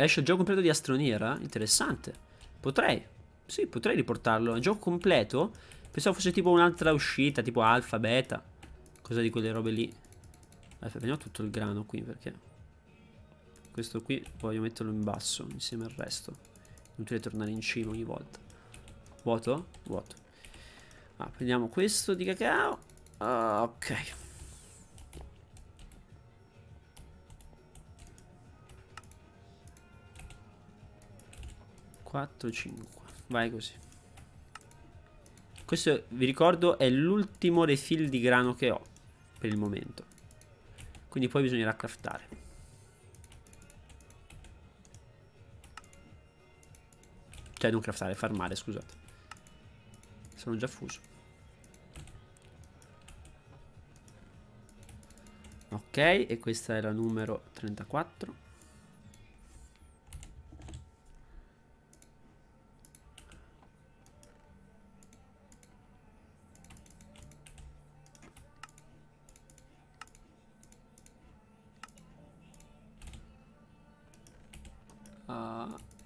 Esce il gioco completo di Astroniera? Eh? Interessante. Potrei. Sì, potrei riportarlo. Il gioco completo? Pensavo fosse tipo un'altra uscita, tipo alfa, beta. Cosa di quelle robe lì. Aspetta, prendiamo tutto il grano qui perché questo qui voglio metterlo in basso insieme al resto. Inutile tornare in cima ogni volta. Vuoto? Vuoto. Ah, prendiamo questo di cacao. Ah, ok. Quattro, cinque. Vai così. Questo, vi ricordo, è l'ultimo refill di grano che ho per il momento. Quindi poi bisognerà craftare. Cioè non craftare, farmare, scusate. Sono già fuso. Ok, e questa è la numero 34.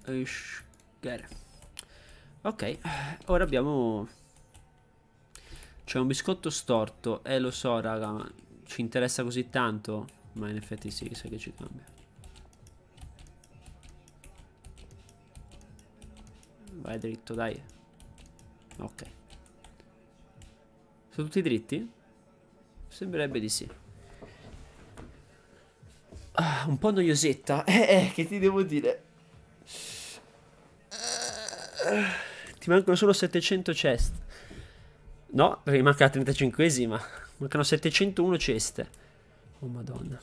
Öschger. Ok, ora abbiamo... C'è un biscotto storto, eh lo so raga, ma ci interessa così tanto? Ma in effetti sì, sai che ci cambia. Vai dritto, dai. Ok. Sono tutti dritti? Sembrerebbe di sì. Ah, un po' noiosetta, eh, eh, che ti devo dire? Eh, ti mancano solo 700 chest. No, perché manca la 35esima. Mancano 701 ceste. Oh madonna.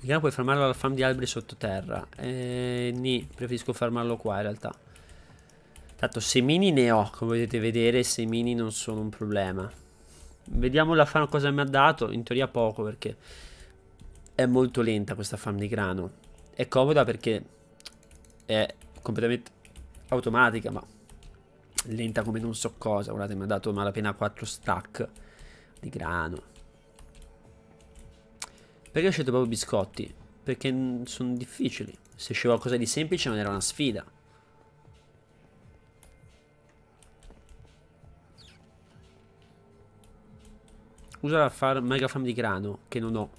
Vediamo puoi farmarlo alla farm di alberi sottoterra. Eh, ni, preferisco farmarlo qua in realtà. Tanto semini ne ho, come potete vedere, semini non sono un problema. Vediamo la farm cosa mi ha dato, in teoria poco perché è molto lenta questa farm di grano. È comoda perché è completamente automatica, ma lenta come non so cosa. Guardate, mi ha dato malapena 4 stack di grano. Perché ho scelto proprio biscotti? Perché sono difficili. Se usciva qualcosa di semplice non era una sfida. Usa la far mega farm di grano, che non ho.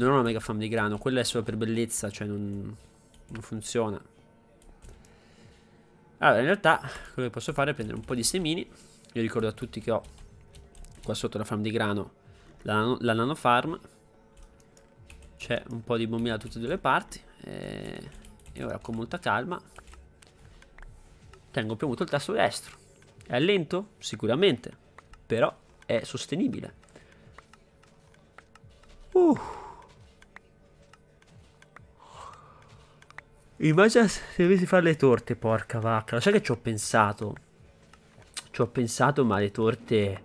Non ho una mega fam di grano, quella è solo per bellezza, cioè non, non funziona. Allora, in realtà, quello che posso fare è prendere un po' di semini. Io ricordo a tutti che ho qua sotto la farm di grano, la, nano, la nano farm. C'è un po' di bombina da tutte e due le parti. E, e ora con molta calma tengo premuto il tasto destro. È lento? Sicuramente, però è sostenibile. Uh. Immagina se dovessi fare le torte, porca vacca. Lo sai che ci ho pensato? Ci ho pensato, ma le torte...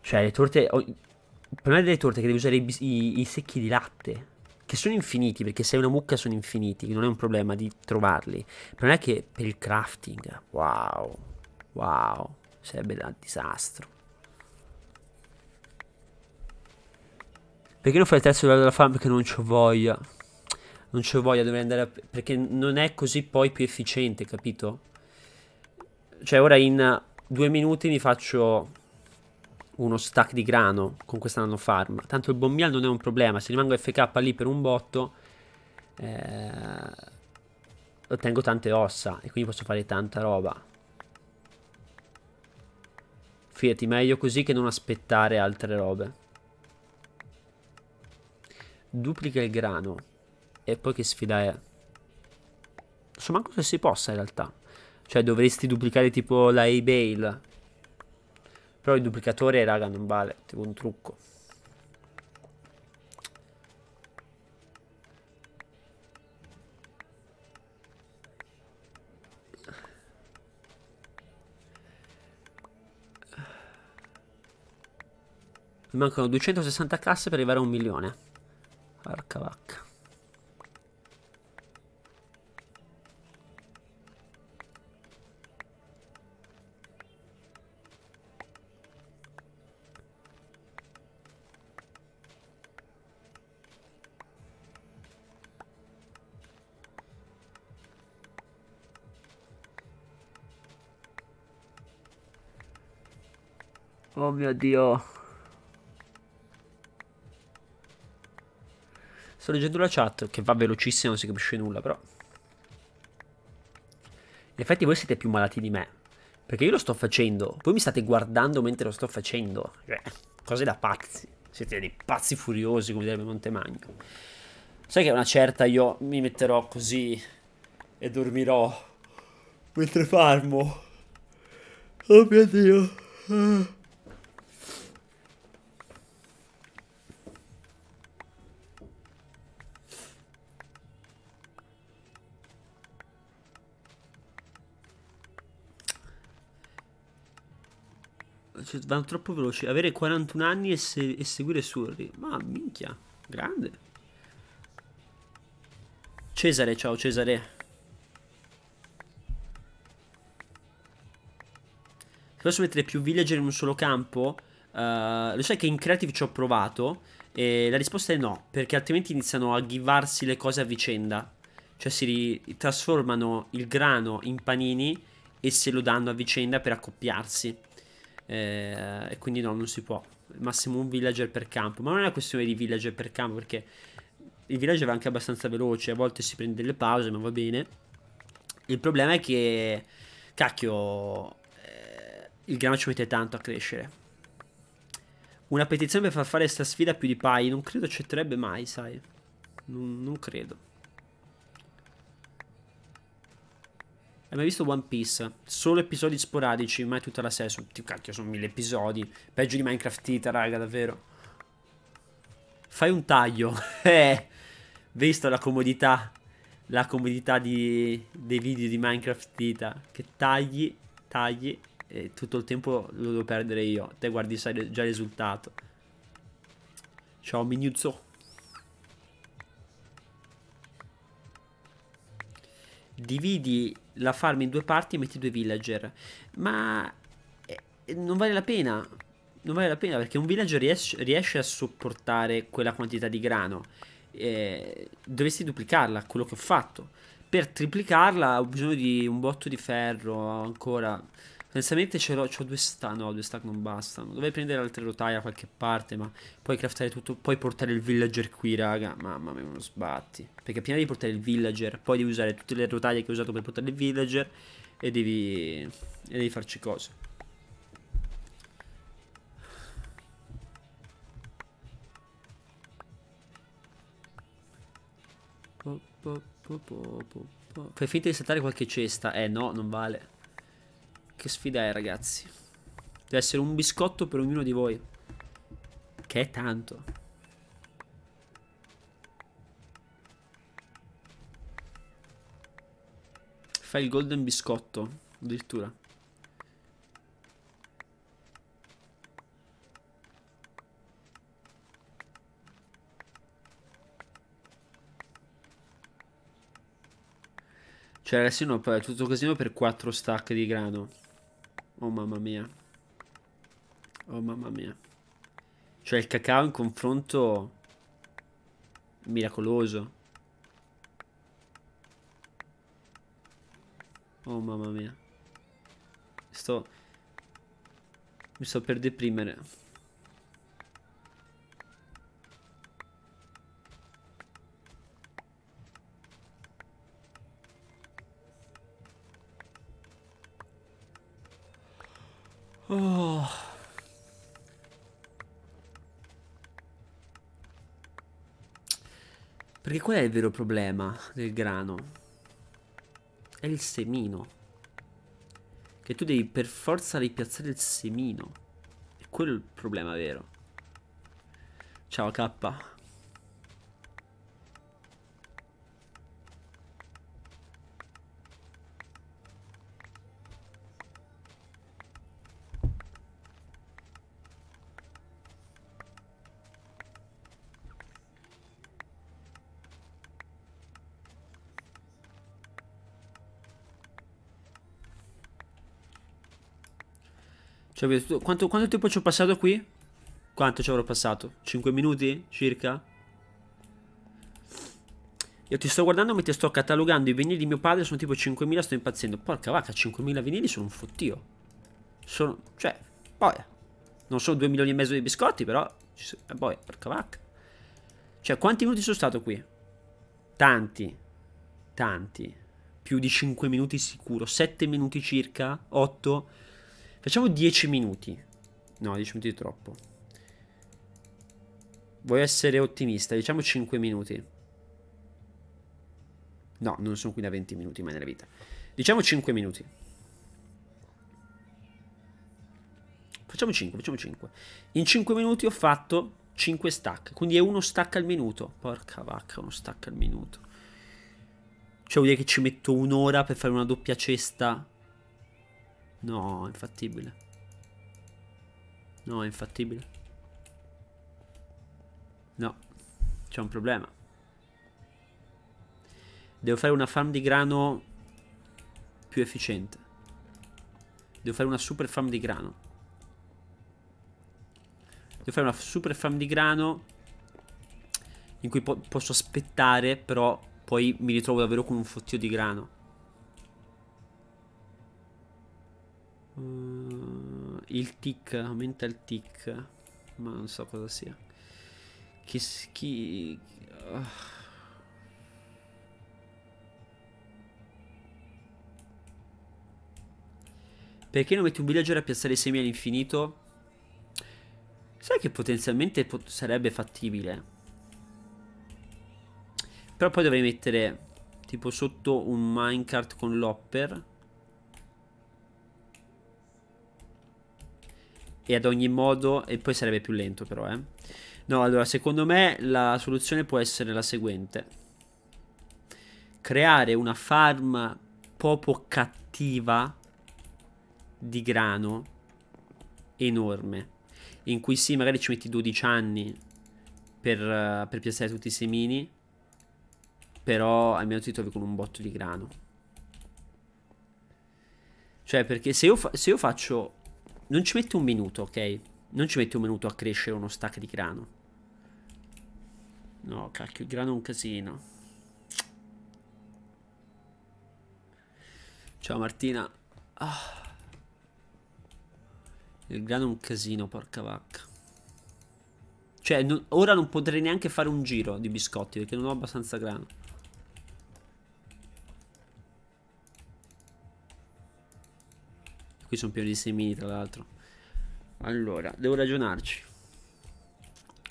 Cioè, le torte... Il problema delle torte è che devi usare i, i, i secchi di latte. Che sono infiniti, perché se hai una mucca sono infiniti. Non è un problema di trovarli. Il problema è che per il crafting... Wow. Wow. Sarebbe un disastro. Perché non fai il terzo livello della farm? Perché non ci ho voglia non c'è voglia di andare a... perché non è così poi più efficiente, capito? Cioè ora in due minuti mi faccio uno stack di grano con questa nanofarm. Tanto il bombial non è un problema, se rimango FK lì per un botto eh, ottengo tante ossa e quindi posso fare tanta roba. Fidati, meglio così che non aspettare altre robe. Duplica il grano. E poi che sfida è? Non so manco se si possa in realtà. Cioè dovresti duplicare tipo la e-bail. Però il duplicatore, raga, non vale. Tipo un trucco. mancano 260 casse per arrivare a un milione. Porca vacca. Oh mio dio. Sto leggendo la chat che va velocissimo, non si capisce nulla, però. In effetti voi siete più malati di me. Perché io lo sto facendo. Voi mi state guardando mentre lo sto facendo. Cioè, cose da pazzi. Siete dei pazzi furiosi, come direbbe Montemagno. Sai che è una certa io mi metterò così e dormirò mentre farmo. Oh mio Dio. Ah. cioè, vanno troppo veloci. Avere 41 anni e, se, e seguire Surri. Ma minchia, grande. Cesare, ciao Cesare. Se posso mettere più villager in un solo campo? Uh, lo sai che in creative ci ho provato e la risposta è no, perché altrimenti iniziano a ghivarsi le cose a vicenda. Cioè si trasformano il grano in panini e se lo danno a vicenda per accoppiarsi eh, e quindi no, non si può. Massimo un villager per campo, ma non è una questione di villager per campo perché il villager va anche abbastanza veloce, a volte si prende delle pause, ma va bene. Il problema è che, cacchio, eh, il grano ci mette tanto a crescere. Una petizione per far fare sta sfida più di Pai non credo accetterebbe mai, sai. Non, non credo. Hai mai visto One Piece? Solo episodi sporadici, mai tutta la serie. Sono, cacchio, sono mille episodi. Peggio di Minecraft Tita, raga, davvero. Fai un taglio. eh, visto la comodità. La comodità di, dei video di Minecraft Tita. Che tagli, tagli. E tutto il tempo lo devo perdere io. Te guardi sai già il risultato. Ciao, Minuzzo. dividi la farm in due parti e metti due villager. Ma eh, non vale la pena. Non vale la pena perché un villager riesce, riesce a sopportare quella quantità di grano. Eh, dovresti duplicarla, quello che ho fatto. Per triplicarla ho bisogno di un botto di ferro ancora ce l'ho, ho due stack, no, due stack non bastano. Dovrei prendere altre rotaie da qualche parte, ma poi craftare tutto, poi portare il villager qui, raga. Mamma mia, me lo sbatti. Perché prima devi portare il villager, poi devi usare tutte le rotaie che hai usato per portare il villager e devi, e devi farci cose. Fai finta di saltare qualche cesta. Eh no, non vale. Che sfida è, ragazzi? Deve essere un biscotto per ognuno di voi. Che è tanto. Fai il golden biscotto, addirittura. Cioè, adesso no, tutto casino per 4 stack di grano. Oh mamma mia. Oh mamma mia. Cioè il cacao in confronto... Miracoloso. Oh mamma mia. Sto... Mi sto per deprimere. Oh. Perché qual è il vero problema del grano? È il semino. Che tu devi per forza ripiazzare il semino. È quello il problema vero. Ciao K. Cioè, quanto, quanto tempo ci ho passato qui? Quanto ci avrò passato? 5 minuti circa? Io ti sto guardando mentre sto catalogando i vinili di mio padre, sono tipo 5.000, sto impazzendo. Porca vacca, 5.000 vinili sono un fottio. Sono, cioè, poi, non sono 2 milioni e mezzo di biscotti, però, eh, poi, porca vacca. Cioè, quanti minuti sono stato qui? Tanti, tanti. Più di 5 minuti sicuro, 7 minuti circa, 8 Facciamo 10 minuti. No, 10 minuti è troppo. Voglio essere ottimista, diciamo 5 minuti. No, non sono qui da 20 minuti mai nella vita. Diciamo 5 minuti. Facciamo 5, facciamo 5. In 5 minuti ho fatto 5 stack, quindi è uno stack al minuto. Porca vacca, uno stack al minuto. Cioè vuol dire che ci metto un'ora per fare una doppia cesta No, infattibile. No, è infattibile. No, c'è un problema. Devo fare una farm di grano più efficiente. Devo fare una super farm di grano. Devo fare una super farm di grano in cui po posso aspettare, però poi mi ritrovo davvero con un fottio di grano. Uh, il tic aumenta il tic, ma non so cosa sia. Chi. chi uh. Perché non metti un villager a piazzare i semi all'infinito? Sai che potenzialmente pot sarebbe fattibile. Però poi dovrei mettere tipo sotto un minecart con l'hopper. e ad ogni modo e poi sarebbe più lento però eh no allora secondo me la soluzione può essere la seguente creare una farm poco cattiva di grano enorme in cui sì magari ci metti 12 anni per, eh, per piazzare tutti i semini però almeno ti trovi con un botto di grano cioè perché se io, fa se io faccio non ci mette un minuto, ok? Non ci mette un minuto a crescere uno stack di grano. No, cacchio, il grano è un casino. Ciao Martina. Ah. Il grano è un casino, porca vacca. Cioè, non, ora non potrei neanche fare un giro di biscotti perché non ho abbastanza grano. Qui sono pieni di semini, tra l'altro. Allora, devo ragionarci.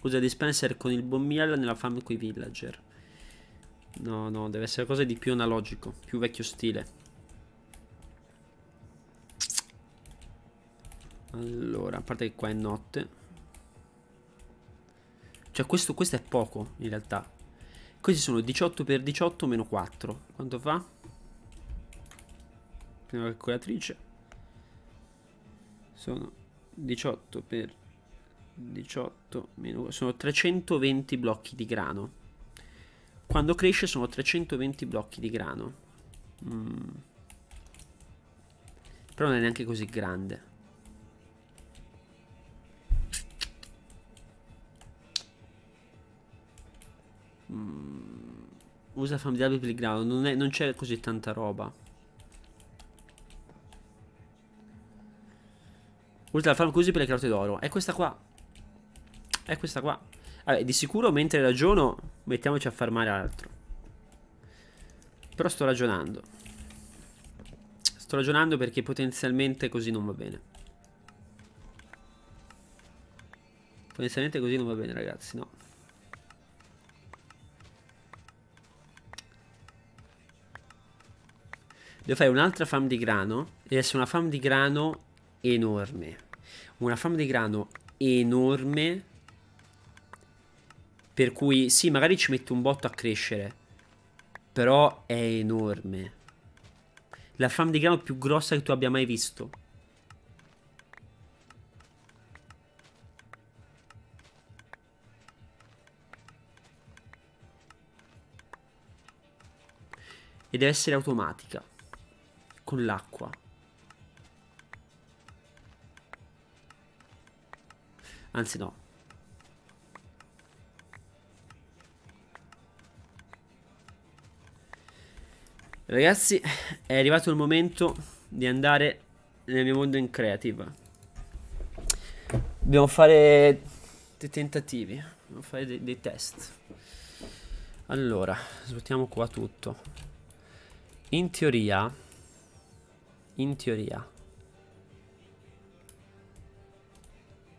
Usa dispenser con il buon miel nella fam coi villager. No, no, deve essere cosa di più analogico, più vecchio stile. Allora, a parte che qua è notte. Cioè, questo, questo è poco, in realtà. Questi sono 18 x 18 meno 4. Quanto fa? Prima calcolatrice sono 18 per 18 meno, sono 320 blocchi di grano quando cresce sono 320 blocchi di grano mm. però non è neanche così grande mm. usa famiglia per il grano non, è, non c'è così tanta roba Usa la farm così per le carote d'oro. È questa qua. È questa qua. Vabbè, di sicuro mentre ragiono mettiamoci a farmare altro. Però sto ragionando. Sto ragionando perché potenzialmente così non va bene. Potenzialmente così non va bene ragazzi, no. Devo fare un'altra farm di grano. E adesso una farm di grano enorme. Una fama di grano enorme. Per cui sì, magari ci metto un botto a crescere. Però è enorme. La fama di grano più grossa che tu abbia mai visto. E deve essere automatica. Con l'acqua. Anzi no. Ragazzi, è arrivato il momento di andare nel mio mondo in creative. Dobbiamo fare dei tentativi, dobbiamo fare dei, dei test. Allora, svuotiamo qua tutto. In teoria, in teoria,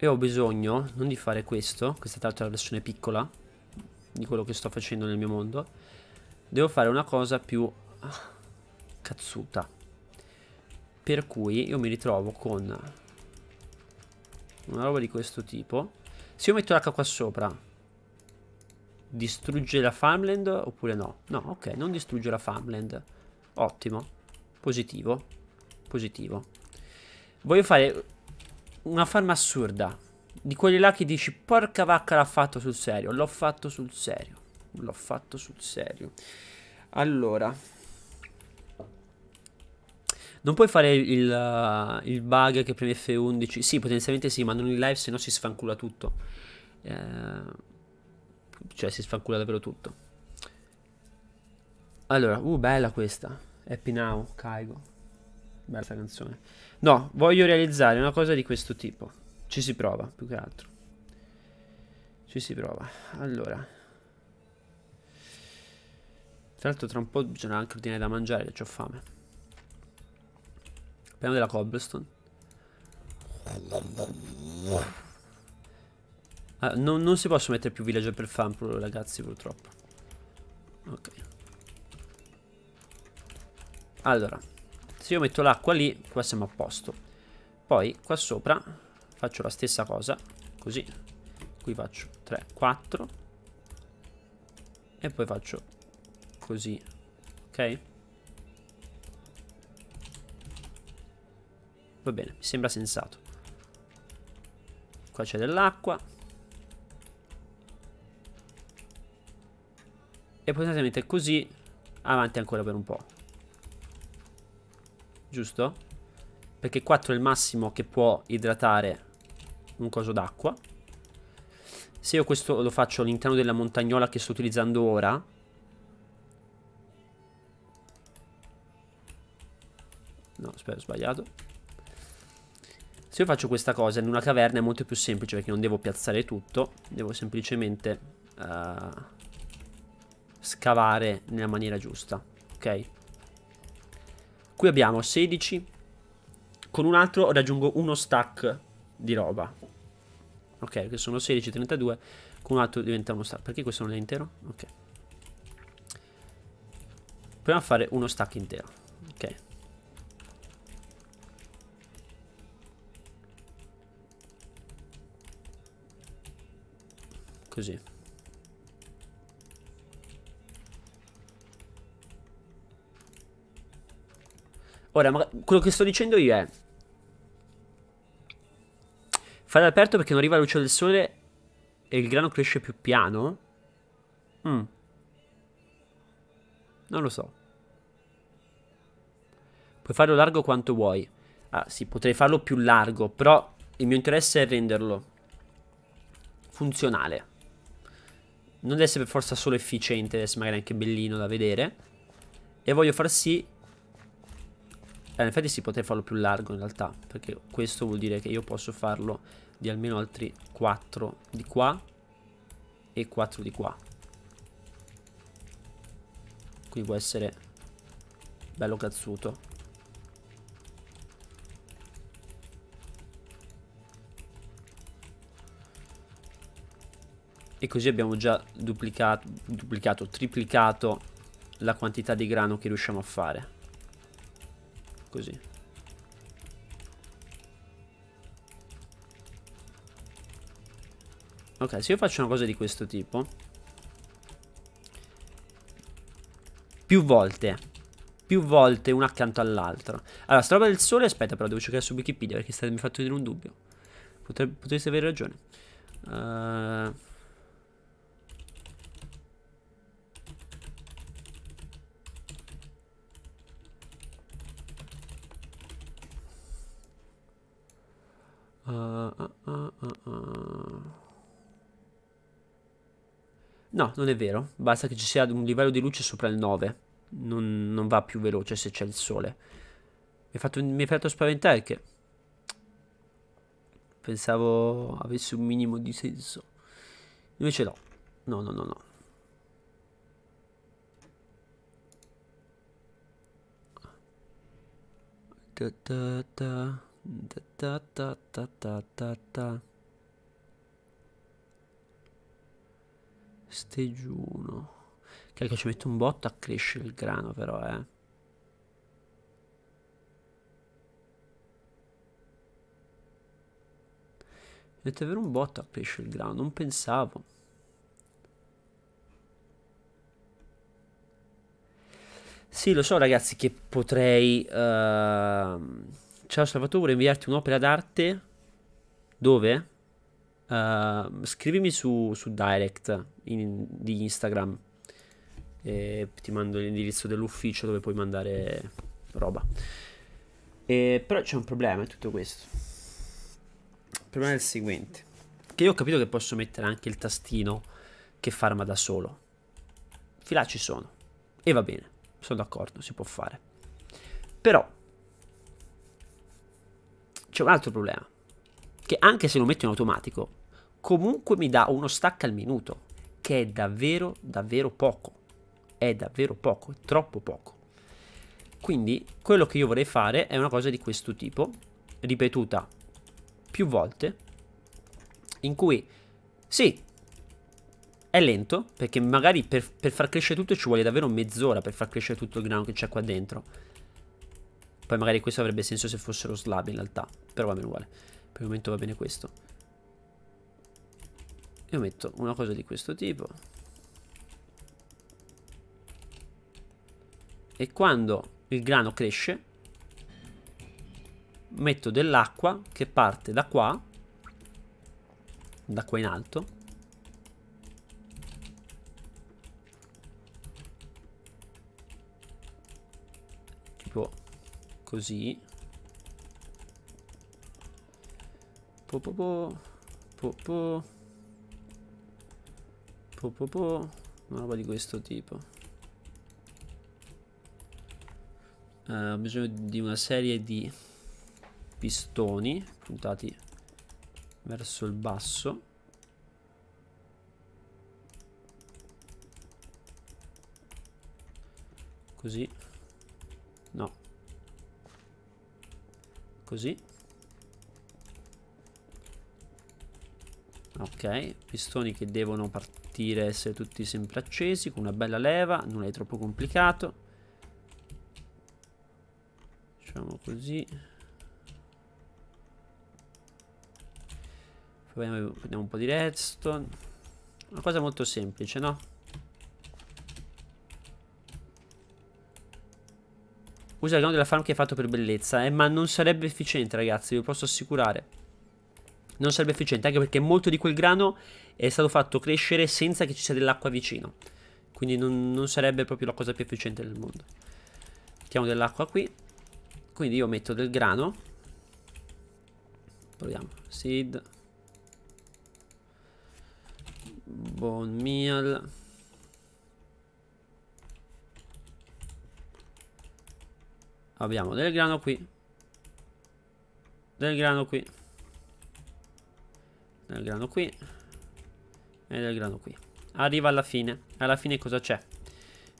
e ho bisogno non di fare questo, questa è l'altra versione piccola di quello che sto facendo nel mio mondo, devo fare una cosa più ah, cazzuta. Per cui io mi ritrovo con una roba di questo tipo. Se io metto l'H qua sopra, distrugge la farmland oppure no? No, ok, non distrugge la farmland. Ottimo, positivo, positivo. Voglio fare una forma assurda. Di quelli là che dici, porca vacca l'ha fatto sul serio. L'ho fatto sul serio. L'ho fatto sul serio. Allora. Non puoi fare il, uh, il bug che preme F11. Sì, potenzialmente sì, ma non in live, se no si sfancula tutto. Eh, cioè, si sfancula davvero tutto. Allora, uh, bella questa. Happy Now, Kaigo. Bella canzone. No, voglio realizzare una cosa di questo tipo. Ci si prova, più che altro. Ci si prova. Allora. Tra l'altro tra un po' bisogna anche ordinare da mangiare, ho fame. Apriamo della cobblestone. Ah, non, non, si possono mettere più villager per farm, ragazzi, purtroppo. Ok. Allora. Se io metto l'acqua lì, qua siamo a posto. Poi qua sopra faccio la stessa cosa, così. Qui faccio 3, 4. E poi faccio così, ok? Va bene, mi sembra sensato. Qua c'è dell'acqua. E potete mettere così avanti ancora per un po' giusto? Perché 4 è il massimo che può idratare un coso d'acqua. Se io questo lo faccio all'interno della montagnola che sto utilizzando ora, No, aspetta, ho sbagliato. Se io faccio questa cosa in una caverna è molto più semplice perché non devo piazzare tutto, devo semplicemente uh, scavare nella maniera giusta, ok? Qui abbiamo 16. Con un altro raggiungo uno stack di roba. Ok, che sono 16, 32. Con un altro diventa uno stack. Perché questo non è intero? Ok. Proviamo a fare uno stack intero. Ok. Così. Ora, ma quello che sto dicendo io è... Fare aperto perché non arriva la luce del sole e il grano cresce più piano? Mm. Non lo so. Puoi farlo largo quanto vuoi. Ah, sì, potrei farlo più largo, però il mio interesse è renderlo funzionale. Non deve essere per forza solo efficiente, deve essere magari anche bellino da vedere. E voglio far sì eh, in effetti si poteva farlo più largo in realtà, perché questo vuol dire che io posso farlo di almeno altri 4 di qua e 4 di qua. Quindi può essere bello cazzuto. E così abbiamo già duplicato, duplicato, triplicato la quantità di grano che riusciamo a fare così. Ok, se io faccio una cosa di questo tipo, più volte, più volte una accanto all'altra. Allora, sta roba del sole, aspetta, però devo cercare su Wikipedia perché state, mi fatto venire un dubbio. potreste avere ragione. Ehm... Uh... No, non è vero, basta che ci sia un livello di luce sopra il 9, non, non va più veloce se c'è il sole. Mi ha fatto, fatto spaventare che pensavo avesse un minimo di senso. Invece no, no, no, no, no. da da da da da da da da Stegiuno. Che ci mette un botto a crescere il grano però, eh. Dovete avere un botto a crescere il grano, non pensavo. Sì, lo so ragazzi che potrei... Uh... Ciao Salvatore, inviarti un'opera d'arte? Dove? Uh, scrivimi su, su direct in, di Instagram e ti mando l'indirizzo dell'ufficio dove puoi mandare roba. E, però c'è un problema in tutto questo. Il problema è il seguente. Che io ho capito che posso mettere anche il tastino che farma da solo. Filà ci sono. E va bene, sono d'accordo, si può fare. Però c'è un altro problema che anche se lo metto in automatico, comunque mi dà uno stack al minuto, che è davvero, davvero poco. È davvero poco, è troppo poco. Quindi quello che io vorrei fare è una cosa di questo tipo, ripetuta più volte, in cui sì, è lento, perché magari per, per far crescere tutto ci vuole davvero mezz'ora per far crescere tutto il grano che c'è qua dentro. Poi magari questo avrebbe senso se fossero slab in realtà, però va bene uguale per il momento va bene questo io metto una cosa di questo tipo e quando il grano cresce metto dell'acqua che parte da qua da qua in alto tipo così Po po po. Po po. Po po po. Una roba di questo tipo. Eh, ho bisogno di una serie di pistoni puntati verso il basso. Così. No. Così. ok pistoni che devono partire essere tutti sempre accesi con una bella leva nulla è troppo complicato facciamo così prendiamo un po' di redstone una cosa molto semplice no? usa il grano della farm che hai fatto per bellezza eh, ma non sarebbe efficiente ragazzi vi posso assicurare non sarebbe efficiente, anche perché molto di quel grano è stato fatto crescere senza che ci sia dell'acqua vicino. Quindi non, non, sarebbe proprio la cosa più efficiente del mondo. Mettiamo dell'acqua qui. Quindi io metto del grano. Proviamo. Seed. Bone meal. Abbiamo del grano qui. Del grano qui del grano qui e del grano qui arriva alla fine alla fine cosa c'è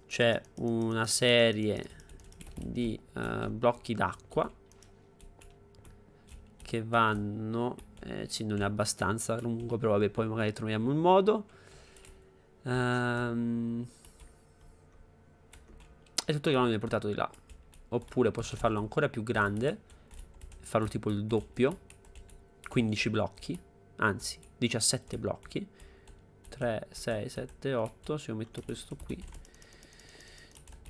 c'è una serie di uh, blocchi d'acqua che vanno eh, sì non è abbastanza lungo però vabbè poi magari troviamo un modo um, ehm, e tutto il grano viene portato di là oppure posso farlo ancora più grande farlo tipo il doppio 15 blocchi anzi 17 blocchi 3, 6, 7, 8 se io metto questo qui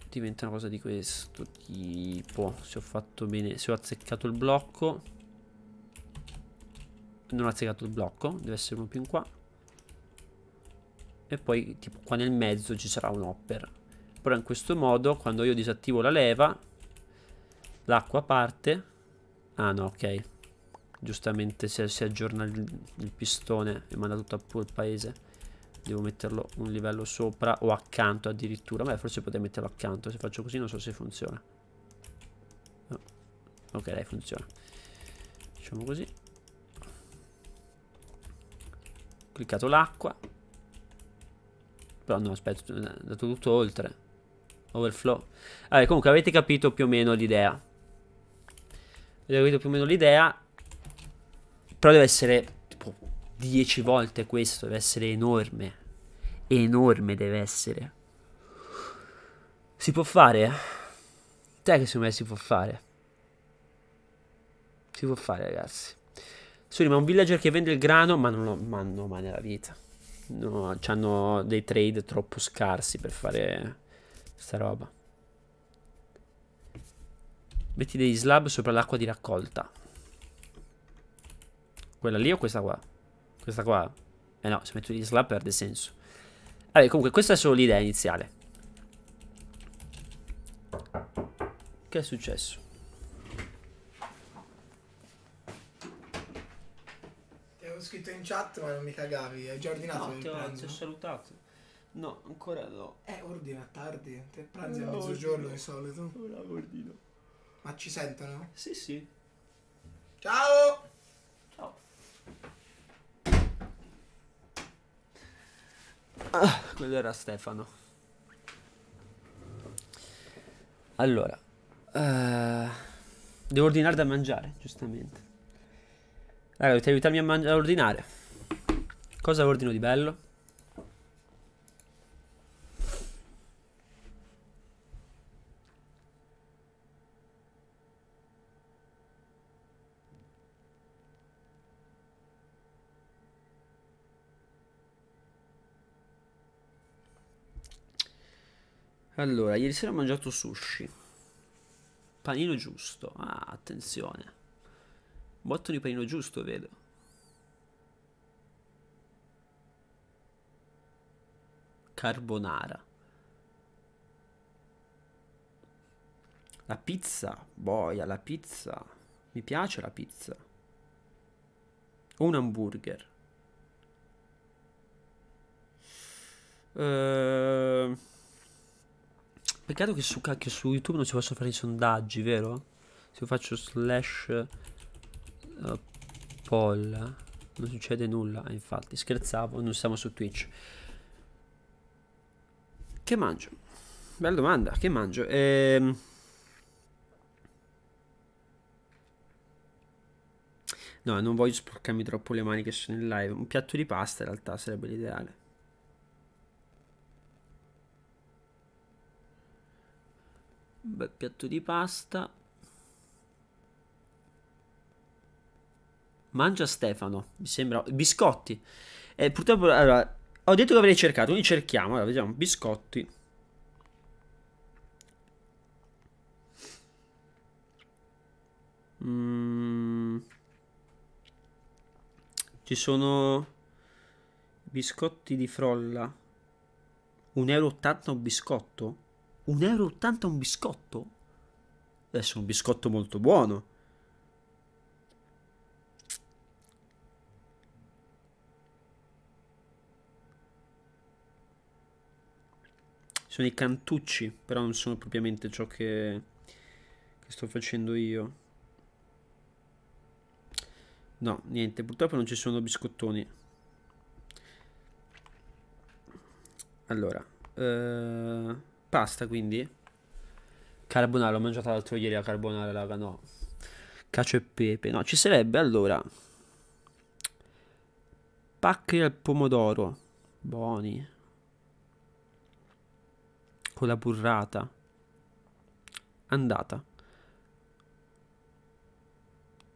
diventa una cosa di questo tipo se ho fatto bene se ho azzeccato il blocco non ho azzeccato il blocco deve essere uno più in qua e poi tipo qua nel mezzo ci sarà un hopper però in questo modo quando io disattivo la leva l'acqua parte ah no ok giustamente se si aggiorna il, il pistone e manda tutto al paese devo metterlo un livello sopra o accanto addirittura beh forse potrei metterlo accanto se faccio così non so se funziona no. ok dai funziona facciamo così cliccato l'acqua però no aspetta è andato tutto oltre overflow vabbè comunque avete capito più o meno l'idea avete capito più o meno l'idea però deve essere tipo 10 volte questo, deve essere enorme. Enorme deve essere. Si può fare? Te che secondo me si può fare. Si può fare, ragazzi. Suri, ma un villager che vende il grano, ma non lo mandano mai nella vita. No, hanno dei trade troppo scarsi per fare sta roba. Metti dei slab sopra l'acqua di raccolta. Quella lì o questa qua? Questa qua? Eh no, se metto gli slab perde senso. Vabbè, comunque questa è solo l'idea iniziale. Che è successo? Ti avevo scritto in chat ma non mi cagavi, hai già ordinato no, il pranzo? ti ho salutato. No, ancora no. Eh, ordina tardi, te pranzi a mezzogiorno di solito. Ora ordino. Ma ci sentono? Sì, sì. Ciao! Ah, quello era Stefano. Allora, uh, devo ordinare da mangiare, giustamente. Raga, dovete aiutarmi a, a ordinare. Cosa ordino di bello? Allora, ieri sera ho mangiato sushi. Panino giusto. Ah, attenzione. Botto di panino giusto, vedo. Carbonara. La pizza. Boia, la pizza. Mi piace la pizza. O un hamburger. Ehm... Peccato che su, cacchio, su YouTube non si possono fare i sondaggi, vero? Se io faccio slash uh, poll non succede nulla, infatti. Scherzavo, non siamo su Twitch. Che mangio? Bella domanda, che mangio? Ehm... No, non voglio sporcarmi troppo le mani che sono in live. Un piatto di pasta in realtà sarebbe l'ideale. Un bel piatto di pasta. Mangia Stefano, mi sembra. Biscotti. Eh, purtroppo, allora, ho detto che avrei cercato, quindi cerchiamo. Allora, vediamo, biscotti. Mm. Ci sono biscotti di frolla. 1,80 euro un biscotto? 1,80 euro un biscotto? Adesso è un biscotto molto buono. Sono i cantucci, però non sono propriamente ciò che, che sto facendo io. No, niente, purtroppo non ci sono biscottoni. Allora, eh... Pasta quindi? Carbonara, l'ho mangiata l'altro ieri la carbonara, raga, no. Cacio e pepe, no, ci sarebbe allora. Pacche al pomodoro, buoni. Con la burrata. Andata.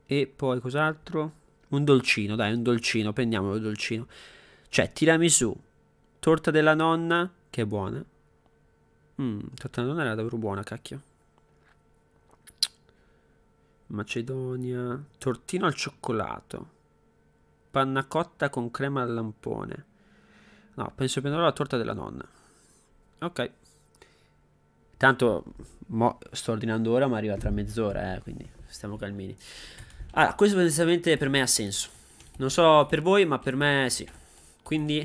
E poi cos'altro? Un dolcino, dai, un dolcino, prendiamo il dolcino. Cioè, su torta della nonna, che è buona. Mmm, Catanadona era davvero buona, cacchio. Macedonia. Tortino al cioccolato. Panna cotta con crema al lampone. No, penso prendo la torta della nonna. Ok. Tanto sto ordinando ora, ma arriva tra mezz'ora, eh, quindi stiamo calmini. Allora, questo potenzialmente per me ha senso. Non so per voi, ma per me sì. Quindi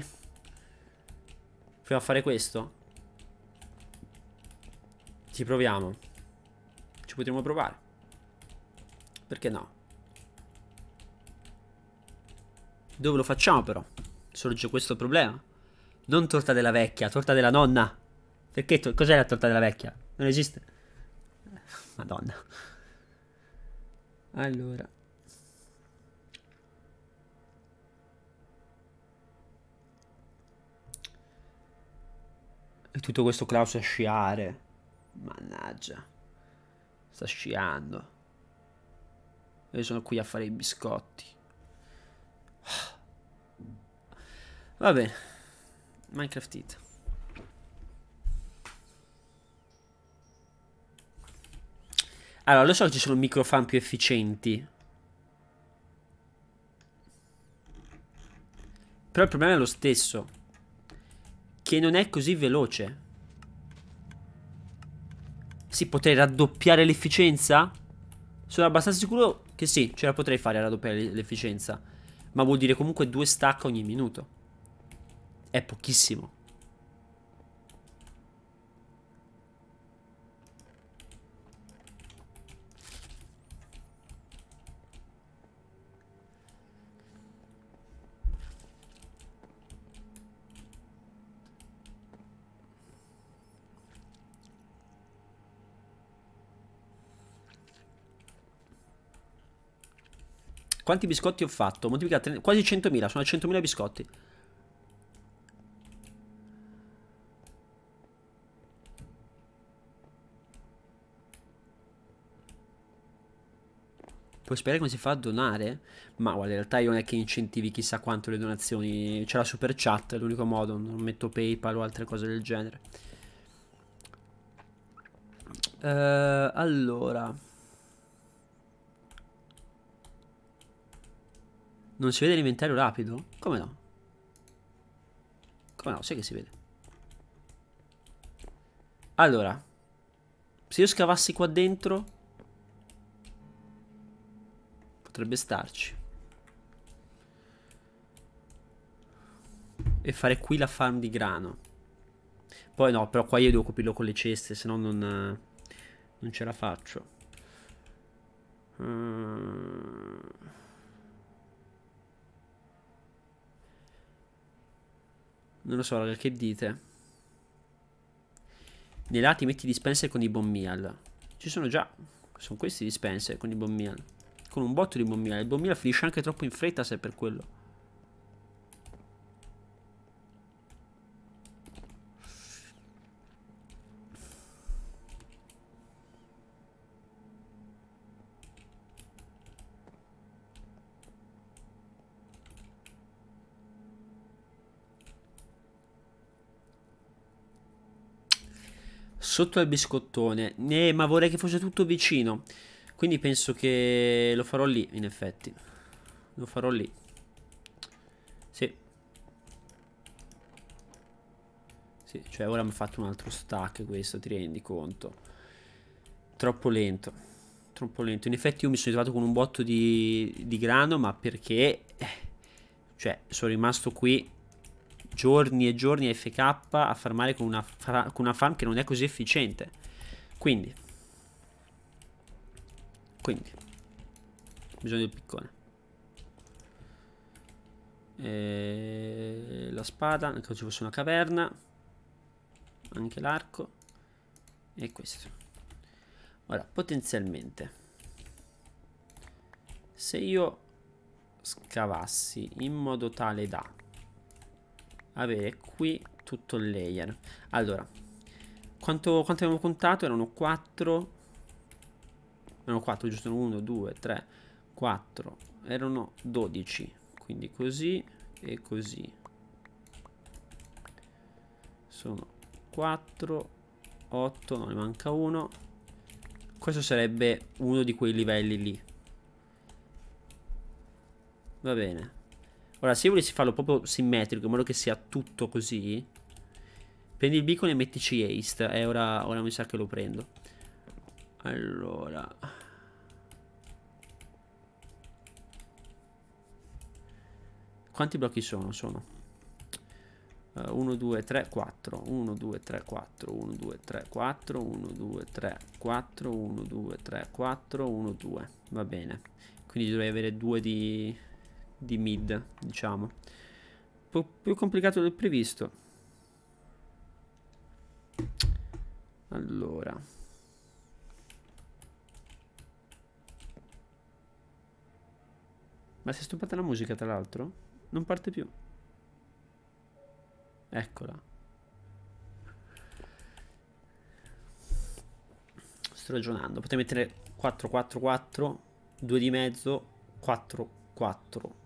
proviamo a fare questo. Ci proviamo. Ci potremmo provare. Perché no? Dove lo facciamo però? Sorge questo problema. Non torta della vecchia, torta della nonna. Perché? To- cos'è la torta della vecchia? Non esiste. Madonna. Allora. E tutto questo Klaus a sciare. Mannaggia. Sta sciando. Io sono qui a fare i biscotti. Va bene. Minecraft It. Allora, lo so che ci sono microfan più efficienti. Però il problema è lo stesso. Che non è così veloce ragazzi, potrei raddoppiare l'efficienza? Sono abbastanza sicuro che sì, ce la potrei fare a raddoppiare l'efficienza. Ma vuol dire comunque due stack ogni minuto. È pochissimo. Quanti biscotti ho fatto? Moltiplica quasi 100.000, sono a 100.000 biscotti. Puoi spiegare come si fa a donare? Ma guarda, in realtà io non è che incentivi chissà quanto le donazioni. C'è la super chat, è l'unico modo, non metto PayPal o altre cose del genere. Uh, allora... Non si vede l'inventario rapido? Come no? Come no, sai che si vede. Allora. Se io scavassi qua dentro... Potrebbe starci. E fare qui la farm di grano. Poi no, però qua io devo coprirlo con le ceste, se no non... Eh, non ce la faccio. Mmm... Non lo so, raga, che dite? Nei lati metti dispenser con i bomb Ci sono già. Sono questi dispenser con i bomb Con un botto di bomb Il bomb finisce anche troppo in fretta se è per quello. sotto al biscottone. Ne, ma vorrei che fosse tutto vicino. Quindi penso che lo farò lì, in effetti. Lo farò lì. Sì. Sì, cioè ora mi ha fatto un altro stack questo, ti rendi conto. Troppo lento. Troppo lento. In effetti io mi sono trovato con un botto di, di grano, ma perché... Eh, cioè, sono rimasto qui giorni e giorni FK a farmare con una, con una farm che non è così efficiente. Quindi, quindi, bisogno del piccone. E eh, la spada, anche ci fosse una caverna, anche l'arco e questo. Ora, potenzialmente, se io scavassi in modo tale da avere qui tutto il layer. Allora, quanto, quanto abbiamo contato? Erano 4. Erano 4, giusto? 1, 2, 3, 4. Erano 12. Quindi così e così. Sono 4, 8, non ne manca uno. Questo sarebbe uno di quei livelli lì. Va bene. Ora, se io volessi farlo proprio simmetrico, in modo che sia tutto così, prendi il beacon e mettici haste. E eh, ora, ora mi sa che lo prendo. Allora... Quanti blocchi sono? Sono 1, 2, 3, 4 1, 2, 3, 4 1, 2, 3, 4 1, 2, 3, 4 1, 2, 3, 4 1, 2 Va bene Quindi dovrei avere due di di mid, diciamo. Po più complicato del previsto. Allora. Ma si è stoppata la musica, tra l'altro? Non parte più. Eccola. Sto ragionando. Potete mettere 4, 4, 4, 2 di mezzo, 4, 4.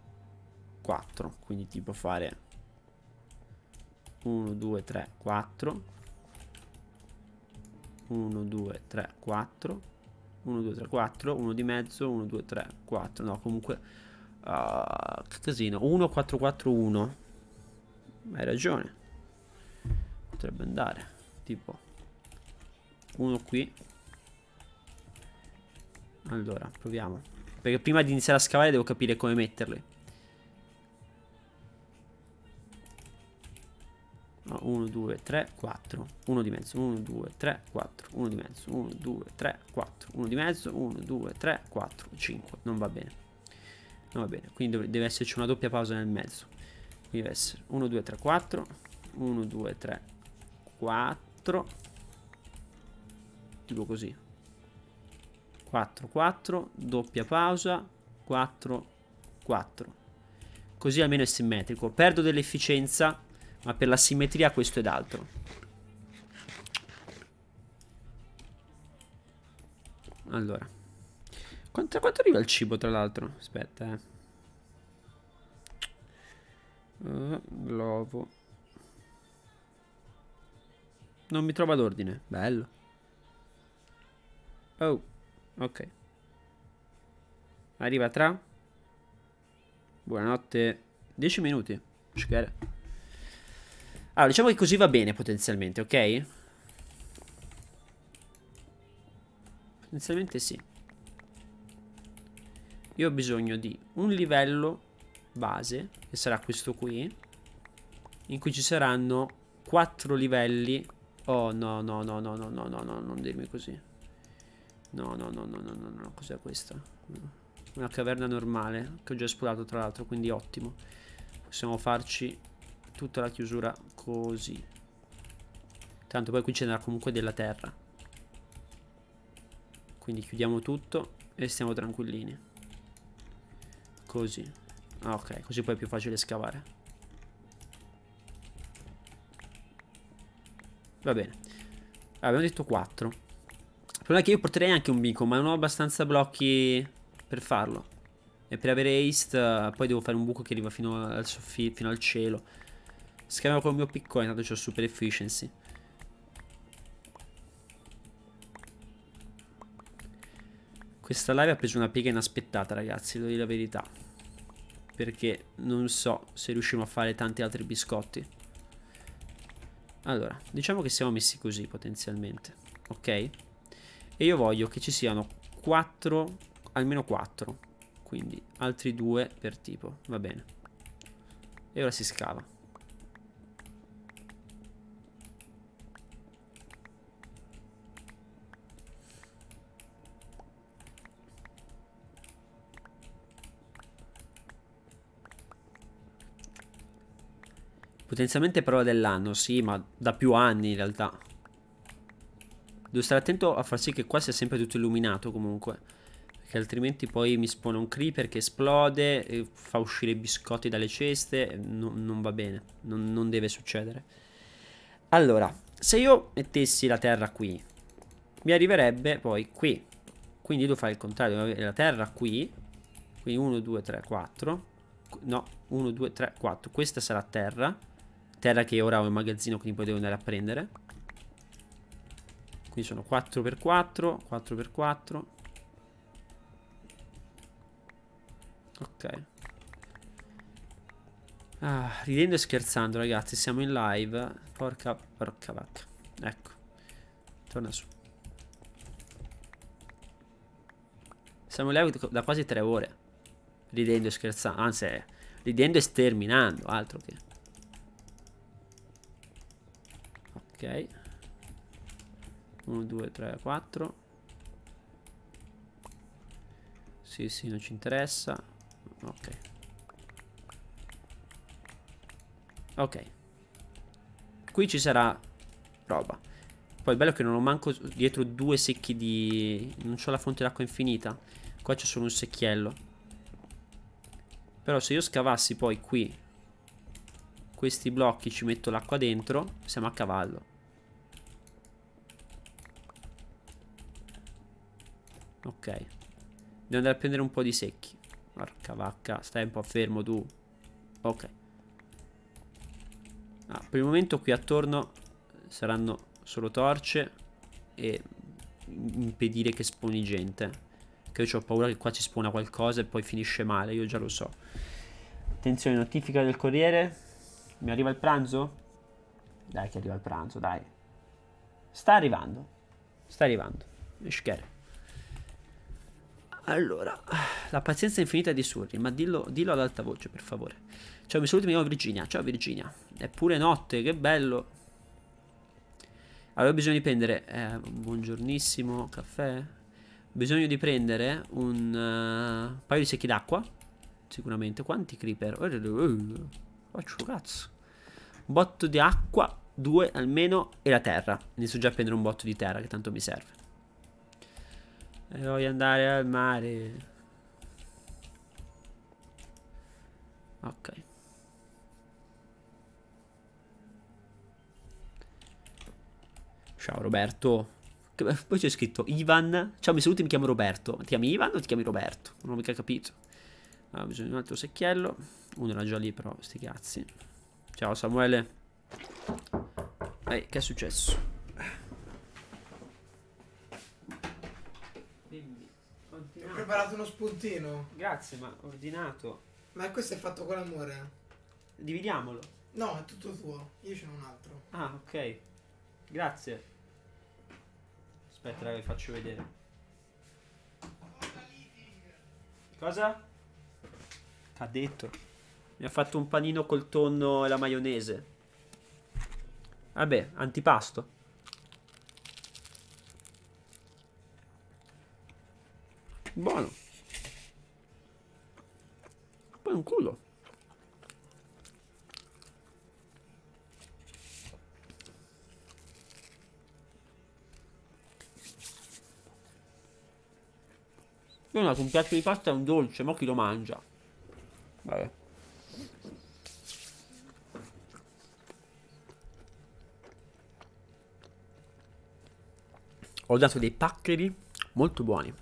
4 quindi tipo fare 1 2 3 4 1 2 3 4 1 2 3 4 1 di mezzo 1 2 3 4 no comunque uh, che casino 1 4 4 1 hai ragione potrebbe andare tipo 1 qui allora proviamo perché prima di iniziare a scavare devo capire come metterli 1, 2, 3, 4, 1 di mezzo, 1, 2, 3, 4, 1 di mezzo, 1, 2, 3, 4, 1 di mezzo, 1, 2, 3, 4, 5, non va bene, non va bene, quindi deve esserci una doppia pausa nel mezzo, quindi deve essere 1, 2, 3, 4, 1, 2, 3, 4, tipo così, 4, 4, doppia pausa, 4, 4, così almeno è simmetrico, perdo dell'efficienza ma per la simmetria questo ed altro. Allora. Quanto, quanto arriva il cibo, tra l'altro? Aspetta, eh. Uh, eh, globo. Non mi trova d'ordine. Bello. Oh, ok. Arriva tra... Buonanotte. 10 minuti. Ci allora, diciamo che così va bene potenzialmente, ok? Potenzialmente sì. Io ho bisogno di un livello base, che sarà questo qui, in cui ci saranno quattro livelli. Oh no, no, no, no, no, no, no, no, non dirmi così. No, no, no, no, no, no, no, cos'è questa? Una caverna normale, che ho già esplorato tra l'altro, quindi ottimo. Possiamo farci tutta la chiusura così. Tanto poi qui ce n'era comunque della terra. Quindi chiudiamo tutto e stiamo tranquillini. Così. Ah, ok, così poi è più facile scavare. Va bene. Abbiamo detto 4. Il problema è che io porterei anche un bico, ma non ho abbastanza blocchi per farlo. E per avere haste eh, poi devo fare un buco che arriva fino al, fino al cielo. Schermo con il mio piccone, tanto ho super efficiency. Questa live ha preso una piega inaspettata, ragazzi, devo dire la verità. Perché non so se riusciamo a fare tanti altri biscotti. Allora, diciamo che siamo messi così potenzialmente, ok? E io voglio che ci siano 4, almeno 4, quindi altri 2 per tipo, va bene. E ora si scava. Potenzialmente prova dell'anno, sì, ma da più anni in realtà. Devo stare attento a far sì che qua sia sempre tutto illuminato comunque. Perché altrimenti poi mi spona un creeper che esplode, e fa uscire i biscotti dalle ceste. No, non va bene, non, non deve succedere. Allora, se io mettessi la terra qui, mi arriverebbe poi qui. Quindi devo fare il contrario, devo avere la terra qui. Quindi 1, 2, 3, 4. No, 1, 2, 3, 4. Questa sarà terra. Terra che ora ho in magazzino quindi poi devo andare a prendere Qui sono 4x4 4x4 Ok ah, Ridendo e scherzando ragazzi Siamo in live Porca porca vacca Ecco Torna su Siamo in live da quasi tre ore Ridendo e scherzando Anzi Ridendo e sterminando Altro che Ok 1, 2, 3, 4 Sì, sì, non ci interessa Ok Ok Qui ci sarà roba Poi il bello è che non ho manco dietro due secchi di... Non c'ho la fonte d'acqua infinita Qua c'è solo un secchiello Però se io scavassi poi qui questi blocchi ci metto l'acqua dentro Siamo a cavallo Ok Devo andare a prendere un po' di secchi Porca vacca Stai un po' fermo tu Ok ah, Per il momento qui attorno Saranno solo torce E impedire che sponi gente Che io ho paura che qua ci spona qualcosa E poi finisce male Io già lo so Attenzione notifica del corriere mi arriva il pranzo? Dai che arriva il pranzo, dai. Sta arrivando. Sta arrivando. Scare. Allora, la pazienza infinita di Surri, ma dillo, dillo ad alta voce, per favore. Ciao, mi saluti, mi chiamo Virginia. Ciao Virginia. È pure notte, che bello. Avevo bisogno di prendere... Eh, buongiornissimo, caffè. Ho bisogno di prendere un uh, paio di secchi d'acqua. Sicuramente. Quanti creeper? Oh, Faccio cazzo. Un botto di acqua, due almeno, e la terra. inizio già a prendere un botto di terra che tanto mi serve. E voglio andare al mare. Ok. Ciao Roberto. Poi c'è scritto Ivan. Ciao, mi saluti, mi chiamo Roberto. Ti chiami Ivan o ti chiami Roberto? Non ho mica capito. Ah, bisogno di un altro secchiello. Uno era già lì però, sti cazzi. Ciao Samuele. Ehi, che è successo? Ho preparato uno spuntino. Grazie, ma ordinato. Ma questo è fatto con l'amore Dividiamolo. No, è tutto tuo. Io ce n'ho un altro. Ah, ok. Grazie. Aspetta, che vi faccio vedere. Cosa? Ha detto. Mi ha fatto un panino col tonno e la maionese. Vabbè, antipasto. Buono. Poi un culo. Non è un piatto di pasta è un dolce, ma chi lo mangia? Vabbè. ho dato dei paccheri molto buoni.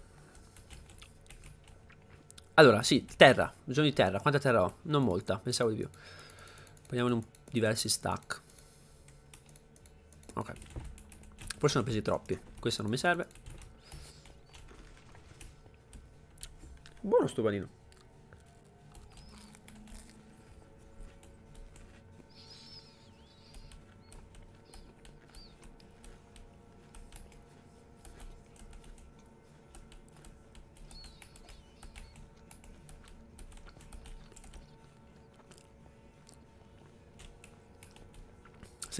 Allora, sì, terra, ho bisogno di terra. Quanta terra ho? Non molta, pensavo di più. Prendiamo diversi stack. Ok. Forse ne ho presi troppi. Questo non mi serve. Buono sto panino.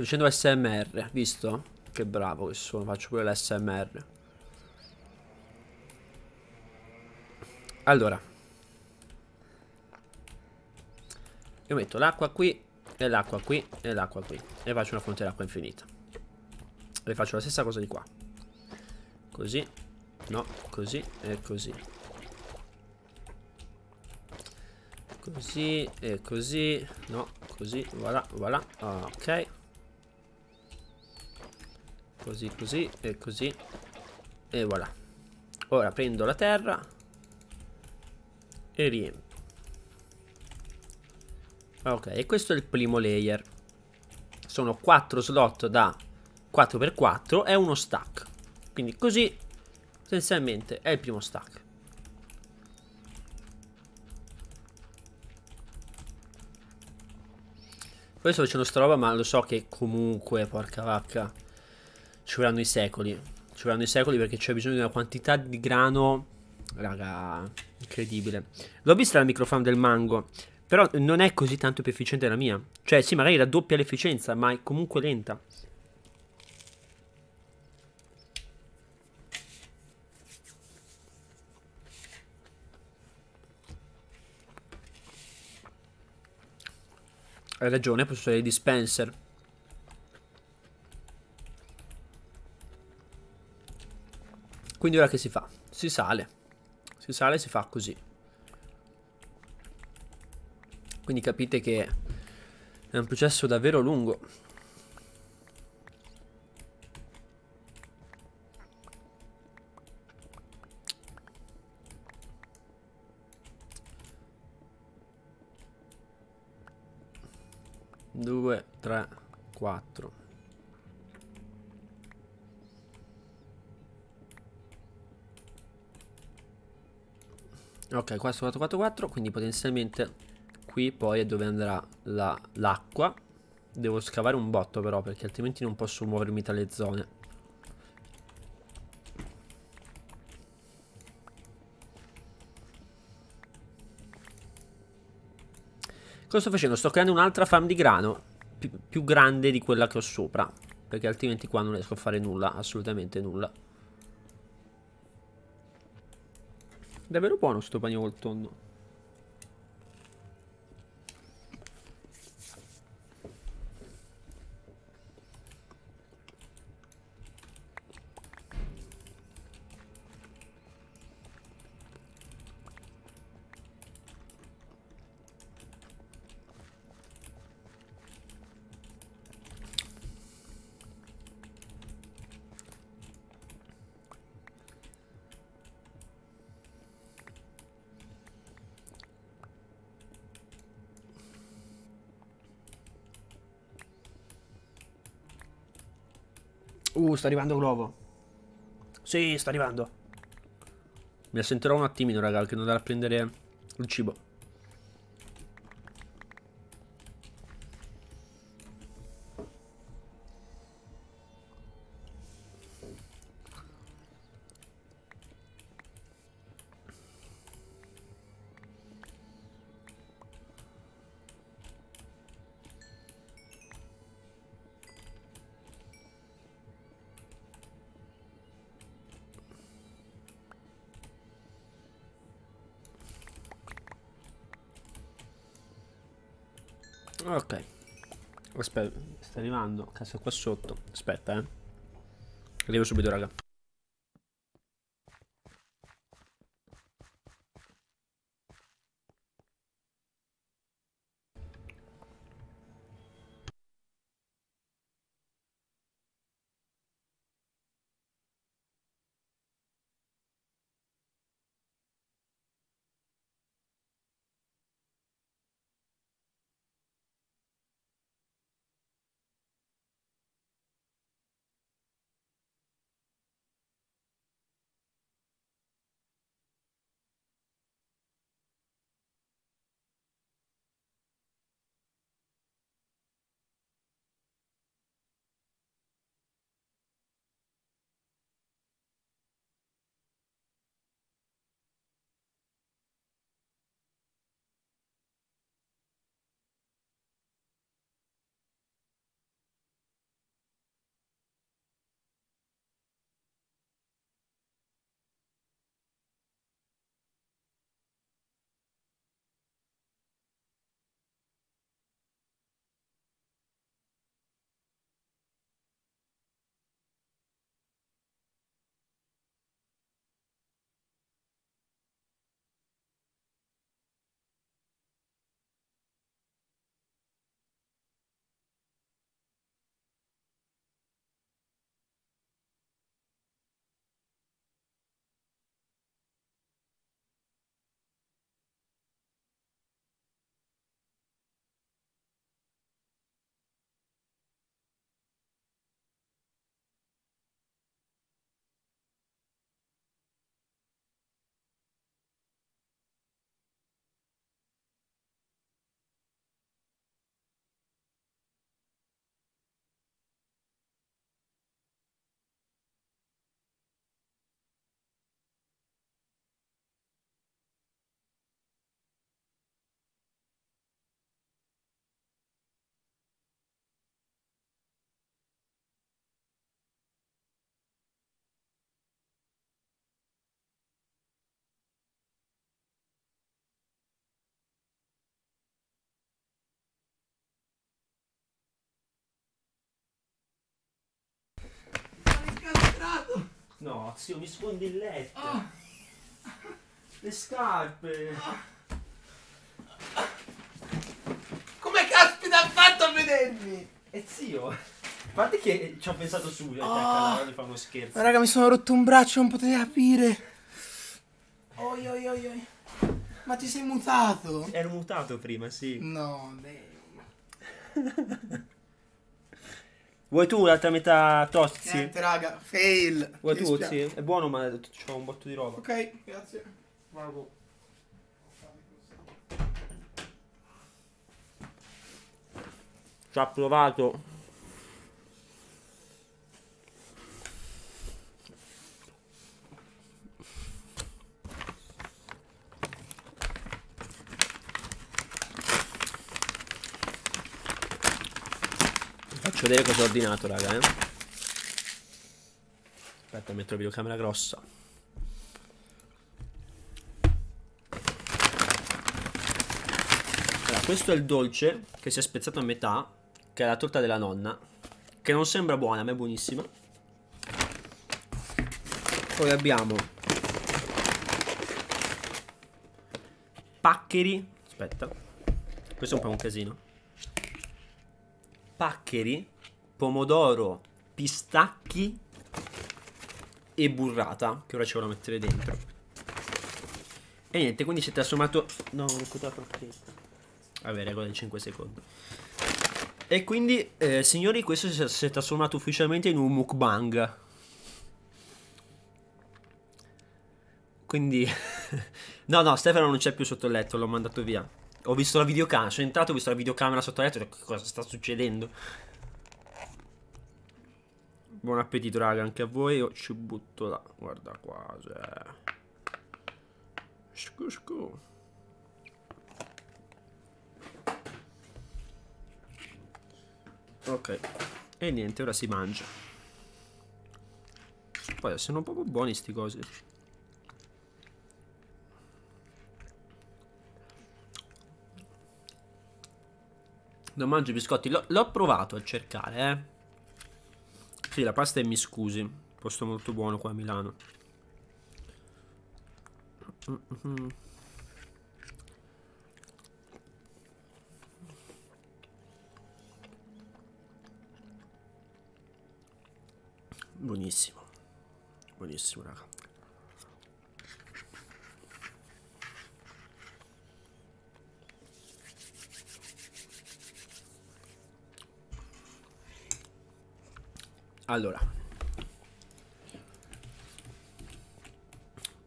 Sto facendo SMR, visto? Che bravo che sono, faccio pure l'SMR. Allora. Io metto l'acqua qui, e l'acqua qui, e l'acqua qui. E faccio una fonte d'acqua infinita. E faccio la stessa cosa di qua. Così. No, così e così. Così e così. No, così. Voilà, voilà. Ok. Così, così e così. E voilà. Ora prendo la terra e riempio. Ok, e questo è il primo layer. Sono 4 slot da 4x4 e uno stack. Quindi così essenzialmente è il primo stack. Poi sto facendo sta roba ma lo so che comunque porca vacca ci vorranno i secoli. Ci vorranno i secoli perché c'è bisogno di una quantità di grano, raga, incredibile. L'ho vista la microfarm del mango, però non è così tanto più efficiente della mia. Cioè sì, magari raddoppia l'efficienza, ma è comunque lenta. Hai ragione, posso essere di dispenser. Quindi ora che si fa? Si sale. Si sale e si fa così. Quindi capite che è un processo davvero lungo. Due, tre, quattro. Ok, qua sono 4444, quindi potenzialmente qui poi è dove andrà l'acqua. La, Devo scavare un botto però, perché altrimenti non posso muovermi tra le zone. Cosa sto facendo? Sto creando un'altra farm di grano, più, più grande di quella che ho sopra, perché altrimenti qua non riesco a fare nulla, assolutamente nulla. Davvero buono sto panino col tonno. sta arrivando Glovo. Sì, sta arrivando. Mi assenterò un attimino, raga, che devo andare a prendere il cibo. Cazzo, qua sotto. Aspetta, eh. Arrivo subito, raga. zio, mi sfondi il letto. Ah. Le scarpe. Come caspita ha fatto a vedermi? E eh, zio, a parte che eh, ci ho pensato su, oh. eh, ah. fa uno scherzo. Ma raga, mi sono rotto un braccio, non potevi capire. Oi, oi, oi, oi. Ma ti sei mutato? Ero mutato prima, sì. No, beh. Vuoi tu l'altra metà Tozzi? Niente, raga, fail. Vuoi tu, sì? È buono, ma c'è un botto di roba. Ok, grazie. Bravo. Ci ha provato. faccio vedere cosa ho ordinato, raga, eh. Aspetta, metto la videocamera grossa. Allora, questo è il dolce che si è spezzato a metà, che è la torta della nonna, che non sembra buona, ma è buonissima. Poi abbiamo Paccheri Aspetta Questo è un po' un casino Paccheri pomodoro, pistacchi e burrata, che ora ci vorrò mettere dentro. E niente, quindi si è trasformato... No, ho recuperato la forchetta. Vabbè, regola di 5 secondi. E quindi, eh, signori, questo si è trasformato ufficialmente in un mukbang. Quindi... no, no, Stefano non c'è più sotto il letto, l'ho mandato via. Ho visto la videocamera, sono entrato, ho visto la videocamera sotto il letto, cosa sta succedendo? Buon appetito, raga, anche a voi. Io ci butto là. Guarda qua. Cioè. Scu, scu. Ok. E niente, ora si mangia. Poi sono proprio buoni sti cosi. Non mangio i biscotti. L'ho provato a cercare, eh. Sì, la pasta è mi scusi. Posto molto buono qua a Milano. Buonissimo. Buonissimo, raga. Allora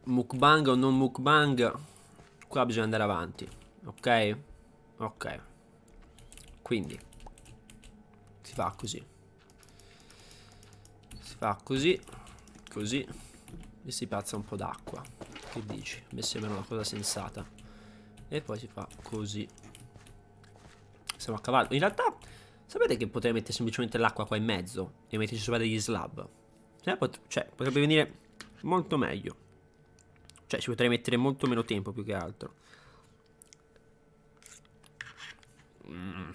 Mukbang o non mukbang Qua bisogna andare avanti Ok? Ok Quindi Si fa così Si fa così Così E si pazza un po' d'acqua Che dici? Mi sembra una cosa sensata E poi si fa così Siamo a cavallo In realtà Sapete che potrei mettere semplicemente l'acqua qua in mezzo e metterci sopra degli slab? Cioè, potrebbe venire molto meglio. Cioè, ci potrei mettere molto meno tempo più che altro. Mm.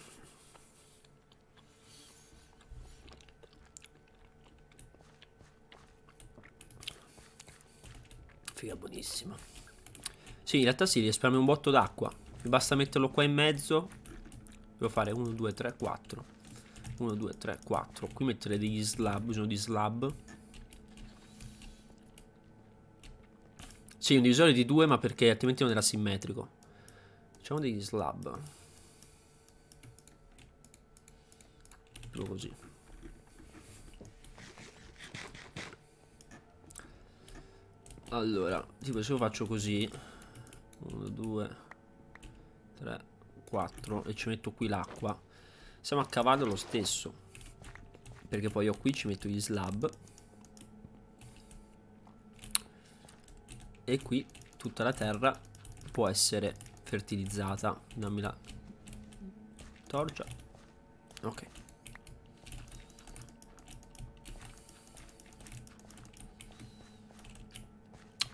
Figa buonissima. Sì, in realtà si sì, risparmia un botto d'acqua. Mi basta metterlo qua in mezzo. Devo fare 1, 2, 3, 4. 1, 2, 3, 4 Qui mettere degli slab, bisogno di slab Sì, un divisore di 2 ma perché altrimenti non era simmetrico Facciamo degli slab Tipo così Allora, tipo se lo faccio così 1, 2, 3, 4 E ci metto qui l'acqua siamo a cavallo lo stesso. Perché poi io qui ci metto gli slab. E qui tutta la terra può essere fertilizzata. Dammi la torcia. Ok.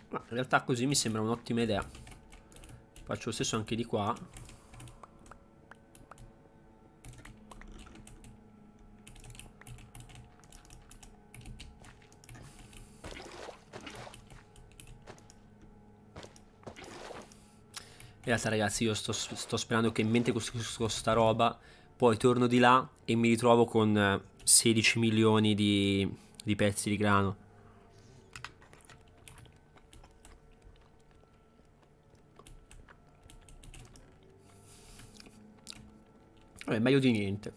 Ma in realtà così mi sembra un'ottima idea. Faccio lo stesso anche di qua. In realtà ragazzi io sto, sto sperando che mentre costruisco sta roba poi torno di là e mi ritrovo con 16 eh, milioni di, di pezzi di grano. Vabbè, meglio di niente.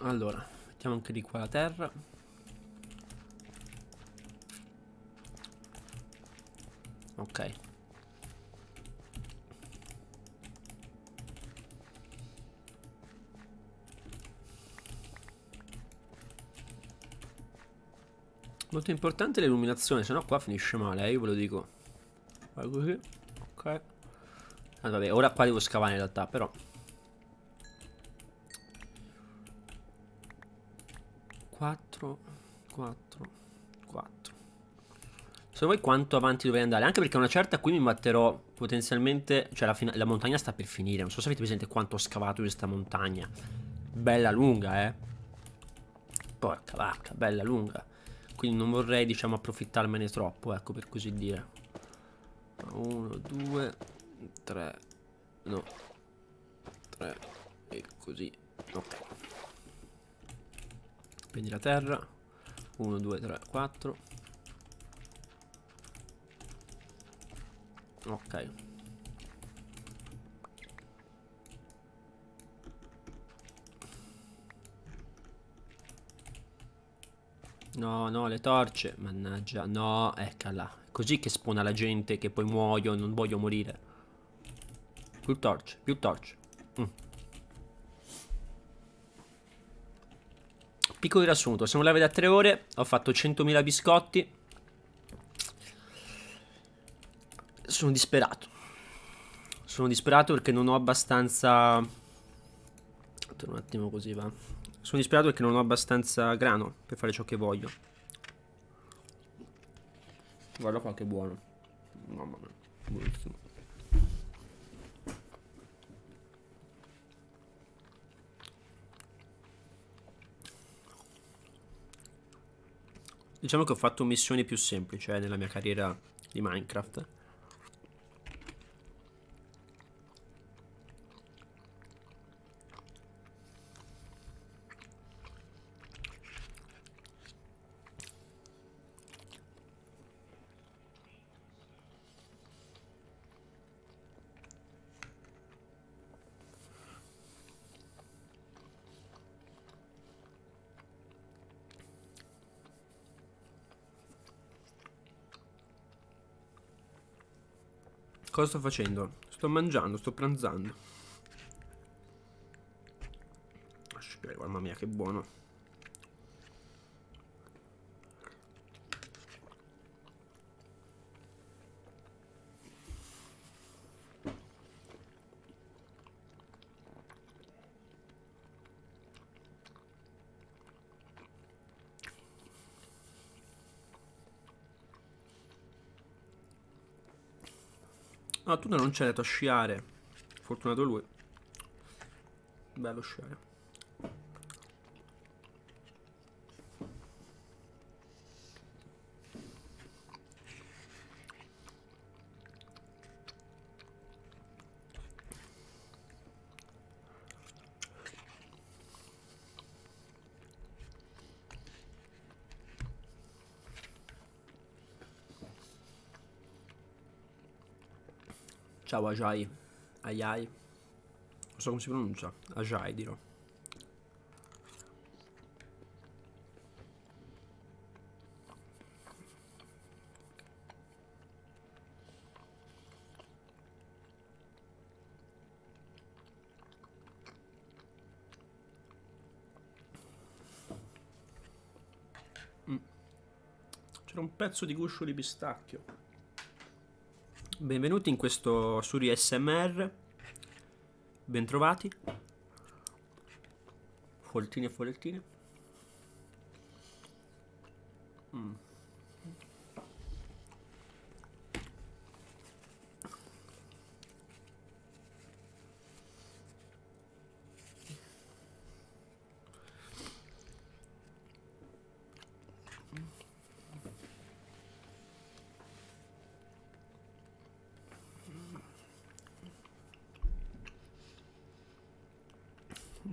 Allora, mettiamo anche di qua la terra. Molto importante l'illuminazione, se no qua finisce male, eh, io ve lo dico. Vai così. Ok. Ah, vabbè, ora qua devo scavare in realtà, però. Quattro, quattro. Se voi quanto avanti dovrei andare, anche perché a una certa qui mi batterò potenzialmente, cioè la, la montagna sta per finire, non so se avete presente quanto ho scavato questa montagna. Bella lunga, eh. Porca vacca, bella lunga. Quindi non vorrei, diciamo, approfittarmene troppo, ecco, per così dire. Uno, due, tre, no, tre, e così, ok. Prendi la terra, Uno, due, tre, quattro. Ok. No, no, le torce. Mannaggia, no, eccola. Così che spona la gente che poi muoio, non voglio morire. Più torce, più torce. Mm. Piccolo riassunto, siamo live da 3 ore, ho fatto 100.000 biscotti. sono disperato. Sono disperato perché non ho abbastanza... Torno un attimo così, va. Sono disperato perché non ho abbastanza grano per fare ciò che voglio. Guarda qua che buono. Mamma mia, buonissimo. Diciamo che ho fatto missioni più semplici eh, nella mia carriera di Minecraft. Cosa sto facendo? Sto mangiando, sto pranzando. mamma mia, che buono. No, ah, tu non c'è andato a sciare. Fortunato lui. Bello sciare. Ciao Ajai. Ajay. Non so come si pronuncia. Ajay dirò. Mm. C'era un pezzo di guscio di pistacchio benvenuti in questo Suri SMR. Bentrovati. Foltini e folettine.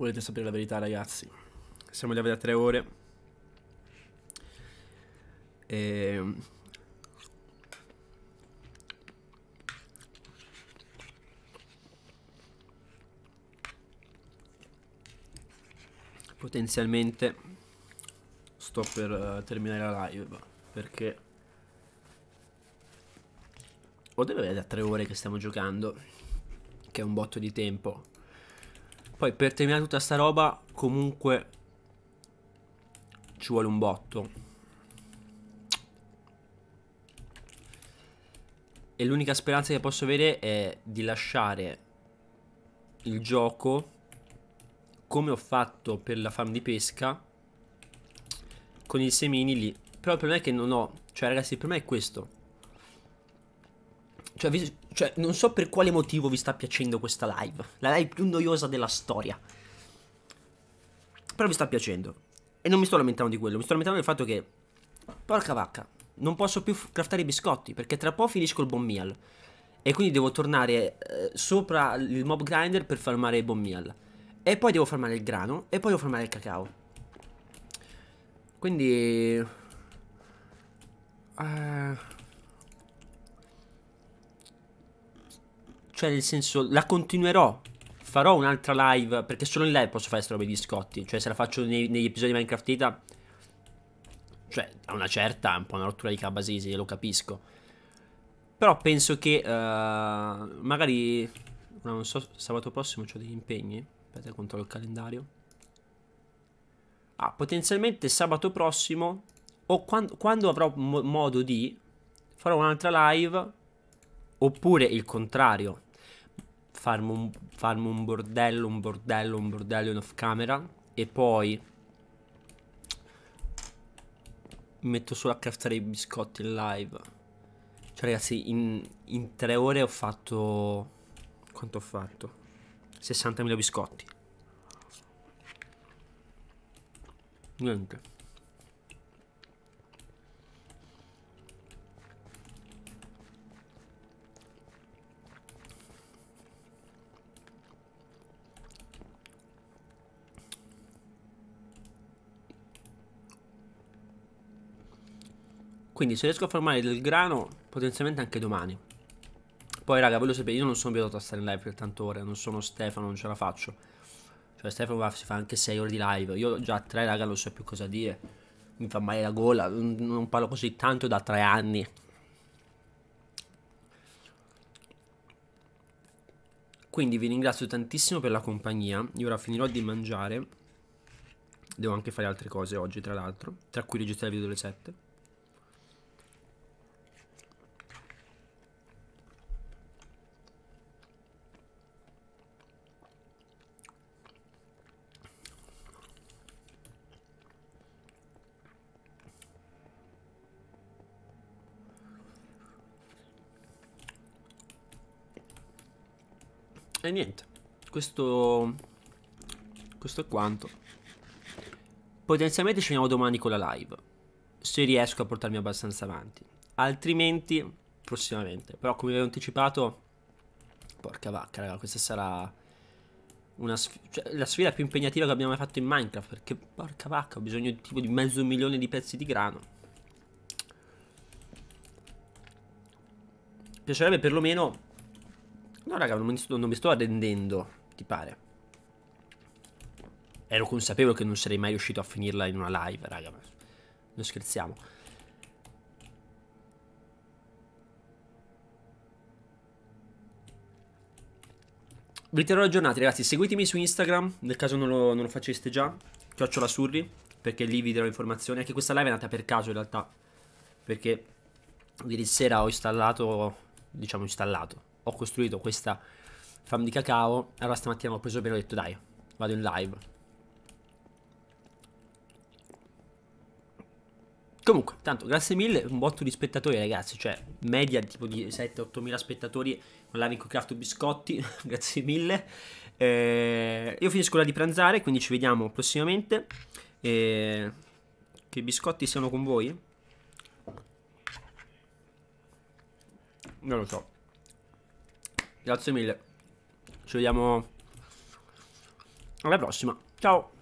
volete sapere la verità, ragazzi. Siamo live da tre ore. E... Ehm. Potenzialmente sto per eh, terminare la live perché o deve avere da tre ore che stiamo giocando che è un botto di tempo poi per terminare tutta sta roba comunque ci vuole un botto. E l'unica speranza che posso avere è di lasciare il gioco come ho fatto per la farm di pesca con i semini lì. Però il problema è che non ho... Cioè ragazzi, il problema è questo. Cioè, cioè, non so per quale motivo vi sta piacendo questa live. La live più noiosa della storia. Però vi sta piacendo. E non mi sto lamentando di quello, mi sto lamentando del fatto che... Porca vacca, non posso più craftare i biscotti, perché tra po' finisco il bon meal. E quindi devo tornare eh, sopra il mob grinder per farmare il bon meal. E poi devo farmare il grano, e poi devo farmare il cacao. Quindi... Uh... Cioè, nel senso, la continuerò. Farò un'altra live, perché solo in live posso fare queste robe di scotti Cioè, se la faccio nei, negli episodi di Minecraft Ita, cioè, a una certa, è un po' una rottura di cabasisi, lo capisco. Però penso che, uh, magari, non so, sabato prossimo ho degli impegni. Aspetta, controllo il calendario. Ah, potenzialmente sabato prossimo, o quando, quando avrò mo modo di, farò un'altra live, oppure il contrario, farmi un, farmi un bordello, un bordello, un bordello in off camera e poi mi metto solo a craftare i biscotti in live. Cioè ragazzi, in, in tre ore ho fatto... Quanto ho fatto? 60.000 biscotti. Niente. Quindi se riesco a farmare del grano Potenzialmente anche domani Poi raga voi lo sapete Io non sono abituato a stare in live per tante ore Non sono Stefano Non ce la faccio Cioè Stefano va, si fa anche 6 ore di live Io già a 3 raga non so più cosa dire Mi fa male la gola Non, non parlo così tanto da 3 anni Quindi vi ringrazio tantissimo per la compagnia Io ora finirò di mangiare Devo anche fare altre cose oggi tra l'altro Tra cui registrare il video delle 7 E niente, questo, questo è quanto. Potenzialmente ci vediamo domani con la live, se riesco a portarmi abbastanza avanti. Altrimenti, prossimamente. Però come vi ho anticipato, porca vacca, raga, questa sarà una sf cioè, la sfida più impegnativa che abbiamo mai fatto in Minecraft. Perché, porca vacca, ho bisogno di tipo di mezzo milione di pezzi di grano. Piacerebbe perlomeno No, raga, non mi, sto, non mi sto arrendendo, ti pare. Ero consapevole che non sarei mai riuscito a finirla in una live, raga. Non scherziamo. Vi terrò aggiornati, ragazzi. Seguitemi su Instagram, nel caso non lo, non lo faceste già. Chiocciola Surri, perché lì vi darò informazioni. Anche questa live è nata per caso, in realtà. Perché ieri sera ho installato, diciamo installato, ho costruito questa farm di cacao. Allora stamattina ho preso bene e ho detto dai, vado in live. Comunque, tanto, grazie mille, un botto di spettatori ragazzi, cioè media tipo di 7-8 mila spettatori con live Craft Biscotti, grazie mille. Eh, io finisco la di pranzare, quindi ci vediamo prossimamente. Eh, che biscotti siano con voi? Non lo so. Grazie mille. Ci vediamo alla prossima. Ciao.